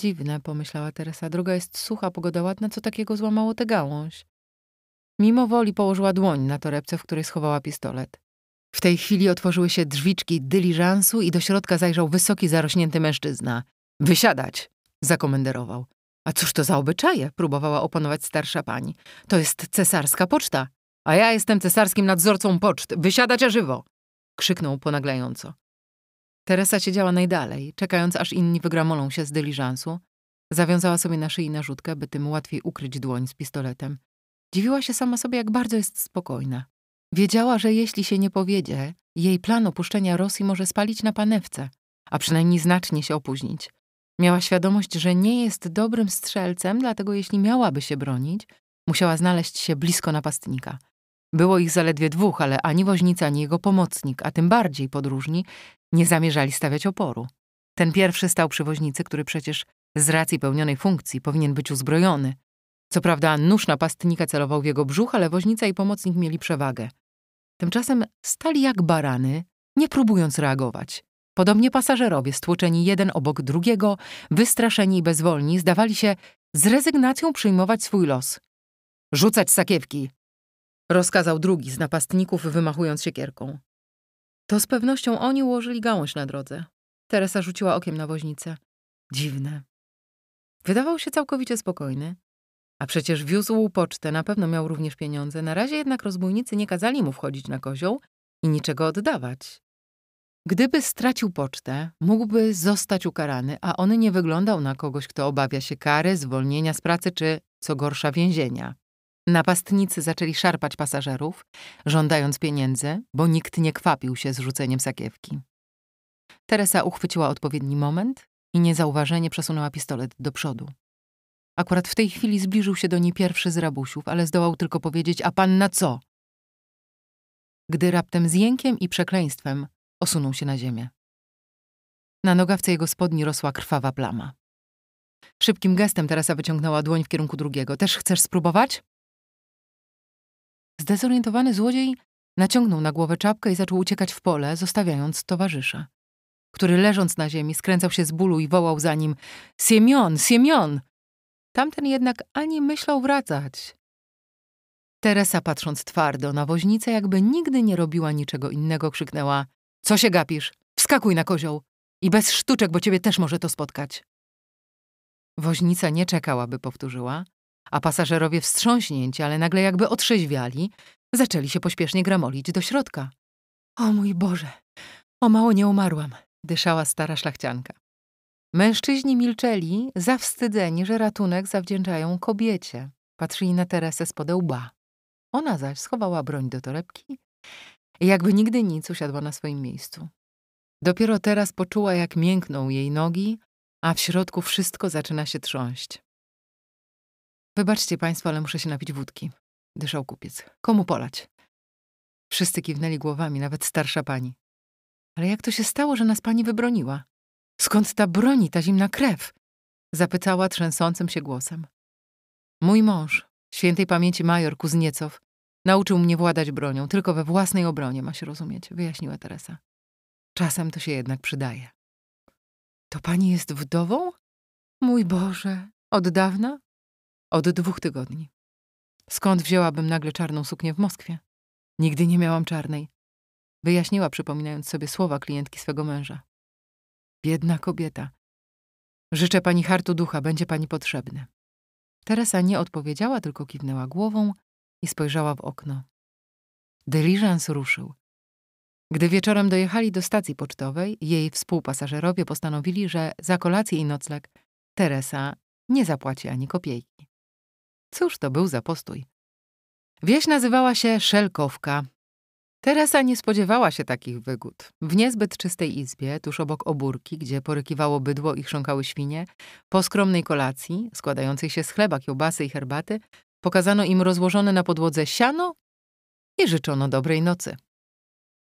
Dziwne, pomyślała Teresa. Droga jest sucha, pogoda ładna, co takiego złamało tę gałąź? Mimo woli położyła dłoń na torebce, w której schowała pistolet. W tej chwili otworzyły się drzwiczki dyliżansu i do środka zajrzał wysoki, zarośnięty mężczyzna. Wysiadać! zakomenderował. A cóż to za obyczaje? próbowała opanować starsza pani. To jest cesarska poczta, a ja jestem cesarskim nadzorcą poczt. Wysiadać a żywo! krzyknął ponaglająco. Teresa siedziała najdalej, czekając aż inni wygramolą się z dyliżansu. Zawiązała sobie na szyi narzutkę, by tym łatwiej ukryć dłoń z pistoletem. Dziwiła się sama sobie, jak bardzo jest spokojna. Wiedziała, że jeśli się nie powiedzie, jej plan opuszczenia Rosji może spalić na panewce, a przynajmniej znacznie się opóźnić. Miała świadomość, że nie jest dobrym strzelcem, dlatego jeśli miałaby się bronić, musiała znaleźć się blisko napastnika. Było ich zaledwie dwóch, ale ani woźnica, ani jego pomocnik, a tym bardziej podróżni, nie zamierzali stawiać oporu. Ten pierwszy stał przy woźnicy, który przecież z racji pełnionej funkcji powinien być uzbrojony. Co prawda nóż napastnika celował w jego brzuch, ale woźnica i pomocnik mieli przewagę. Tymczasem stali jak barany, nie próbując reagować. Podobnie pasażerowie, stłoczeni jeden obok drugiego, wystraszeni i bezwolni, zdawali się z rezygnacją przyjmować swój los. Rzucać sakiewki! Rozkazał drugi z napastników, wymachując siekierką. To z pewnością oni ułożyli gałąź na drodze. Teresa rzuciła okiem na woźnicę. Dziwne. Wydawał się całkowicie spokojny. A przecież wiózł pocztę, na pewno miał również pieniądze. Na razie jednak rozbójnicy nie kazali mu wchodzić na kozioł i niczego oddawać. Gdyby stracił pocztę, mógłby zostać ukarany, a on nie wyglądał na kogoś, kto obawia się kary, zwolnienia z pracy czy, co gorsza, więzienia. Napastnicy zaczęli szarpać pasażerów, żądając pieniędzy, bo nikt nie kwapił się z rzuceniem sakiewki. Teresa uchwyciła odpowiedni moment i niezauważenie przesunęła pistolet do przodu. Akurat w tej chwili zbliżył się do niej pierwszy z rabusiów, ale zdołał tylko powiedzieć: A pan na co? Gdy raptem z jękiem i przekleństwem osunął się na ziemię. Na nogawce jego spodni rosła krwawa plama. Szybkim gestem Teresa wyciągnęła dłoń w kierunku drugiego. Też chcesz spróbować? Zdezorientowany złodziej naciągnął na głowę czapkę i zaczął uciekać w pole, zostawiając towarzysza, który leżąc na ziemi skręcał się z bólu i wołał za nim Siemion, Siemion! Tamten jednak ani myślał wracać. Teresa, patrząc twardo na woźnicę, jakby nigdy nie robiła niczego innego, krzyknęła Co się gapisz? Wskakuj na kozioł! I bez sztuczek, bo ciebie też może to spotkać. Woźnica nie czekała, by powtórzyła, a pasażerowie wstrząśnięci, ale nagle jakby otrzeźwiali, zaczęli się pośpiesznie gramolić do środka. O mój Boże, o mało nie umarłam, dyszała stara szlachcianka. Mężczyźni milczeli, zawstydzeni, że ratunek zawdzięczają kobiecie. Patrzyli na Teresę z podełba. Ona zaś schowała broń do torebki i jakby nigdy nic usiadła na swoim miejscu. Dopiero teraz poczuła, jak miękną jej nogi, a w środku wszystko zaczyna się trząść. Wybaczcie państwo, ale muszę się napić wódki, dyszał kupiec. Komu polać? Wszyscy kiwnęli głowami, nawet starsza pani. Ale jak to się stało, że nas pani wybroniła? Skąd ta broni, ta zimna krew? Zapytała trzęsącym się głosem. Mój mąż, świętej pamięci major Kuzniecow, nauczył mnie władać bronią, tylko we własnej obronie, ma się rozumieć, wyjaśniła Teresa. Czasem to się jednak przydaje. To pani jest wdową? Mój Boże, od dawna? Od dwóch tygodni. Skąd wzięłabym nagle czarną suknię w Moskwie? Nigdy nie miałam czarnej. Wyjaśniła, przypominając sobie słowa klientki swego męża. Biedna kobieta. Życzę pani hartu ducha, będzie pani potrzebne. Teresa nie odpowiedziała, tylko kiwnęła głową i spojrzała w okno. Dyliżans ruszył. Gdy wieczorem dojechali do stacji pocztowej, jej współpasażerowie postanowili, że za kolację i nocleg Teresa nie zapłaci ani kopiejki. Cóż to był za postój? Wieś nazywała się Szelkowka. Teresa nie spodziewała się takich wygód. W niezbyt czystej izbie, tuż obok obórki, gdzie porykiwało bydło i chrząkały świnie, po skromnej kolacji, składającej się z chleba, kiełbasy i herbaty, pokazano im rozłożone na podłodze siano i życzono dobrej nocy.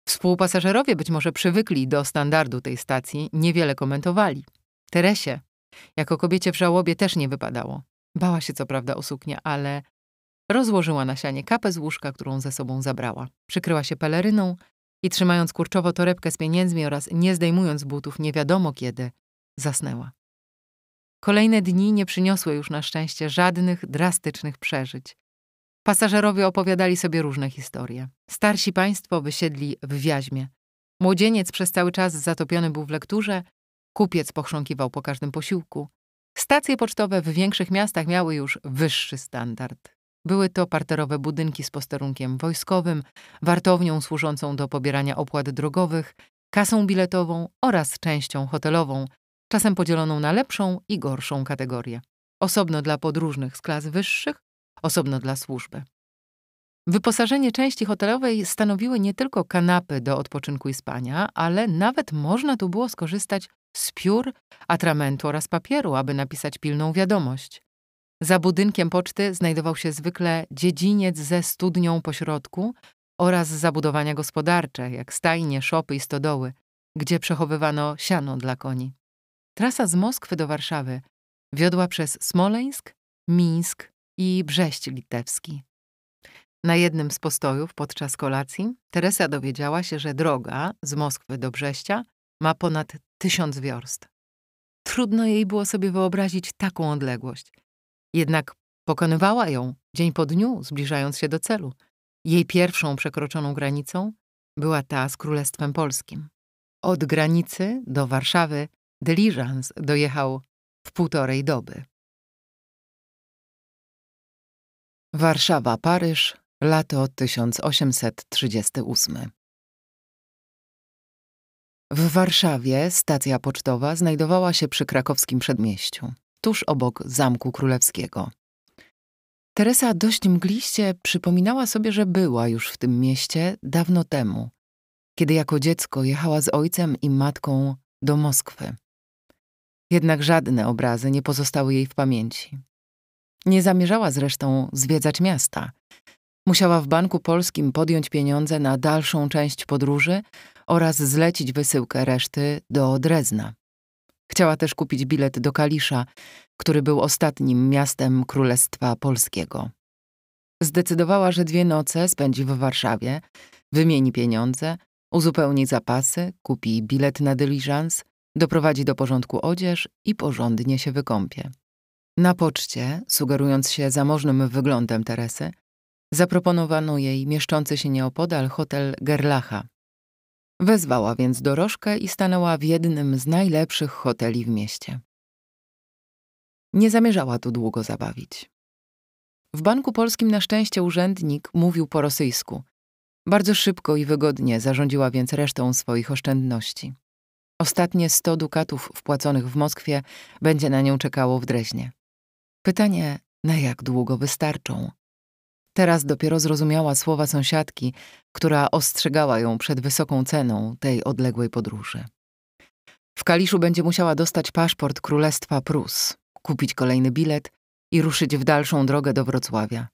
Współpasażerowie być może przywykli do standardu tej stacji, niewiele komentowali. Teresie, jako kobiecie w żałobie, też nie wypadało. Bała się co prawda o suknię, ale rozłożyła na sianie kapę z łóżka, którą ze sobą zabrała. Przykryła się peleryną i trzymając kurczowo torebkę z pieniędzmi oraz nie zdejmując butów nie wiadomo kiedy, zasnęła. Kolejne dni nie przyniosły już na szczęście żadnych drastycznych przeżyć. Pasażerowie opowiadali sobie różne historie. Starsi państwo wysiedli w Wiaźmie. Młodzieniec przez cały czas zatopiony był w lekturze, kupiec pochrząkiwał po każdym posiłku. Stacje pocztowe w większych miastach miały już wyższy standard. Były to parterowe budynki z posterunkiem wojskowym, wartownią służącą do pobierania opłat drogowych, kasą biletową oraz częścią hotelową, czasem podzieloną na lepszą i gorszą kategorię. Osobno dla podróżnych z klas wyższych, osobno dla służby. Wyposażenie części hotelowej stanowiły nie tylko kanapy do odpoczynku i spania, ale nawet można tu było skorzystać z piór, atramentu oraz papieru, aby napisać pilną wiadomość. Za budynkiem poczty znajdował się zwykle dziedziniec ze studnią pośrodku oraz zabudowania gospodarcze, jak stajnie, szopy i stodoły, gdzie przechowywano siano dla koni. Trasa z Moskwy do Warszawy wiodła przez Smoleńsk, Mińsk i Brześć Litewski. Na jednym z postojów podczas kolacji Teresa dowiedziała się, że droga z Moskwy do Brześcia ma ponad tysiąc wiorst. Trudno jej było sobie wyobrazić taką odległość. Jednak pokonywała ją dzień po dniu, zbliżając się do celu. Jej pierwszą przekroczoną granicą była ta z Królestwem Polskim. Od granicy do Warszawy dyliżans dojechał w półtorej doby. Warszawa-Paryż, lato 1838. W Warszawie stacja pocztowa znajdowała się przy krakowskim przedmieściu, tuż obok Zamku Królewskiego. Teresa dość mgliście przypominała sobie, że była już w tym mieście dawno temu, kiedy jako dziecko jechała z ojcem i matką do Moskwy. Jednak żadne obrazy nie pozostały jej w pamięci. Nie zamierzała zresztą zwiedzać miasta. Musiała w Banku Polskim podjąć pieniądze na dalszą część podróży, oraz zlecić wysyłkę reszty do Drezna. Chciała też kupić bilet do Kalisza, który był ostatnim miastem Królestwa Polskiego. Zdecydowała, że dwie noce spędzi w Warszawie, wymieni pieniądze, uzupełni zapasy, kupi bilet na dyliżans, doprowadzi do porządku odzież i porządnie się wykąpie. Na poczcie, sugerując się zamożnym wyglądem Teresy, zaproponowano jej mieszczący się nieopodal hotel Gerlacha, Wezwała więc dorożkę i stanęła w jednym z najlepszych hoteli w mieście. Nie zamierzała tu długo zabawić. W Banku Polskim na szczęście urzędnik mówił po rosyjsku. Bardzo szybko i wygodnie zarządziła więc resztą swoich oszczędności. Ostatnie 100 dukatów wpłaconych w Moskwie będzie na nią czekało w Dreźnie. Pytanie, na jak długo wystarczą? Teraz dopiero zrozumiała słowa sąsiadki, która ostrzegała ją przed wysoką ceną tej odległej podróży. W Kaliszu będzie musiała dostać paszport Królestwa Prus, kupić kolejny bilet i ruszyć w dalszą drogę do Wrocławia.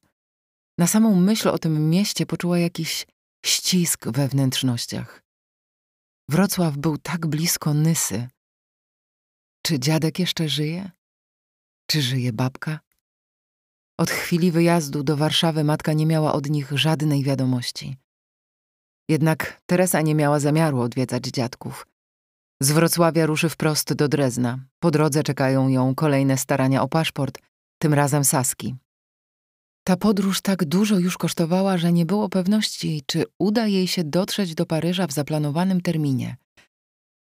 Na samą myśl o tym mieście poczuła jakiś ścisk we wnętrznościach. Wrocław był tak blisko Nysy. Czy dziadek jeszcze żyje? Czy żyje babka? Od chwili wyjazdu do Warszawy matka nie miała od nich żadnej wiadomości. Jednak Teresa nie miała zamiaru odwiedzać dziadków. Z Wrocławia ruszy wprost do Drezna. Po drodze czekają ją kolejne starania o paszport, tym razem Saski. Ta podróż tak dużo już kosztowała, że nie było pewności, czy uda jej się dotrzeć do Paryża w zaplanowanym terminie.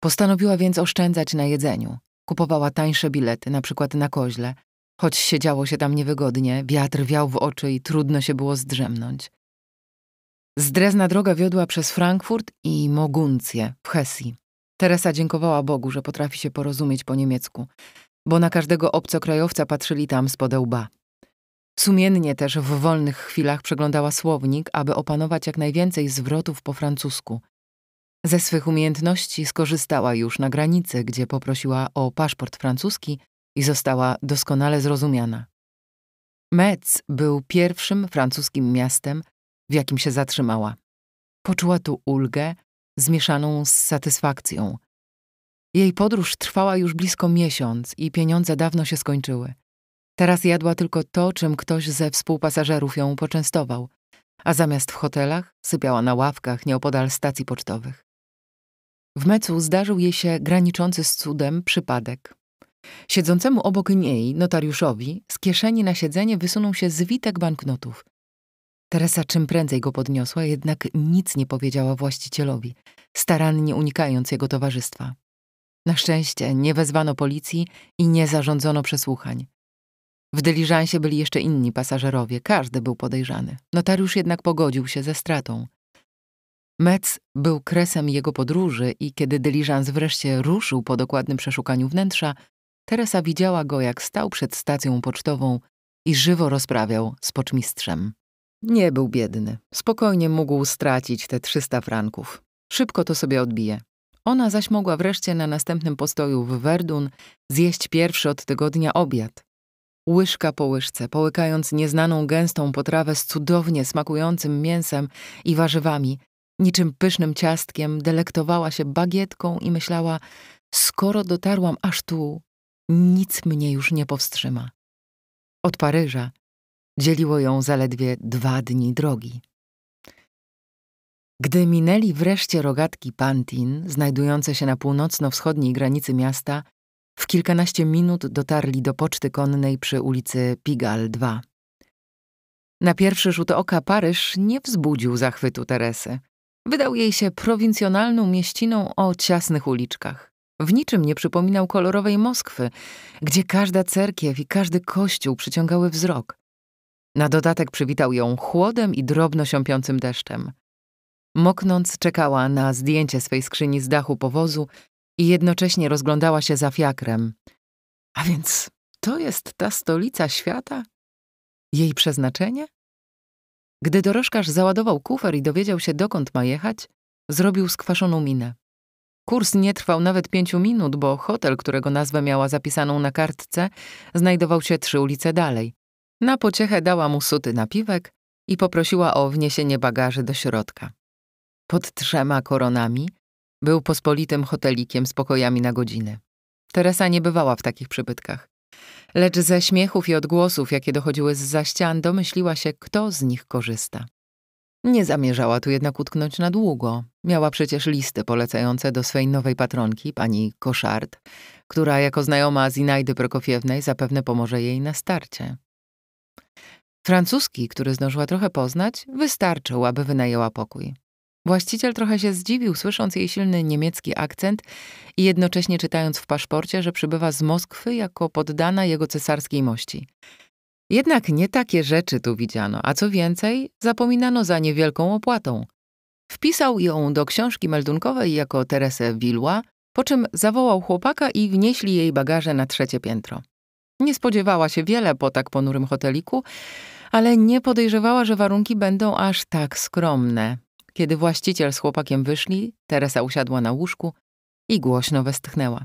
Postanowiła więc oszczędzać na jedzeniu. Kupowała tańsze bilety, na przykład na koźle – Choć siedziało się tam niewygodnie, wiatr wiał w oczy i trudno się było zdrzemnąć. Z Drezna droga wiodła przez Frankfurt i Moguncję w Hesji. Teresa dziękowała Bogu, że potrafi się porozumieć po niemiecku, bo na każdego obcokrajowca patrzyli tam spod łba. Sumiennie też w wolnych chwilach przeglądała słownik, aby opanować jak najwięcej zwrotów po francusku. Ze swych umiejętności skorzystała już na granicy, gdzie poprosiła o paszport francuski i została doskonale zrozumiana. Metz był pierwszym francuskim miastem, w jakim się zatrzymała. Poczuła tu ulgę, zmieszaną z satysfakcją. Jej podróż trwała już blisko miesiąc i pieniądze dawno się skończyły. Teraz jadła tylko to, czym ktoś ze współpasażerów ją poczęstował, a zamiast w hotelach sypiała na ławkach nieopodal stacji pocztowych. W Mecu zdarzył jej się graniczący z cudem przypadek. Siedzącemu obok niej, notariuszowi, z kieszeni na siedzenie wysunął się zwitek banknotów. Teresa czym prędzej go podniosła, jednak nic nie powiedziała właścicielowi, starannie unikając jego towarzystwa. Na szczęście nie wezwano policji i nie zarządzono przesłuchań. W dyliżansie byli jeszcze inni pasażerowie, każdy był podejrzany. Notariusz jednak pogodził się ze stratą. Metz był kresem jego podróży i kiedy dyliżans wreszcie ruszył po dokładnym przeszukaniu wnętrza, Teresa widziała go, jak stał przed stacją pocztową i żywo rozprawiał z poczmistrzem. Nie był biedny. Spokojnie mógł stracić te 300 franków. Szybko to sobie odbije. Ona zaś mogła wreszcie na następnym postoju w Verdun zjeść pierwszy od tygodnia obiad. Łyżka po łyżce, połykając nieznaną gęstą potrawę z cudownie smakującym mięsem i warzywami, niczym pysznym ciastkiem, delektowała się bagietką i myślała, skoro dotarłam aż tu, nic mnie już nie powstrzyma. Od Paryża dzieliło ją zaledwie dwa dni drogi. Gdy minęli wreszcie rogatki Pantin, znajdujące się na północno-wschodniej granicy miasta, w kilkanaście minut dotarli do poczty konnej przy ulicy Pigal 2. Na pierwszy rzut oka Paryż nie wzbudził zachwytu Teresy. Wydał jej się prowincjonalną mieściną o ciasnych uliczkach. W niczym nie przypominał kolorowej Moskwy, gdzie każda cerkiew i każdy kościół przyciągały wzrok. Na dodatek przywitał ją chłodem i drobno siąpiącym deszczem. Moknąc, czekała na zdjęcie swej skrzyni z dachu powozu i jednocześnie rozglądała się za fiakrem. A więc to jest ta stolica świata? Jej przeznaczenie? Gdy dorożkarz załadował kufer i dowiedział się, dokąd ma jechać, zrobił skwaszoną minę. Kurs nie trwał nawet pięciu minut, bo hotel, którego nazwę miała zapisaną na kartce, znajdował się trzy ulice dalej. Na pociechę dała mu suty napiwek i poprosiła o wniesienie bagaży do środka. Pod trzema koronami był pospolitym hotelikiem z pokojami na godzinę. Teresa nie bywała w takich przybytkach. Lecz ze śmiechów i odgłosów, jakie dochodziły z za ścian, domyśliła się, kto z nich korzysta. Nie zamierzała tu jednak utknąć na długo. Miała przecież listy polecające do swej nowej patronki, pani Koszard, która jako znajoma Zinajdy Prokofiewnej zapewne pomoże jej na starcie. Francuski, który zdążyła trochę poznać, wystarczył, aby wynajęła pokój. Właściciel trochę się zdziwił, słysząc jej silny niemiecki akcent i jednocześnie czytając w paszporcie, że przybywa z Moskwy jako poddana jego cesarskiej mości – jednak nie takie rzeczy tu widziano, a co więcej, zapominano za niewielką opłatą. Wpisał ją do książki meldunkowej jako Teresę Wilła, po czym zawołał chłopaka i wnieśli jej bagaże na trzecie piętro. Nie spodziewała się wiele po tak ponurym hoteliku, ale nie podejrzewała, że warunki będą aż tak skromne. Kiedy właściciel z chłopakiem wyszli, Teresa usiadła na łóżku i głośno westchnęła.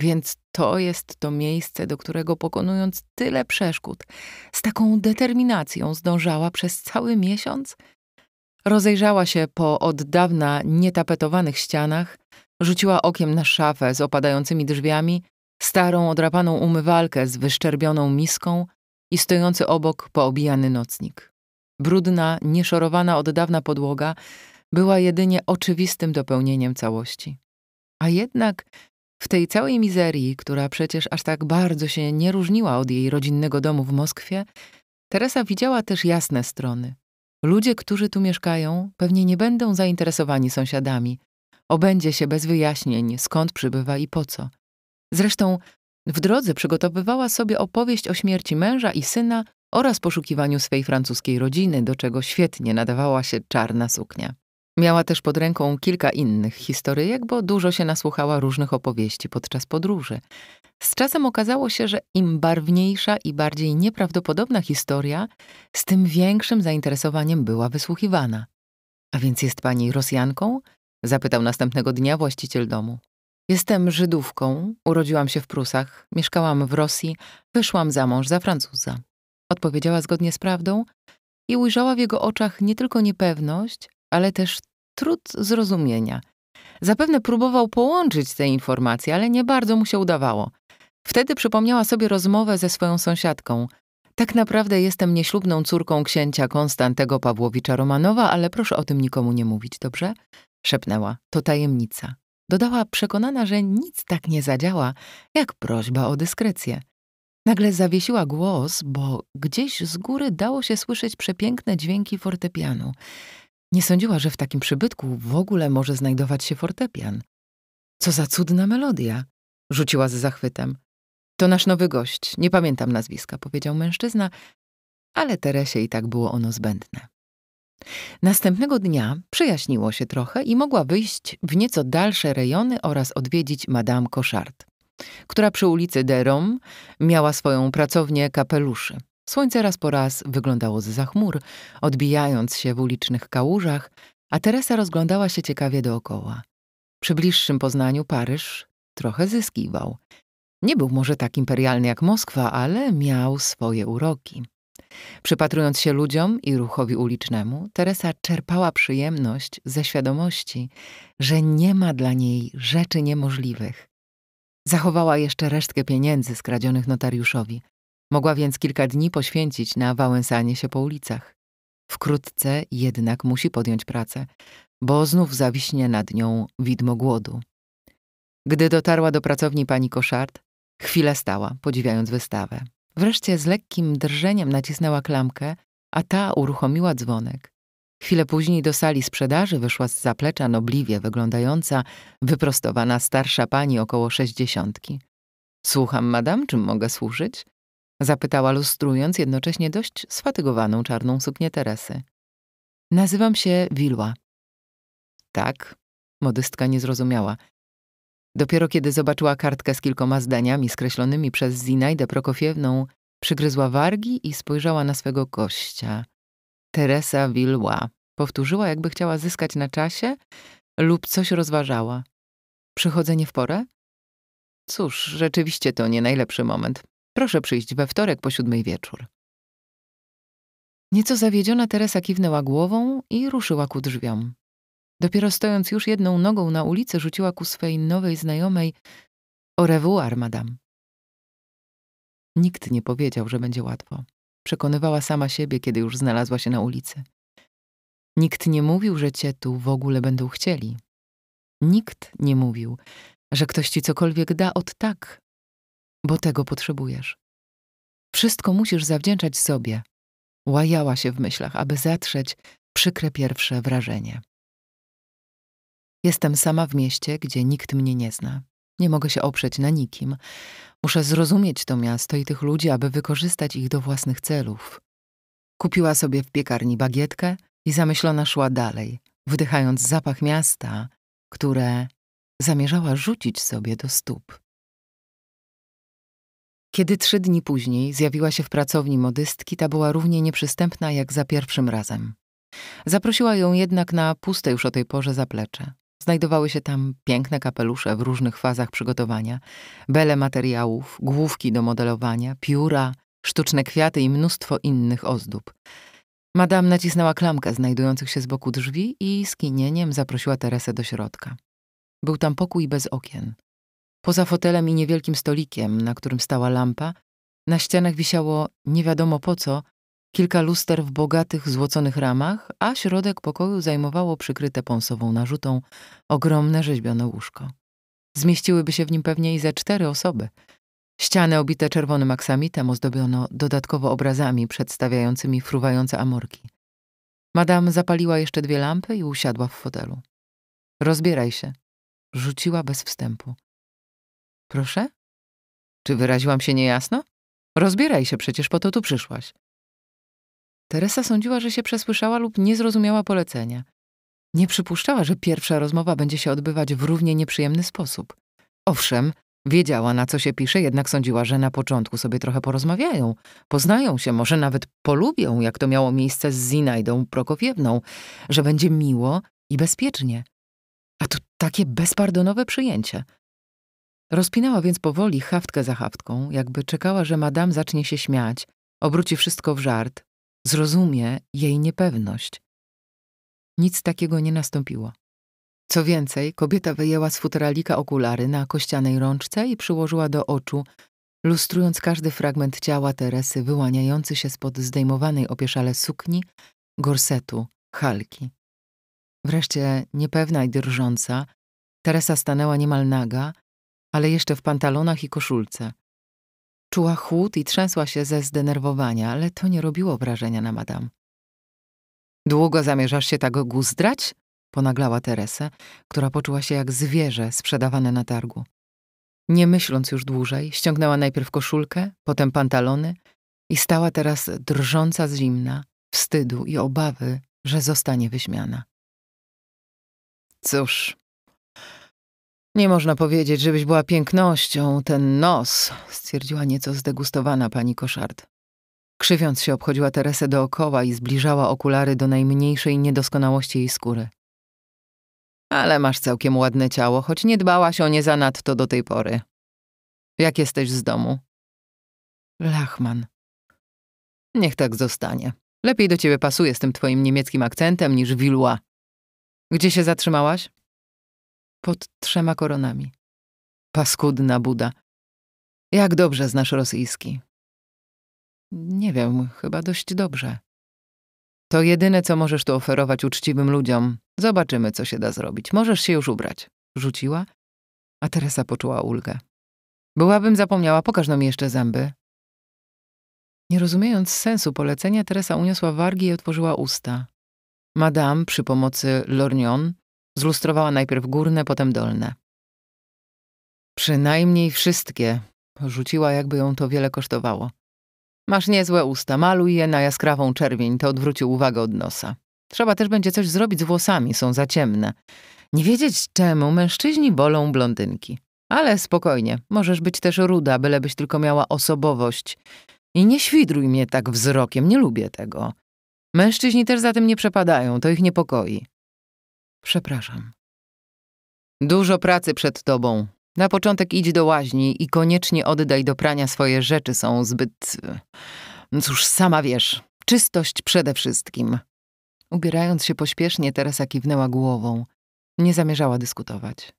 Więc to jest to miejsce, do którego pokonując tyle przeszkód, z taką determinacją zdążała przez cały miesiąc? Rozejrzała się po od dawna nietapetowanych ścianach, rzuciła okiem na szafę z opadającymi drzwiami, starą odrapaną umywalkę z wyszczerbioną miską i stojący obok poobijany nocnik. Brudna, nieszorowana od dawna podłoga była jedynie oczywistym dopełnieniem całości. A jednak w tej całej mizerii, która przecież aż tak bardzo się nie różniła od jej rodzinnego domu w Moskwie, Teresa widziała też jasne strony. Ludzie, którzy tu mieszkają, pewnie nie będą zainteresowani sąsiadami. Obędzie się bez wyjaśnień, skąd przybywa i po co. Zresztą w drodze przygotowywała sobie opowieść o śmierci męża i syna oraz poszukiwaniu swej francuskiej rodziny, do czego świetnie nadawała się czarna suknia. Miała też pod ręką kilka innych historyjek, bo dużo się nasłuchała różnych opowieści podczas podróży. Z czasem okazało się, że im barwniejsza i bardziej nieprawdopodobna historia, z tym większym zainteresowaniem była wysłuchiwana. A więc jest pani Rosjanką? zapytał następnego dnia właściciel domu. Jestem Żydówką, urodziłam się w Prusach, mieszkałam w Rosji, wyszłam za mąż za Francuza. Odpowiedziała zgodnie z prawdą i ujrzała w jego oczach nie tylko niepewność, ale też trud zrozumienia. Zapewne próbował połączyć te informacje, ale nie bardzo mu się udawało. Wtedy przypomniała sobie rozmowę ze swoją sąsiadką. Tak naprawdę jestem nieślubną córką księcia Konstantego Pawłowicza Romanowa, ale proszę o tym nikomu nie mówić, dobrze? Szepnęła. To tajemnica. Dodała przekonana, że nic tak nie zadziała, jak prośba o dyskrecję. Nagle zawiesiła głos, bo gdzieś z góry dało się słyszeć przepiękne dźwięki fortepianu. Nie sądziła, że w takim przybytku w ogóle może znajdować się fortepian. Co za cudna melodia! rzuciła z zachwytem. To nasz nowy gość, nie pamiętam nazwiska, powiedział mężczyzna, ale Teresie i tak było ono zbędne. Następnego dnia przejaśniło się trochę i mogła wyjść w nieco dalsze rejony oraz odwiedzić Madame Koszart, która przy ulicy Derom miała swoją pracownię kapeluszy. Słońce raz po raz wyglądało z zachmur, odbijając się w ulicznych kałużach, a Teresa rozglądała się ciekawie dookoła. Przy bliższym poznaniu Paryż trochę zyskiwał. Nie był może tak imperialny jak Moskwa, ale miał swoje uroki. Przypatrując się ludziom i ruchowi ulicznemu, Teresa czerpała przyjemność ze świadomości, że nie ma dla niej rzeczy niemożliwych. Zachowała jeszcze resztkę pieniędzy skradzionych notariuszowi. Mogła więc kilka dni poświęcić na wałęsanie się po ulicach. Wkrótce jednak musi podjąć pracę, bo znów zawiśnie nad nią widmo głodu. Gdy dotarła do pracowni pani Koszart, chwilę stała, podziwiając wystawę. Wreszcie z lekkim drżeniem nacisnęła klamkę, a ta uruchomiła dzwonek. Chwilę później do sali sprzedaży wyszła z zaplecza nobliwie wyglądająca, wyprostowana starsza pani około sześćdziesiątki. Słucham, madam, czym mogę służyć? Zapytała lustrując jednocześnie dość sfatygowaną czarną suknię Teresy. Nazywam się Wilła. Tak? Modystka nie zrozumiała. Dopiero kiedy zobaczyła kartkę z kilkoma zdaniami skreślonymi przez Zinajdę Prokofiewną, przygryzła wargi i spojrzała na swego gościa. Teresa Wilła. Powtórzyła, jakby chciała zyskać na czasie lub coś rozważała. Przychodzenie w porę? Cóż, rzeczywiście to nie najlepszy moment. Proszę przyjść we wtorek po siódmej wieczór. Nieco zawiedziona Teresa kiwnęła głową i ruszyła ku drzwiom. Dopiero stojąc już jedną nogą na ulicy, rzuciła ku swej nowej znajomej au revoir, madame. Nikt nie powiedział, że będzie łatwo. Przekonywała sama siebie, kiedy już znalazła się na ulicy. Nikt nie mówił, że cię tu w ogóle będą chcieli. Nikt nie mówił, że ktoś ci cokolwiek da od tak, bo tego potrzebujesz. Wszystko musisz zawdzięczać sobie. Łajała się w myślach, aby zatrzeć przykre pierwsze wrażenie. Jestem sama w mieście, gdzie nikt mnie nie zna. Nie mogę się oprzeć na nikim. Muszę zrozumieć to miasto i tych ludzi, aby wykorzystać ich do własnych celów. Kupiła sobie w piekarni bagietkę i zamyślona szła dalej, wdychając zapach miasta, które zamierzała rzucić sobie do stóp. Kiedy trzy dni później zjawiła się w pracowni modystki, ta była równie nieprzystępna jak za pierwszym razem. Zaprosiła ją jednak na puste już o tej porze zaplecze. Znajdowały się tam piękne kapelusze w różnych fazach przygotowania, bele materiałów, główki do modelowania, pióra, sztuczne kwiaty i mnóstwo innych ozdób. Madame nacisnęła klamkę znajdujących się z boku drzwi i skinieniem zaprosiła Teresę do środka. Był tam pokój bez okien. Poza fotelem i niewielkim stolikiem, na którym stała lampa, na ścianach wisiało nie wiadomo po co kilka luster w bogatych, złoconych ramach, a środek pokoju zajmowało przykryte pąsową narzutą ogromne rzeźbione łóżko. Zmieściłyby się w nim pewnie i ze cztery osoby. Ściany obite czerwonym aksamitem ozdobiono dodatkowo obrazami przedstawiającymi fruwające amorki. Madame zapaliła jeszcze dwie lampy i usiadła w fotelu. Rozbieraj się. Rzuciła bez wstępu. Proszę? Czy wyraziłam się niejasno? Rozbieraj się, przecież po to tu przyszłaś. Teresa sądziła, że się przesłyszała lub nie zrozumiała polecenia. Nie przypuszczała, że pierwsza rozmowa będzie się odbywać w równie nieprzyjemny sposób. Owszem, wiedziała na co się pisze, jednak sądziła, że na początku sobie trochę porozmawiają, poznają się, może nawet polubią, jak to miało miejsce z Zinajdą Prokofiewną, że będzie miło i bezpiecznie. A tu takie bezpardonowe przyjęcie. Rozpinała więc powoli haftkę za haftką, jakby czekała, że madam zacznie się śmiać, obróci wszystko w żart, zrozumie jej niepewność. Nic takiego nie nastąpiło. Co więcej, kobieta wyjęła z futeralika okulary na kościanej rączce i przyłożyła do oczu, lustrując każdy fragment ciała Teresy wyłaniający się spod zdejmowanej opieszale sukni, gorsetu, halki. Wreszcie, niepewna i drżąca, Teresa stanęła niemal naga, ale jeszcze w pantalonach i koszulce. Czuła chłód i trzęsła się ze zdenerwowania, ale to nie robiło wrażenia na madam. Długo zamierzasz się tak guzdrać? ponaglała Teresę, która poczuła się jak zwierzę sprzedawane na targu. Nie myśląc już dłużej, ściągnęła najpierw koszulkę, potem pantalony i stała teraz drżąca z zimna, wstydu i obawy, że zostanie wyśmiana. Cóż, nie można powiedzieć, żebyś była pięknością, ten nos, stwierdziła nieco zdegustowana pani Koszard. Krzywiąc się obchodziła Teresę dookoła i zbliżała okulary do najmniejszej niedoskonałości jej skóry. Ale masz całkiem ładne ciało, choć nie dbałaś o nie zanadto do tej pory. Jak jesteś z domu? Lachman. Niech tak zostanie. Lepiej do ciebie pasuje z tym twoim niemieckim akcentem niż Wilła. Gdzie się zatrzymałaś? pod trzema koronami. Paskudna Buda. Jak dobrze znasz rosyjski? Nie wiem, chyba dość dobrze. To jedyne, co możesz tu oferować uczciwym ludziom. Zobaczymy, co się da zrobić. Możesz się już ubrać. Rzuciła, a Teresa poczuła ulgę. Byłabym zapomniała, pokaż nam jeszcze zęby. Nie rozumiejąc sensu polecenia, Teresa uniosła wargi i otworzyła usta. Madame przy pomocy lornion Zlustrowała najpierw górne, potem dolne. Przynajmniej wszystkie, rzuciła jakby ją to wiele kosztowało. Masz niezłe usta, maluj je na jaskrawą czerwień, to odwrócił uwagę od nosa. Trzeba też będzie coś zrobić z włosami, są za ciemne. Nie wiedzieć czemu mężczyźni bolą blondynki. Ale spokojnie, możesz być też ruda, bylebyś tylko miała osobowość. I nie świdruj mnie tak wzrokiem, nie lubię tego. Mężczyźni też za tym nie przepadają, to ich niepokoi. Przepraszam. Dużo pracy przed tobą. Na początek idź do łaźni i koniecznie oddaj do prania swoje rzeczy, są zbyt. No cóż, sama wiesz, czystość przede wszystkim. Ubierając się pośpiesznie, Teresa kiwnęła głową. Nie zamierzała dyskutować.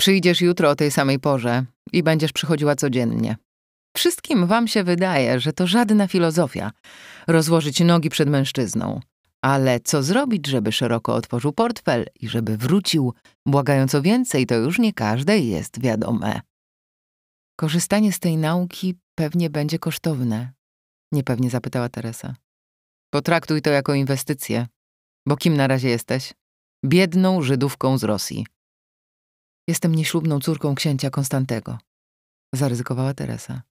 Przyjdziesz jutro o tej samej porze i będziesz przychodziła codziennie. Wszystkim wam się wydaje, że to żadna filozofia rozłożyć nogi przed mężczyzną. Ale co zrobić, żeby szeroko otworzył portfel i żeby wrócił, błagając o więcej, to już nie każdej jest wiadome. Korzystanie z tej nauki pewnie będzie kosztowne, niepewnie zapytała Teresa. Potraktuj to jako inwestycję, bo kim na razie jesteś? Biedną Żydówką z Rosji. Jestem nieślubną córką księcia Konstantego, zaryzykowała Teresa.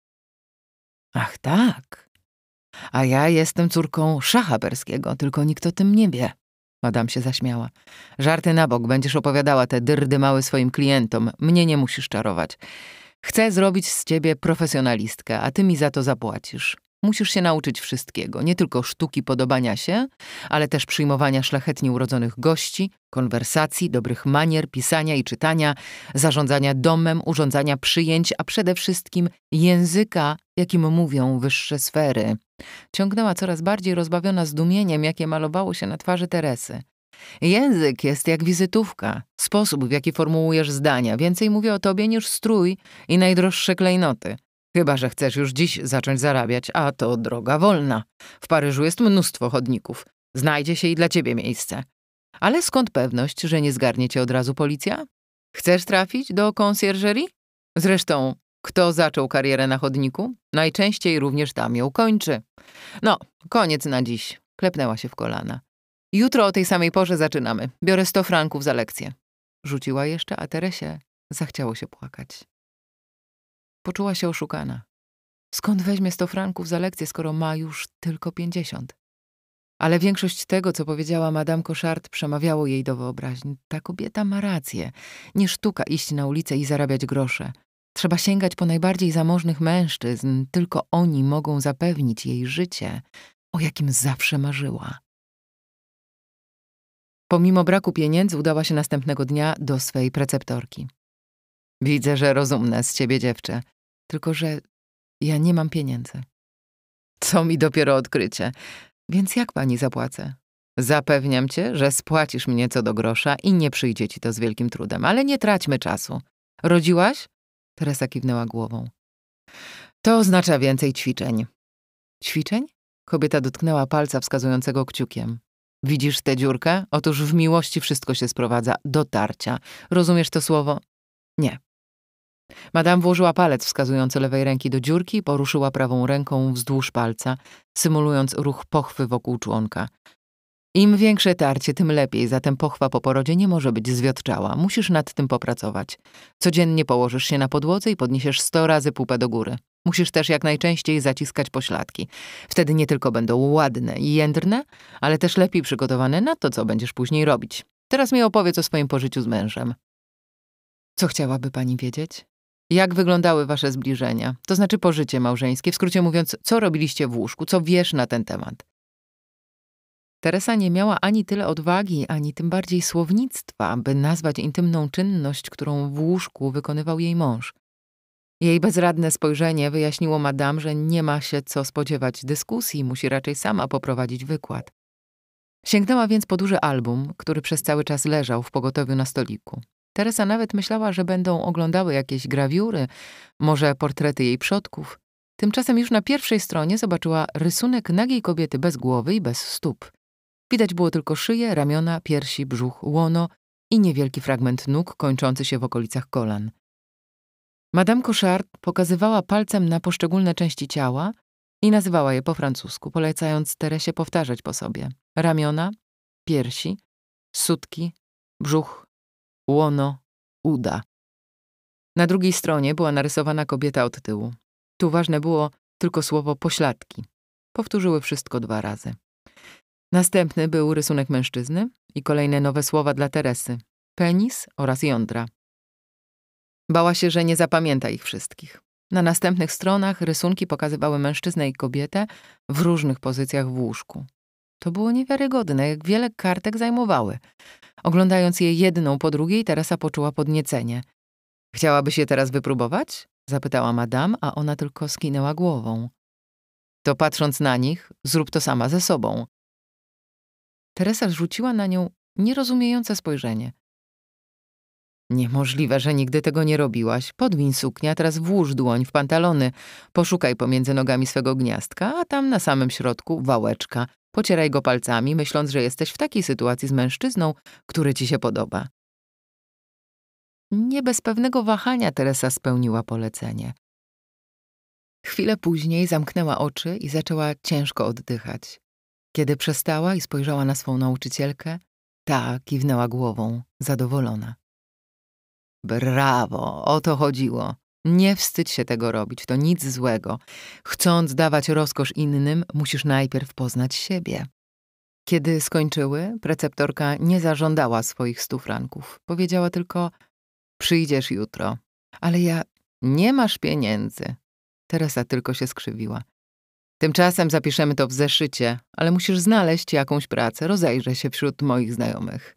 Ach tak, a ja jestem córką Szachaberskiego, tylko nikt o tym nie wie. Madam się zaśmiała. Żarty na bok, będziesz opowiadała te dyrdy małe swoim klientom. Mnie nie musisz czarować. Chcę zrobić z ciebie profesjonalistkę, a ty mi za to zapłacisz. Musisz się nauczyć wszystkiego, nie tylko sztuki podobania się, ale też przyjmowania szlachetnie urodzonych gości, konwersacji, dobrych manier, pisania i czytania, zarządzania domem, urządzania przyjęć, a przede wszystkim języka, jakim mówią wyższe sfery. Ciągnęła coraz bardziej rozbawiona zdumieniem, jakie malowało się na twarzy Teresy. Język jest jak wizytówka, sposób, w jaki formułujesz zdania. Więcej mówię o tobie niż strój i najdroższe klejnoty. Chyba, że chcesz już dziś zacząć zarabiać, a to droga wolna. W Paryżu jest mnóstwo chodników. Znajdzie się i dla ciebie miejsce. Ale skąd pewność, że nie zgarnie cię od razu policja? Chcesz trafić do konsjerżerii? Zresztą kto zaczął karierę na chodniku, najczęściej również tam ją kończy. No, koniec na dziś. Klepnęła się w kolana. Jutro o tej samej porze zaczynamy. Biorę sto franków za lekcję. Rzuciła jeszcze, a Teresie zachciało się płakać. Poczuła się oszukana. Skąd weźmie sto franków za lekcję, skoro ma już tylko pięćdziesiąt? Ale większość tego, co powiedziała Madame Koszart, przemawiało jej do wyobraźni. Ta kobieta ma rację. Nie sztuka iść na ulicę i zarabiać grosze. Trzeba sięgać po najbardziej zamożnych mężczyzn, tylko oni mogą zapewnić jej życie, o jakim zawsze marzyła. Pomimo braku pieniędzy udała się następnego dnia do swej preceptorki. Widzę, że rozumne z ciebie dziewczę, tylko że ja nie mam pieniędzy. Co mi dopiero odkrycie. Więc jak pani zapłacę? Zapewniam cię, że spłacisz mnie co do grosza i nie przyjdzie ci to z wielkim trudem, ale nie traćmy czasu. Rodziłaś? Teresa kiwnęła głową. To oznacza więcej ćwiczeń. Ćwiczeń? Kobieta dotknęła palca wskazującego kciukiem. Widzisz tę dziurkę? Otóż w miłości wszystko się sprowadza do tarcia. Rozumiesz to słowo? Nie. Madame włożyła palec wskazujący lewej ręki do dziurki i poruszyła prawą ręką wzdłuż palca, symulując ruch pochwy wokół członka. Im większe tarcie, tym lepiej, zatem pochwa po porodzie nie może być zwiotczała. Musisz nad tym popracować. Codziennie położysz się na podłodze i podniesiesz 100 razy pupę do góry. Musisz też jak najczęściej zaciskać pośladki. Wtedy nie tylko będą ładne i jędrne, ale też lepiej przygotowane na to, co będziesz później robić. Teraz mi opowiedz o swoim pożyciu z mężem. Co chciałaby pani wiedzieć? Jak wyglądały wasze zbliżenia? To znaczy pożycie małżeńskie, w skrócie mówiąc, co robiliście w łóżku, co wiesz na ten temat? Teresa nie miała ani tyle odwagi, ani tym bardziej słownictwa, by nazwać intymną czynność, którą w łóżku wykonywał jej mąż. Jej bezradne spojrzenie wyjaśniło madam, że nie ma się co spodziewać dyskusji, musi raczej sama poprowadzić wykład. Sięgnęła więc po duży album, który przez cały czas leżał w pogotowiu na stoliku. Teresa nawet myślała, że będą oglądały jakieś grawiury, może portrety jej przodków. Tymczasem już na pierwszej stronie zobaczyła rysunek nagiej kobiety bez głowy i bez stóp. Widać było tylko szyję, ramiona, piersi, brzuch, łono i niewielki fragment nóg kończący się w okolicach kolan. Madame Cochard pokazywała palcem na poszczególne części ciała i nazywała je po francusku, polecając Teresie powtarzać po sobie. Ramiona, piersi, sutki, brzuch, łono, uda. Na drugiej stronie była narysowana kobieta od tyłu. Tu ważne było tylko słowo pośladki. Powtórzyły wszystko dwa razy. Następny był rysunek mężczyzny i kolejne nowe słowa dla Teresy: penis oraz jądra. Bała się, że nie zapamięta ich wszystkich. Na następnych stronach rysunki pokazywały mężczyznę i kobietę w różnych pozycjach w łóżku. To było niewiarygodne, jak wiele kartek zajmowały. Oglądając je jedną po drugiej, Teresa poczuła podniecenie. Chciałabyś się teraz wypróbować? zapytała madam, a ona tylko skinęła głową. To patrząc na nich, zrób to sama ze sobą, Teresa rzuciła na nią nierozumiejące spojrzenie. Niemożliwe, że nigdy tego nie robiłaś. Podwiń suknia, teraz włóż dłoń w pantalony. Poszukaj pomiędzy nogami swego gniazdka, a tam na samym środku wałeczka. Pocieraj go palcami, myśląc, że jesteś w takiej sytuacji z mężczyzną, który ci się podoba. Nie bez pewnego wahania Teresa spełniła polecenie. Chwilę później zamknęła oczy i zaczęła ciężko oddychać. Kiedy przestała i spojrzała na swą nauczycielkę, ta kiwnęła głową, zadowolona. Brawo, o to chodziło. Nie wstydź się tego robić, to nic złego. Chcąc dawać rozkosz innym, musisz najpierw poznać siebie. Kiedy skończyły, preceptorka nie zażądała swoich stu franków. Powiedziała tylko: Przyjdziesz jutro. Ale ja nie masz pieniędzy. Teresa tylko się skrzywiła. Tymczasem zapiszemy to w zeszycie, ale musisz znaleźć jakąś pracę, rozejrzę się wśród moich znajomych.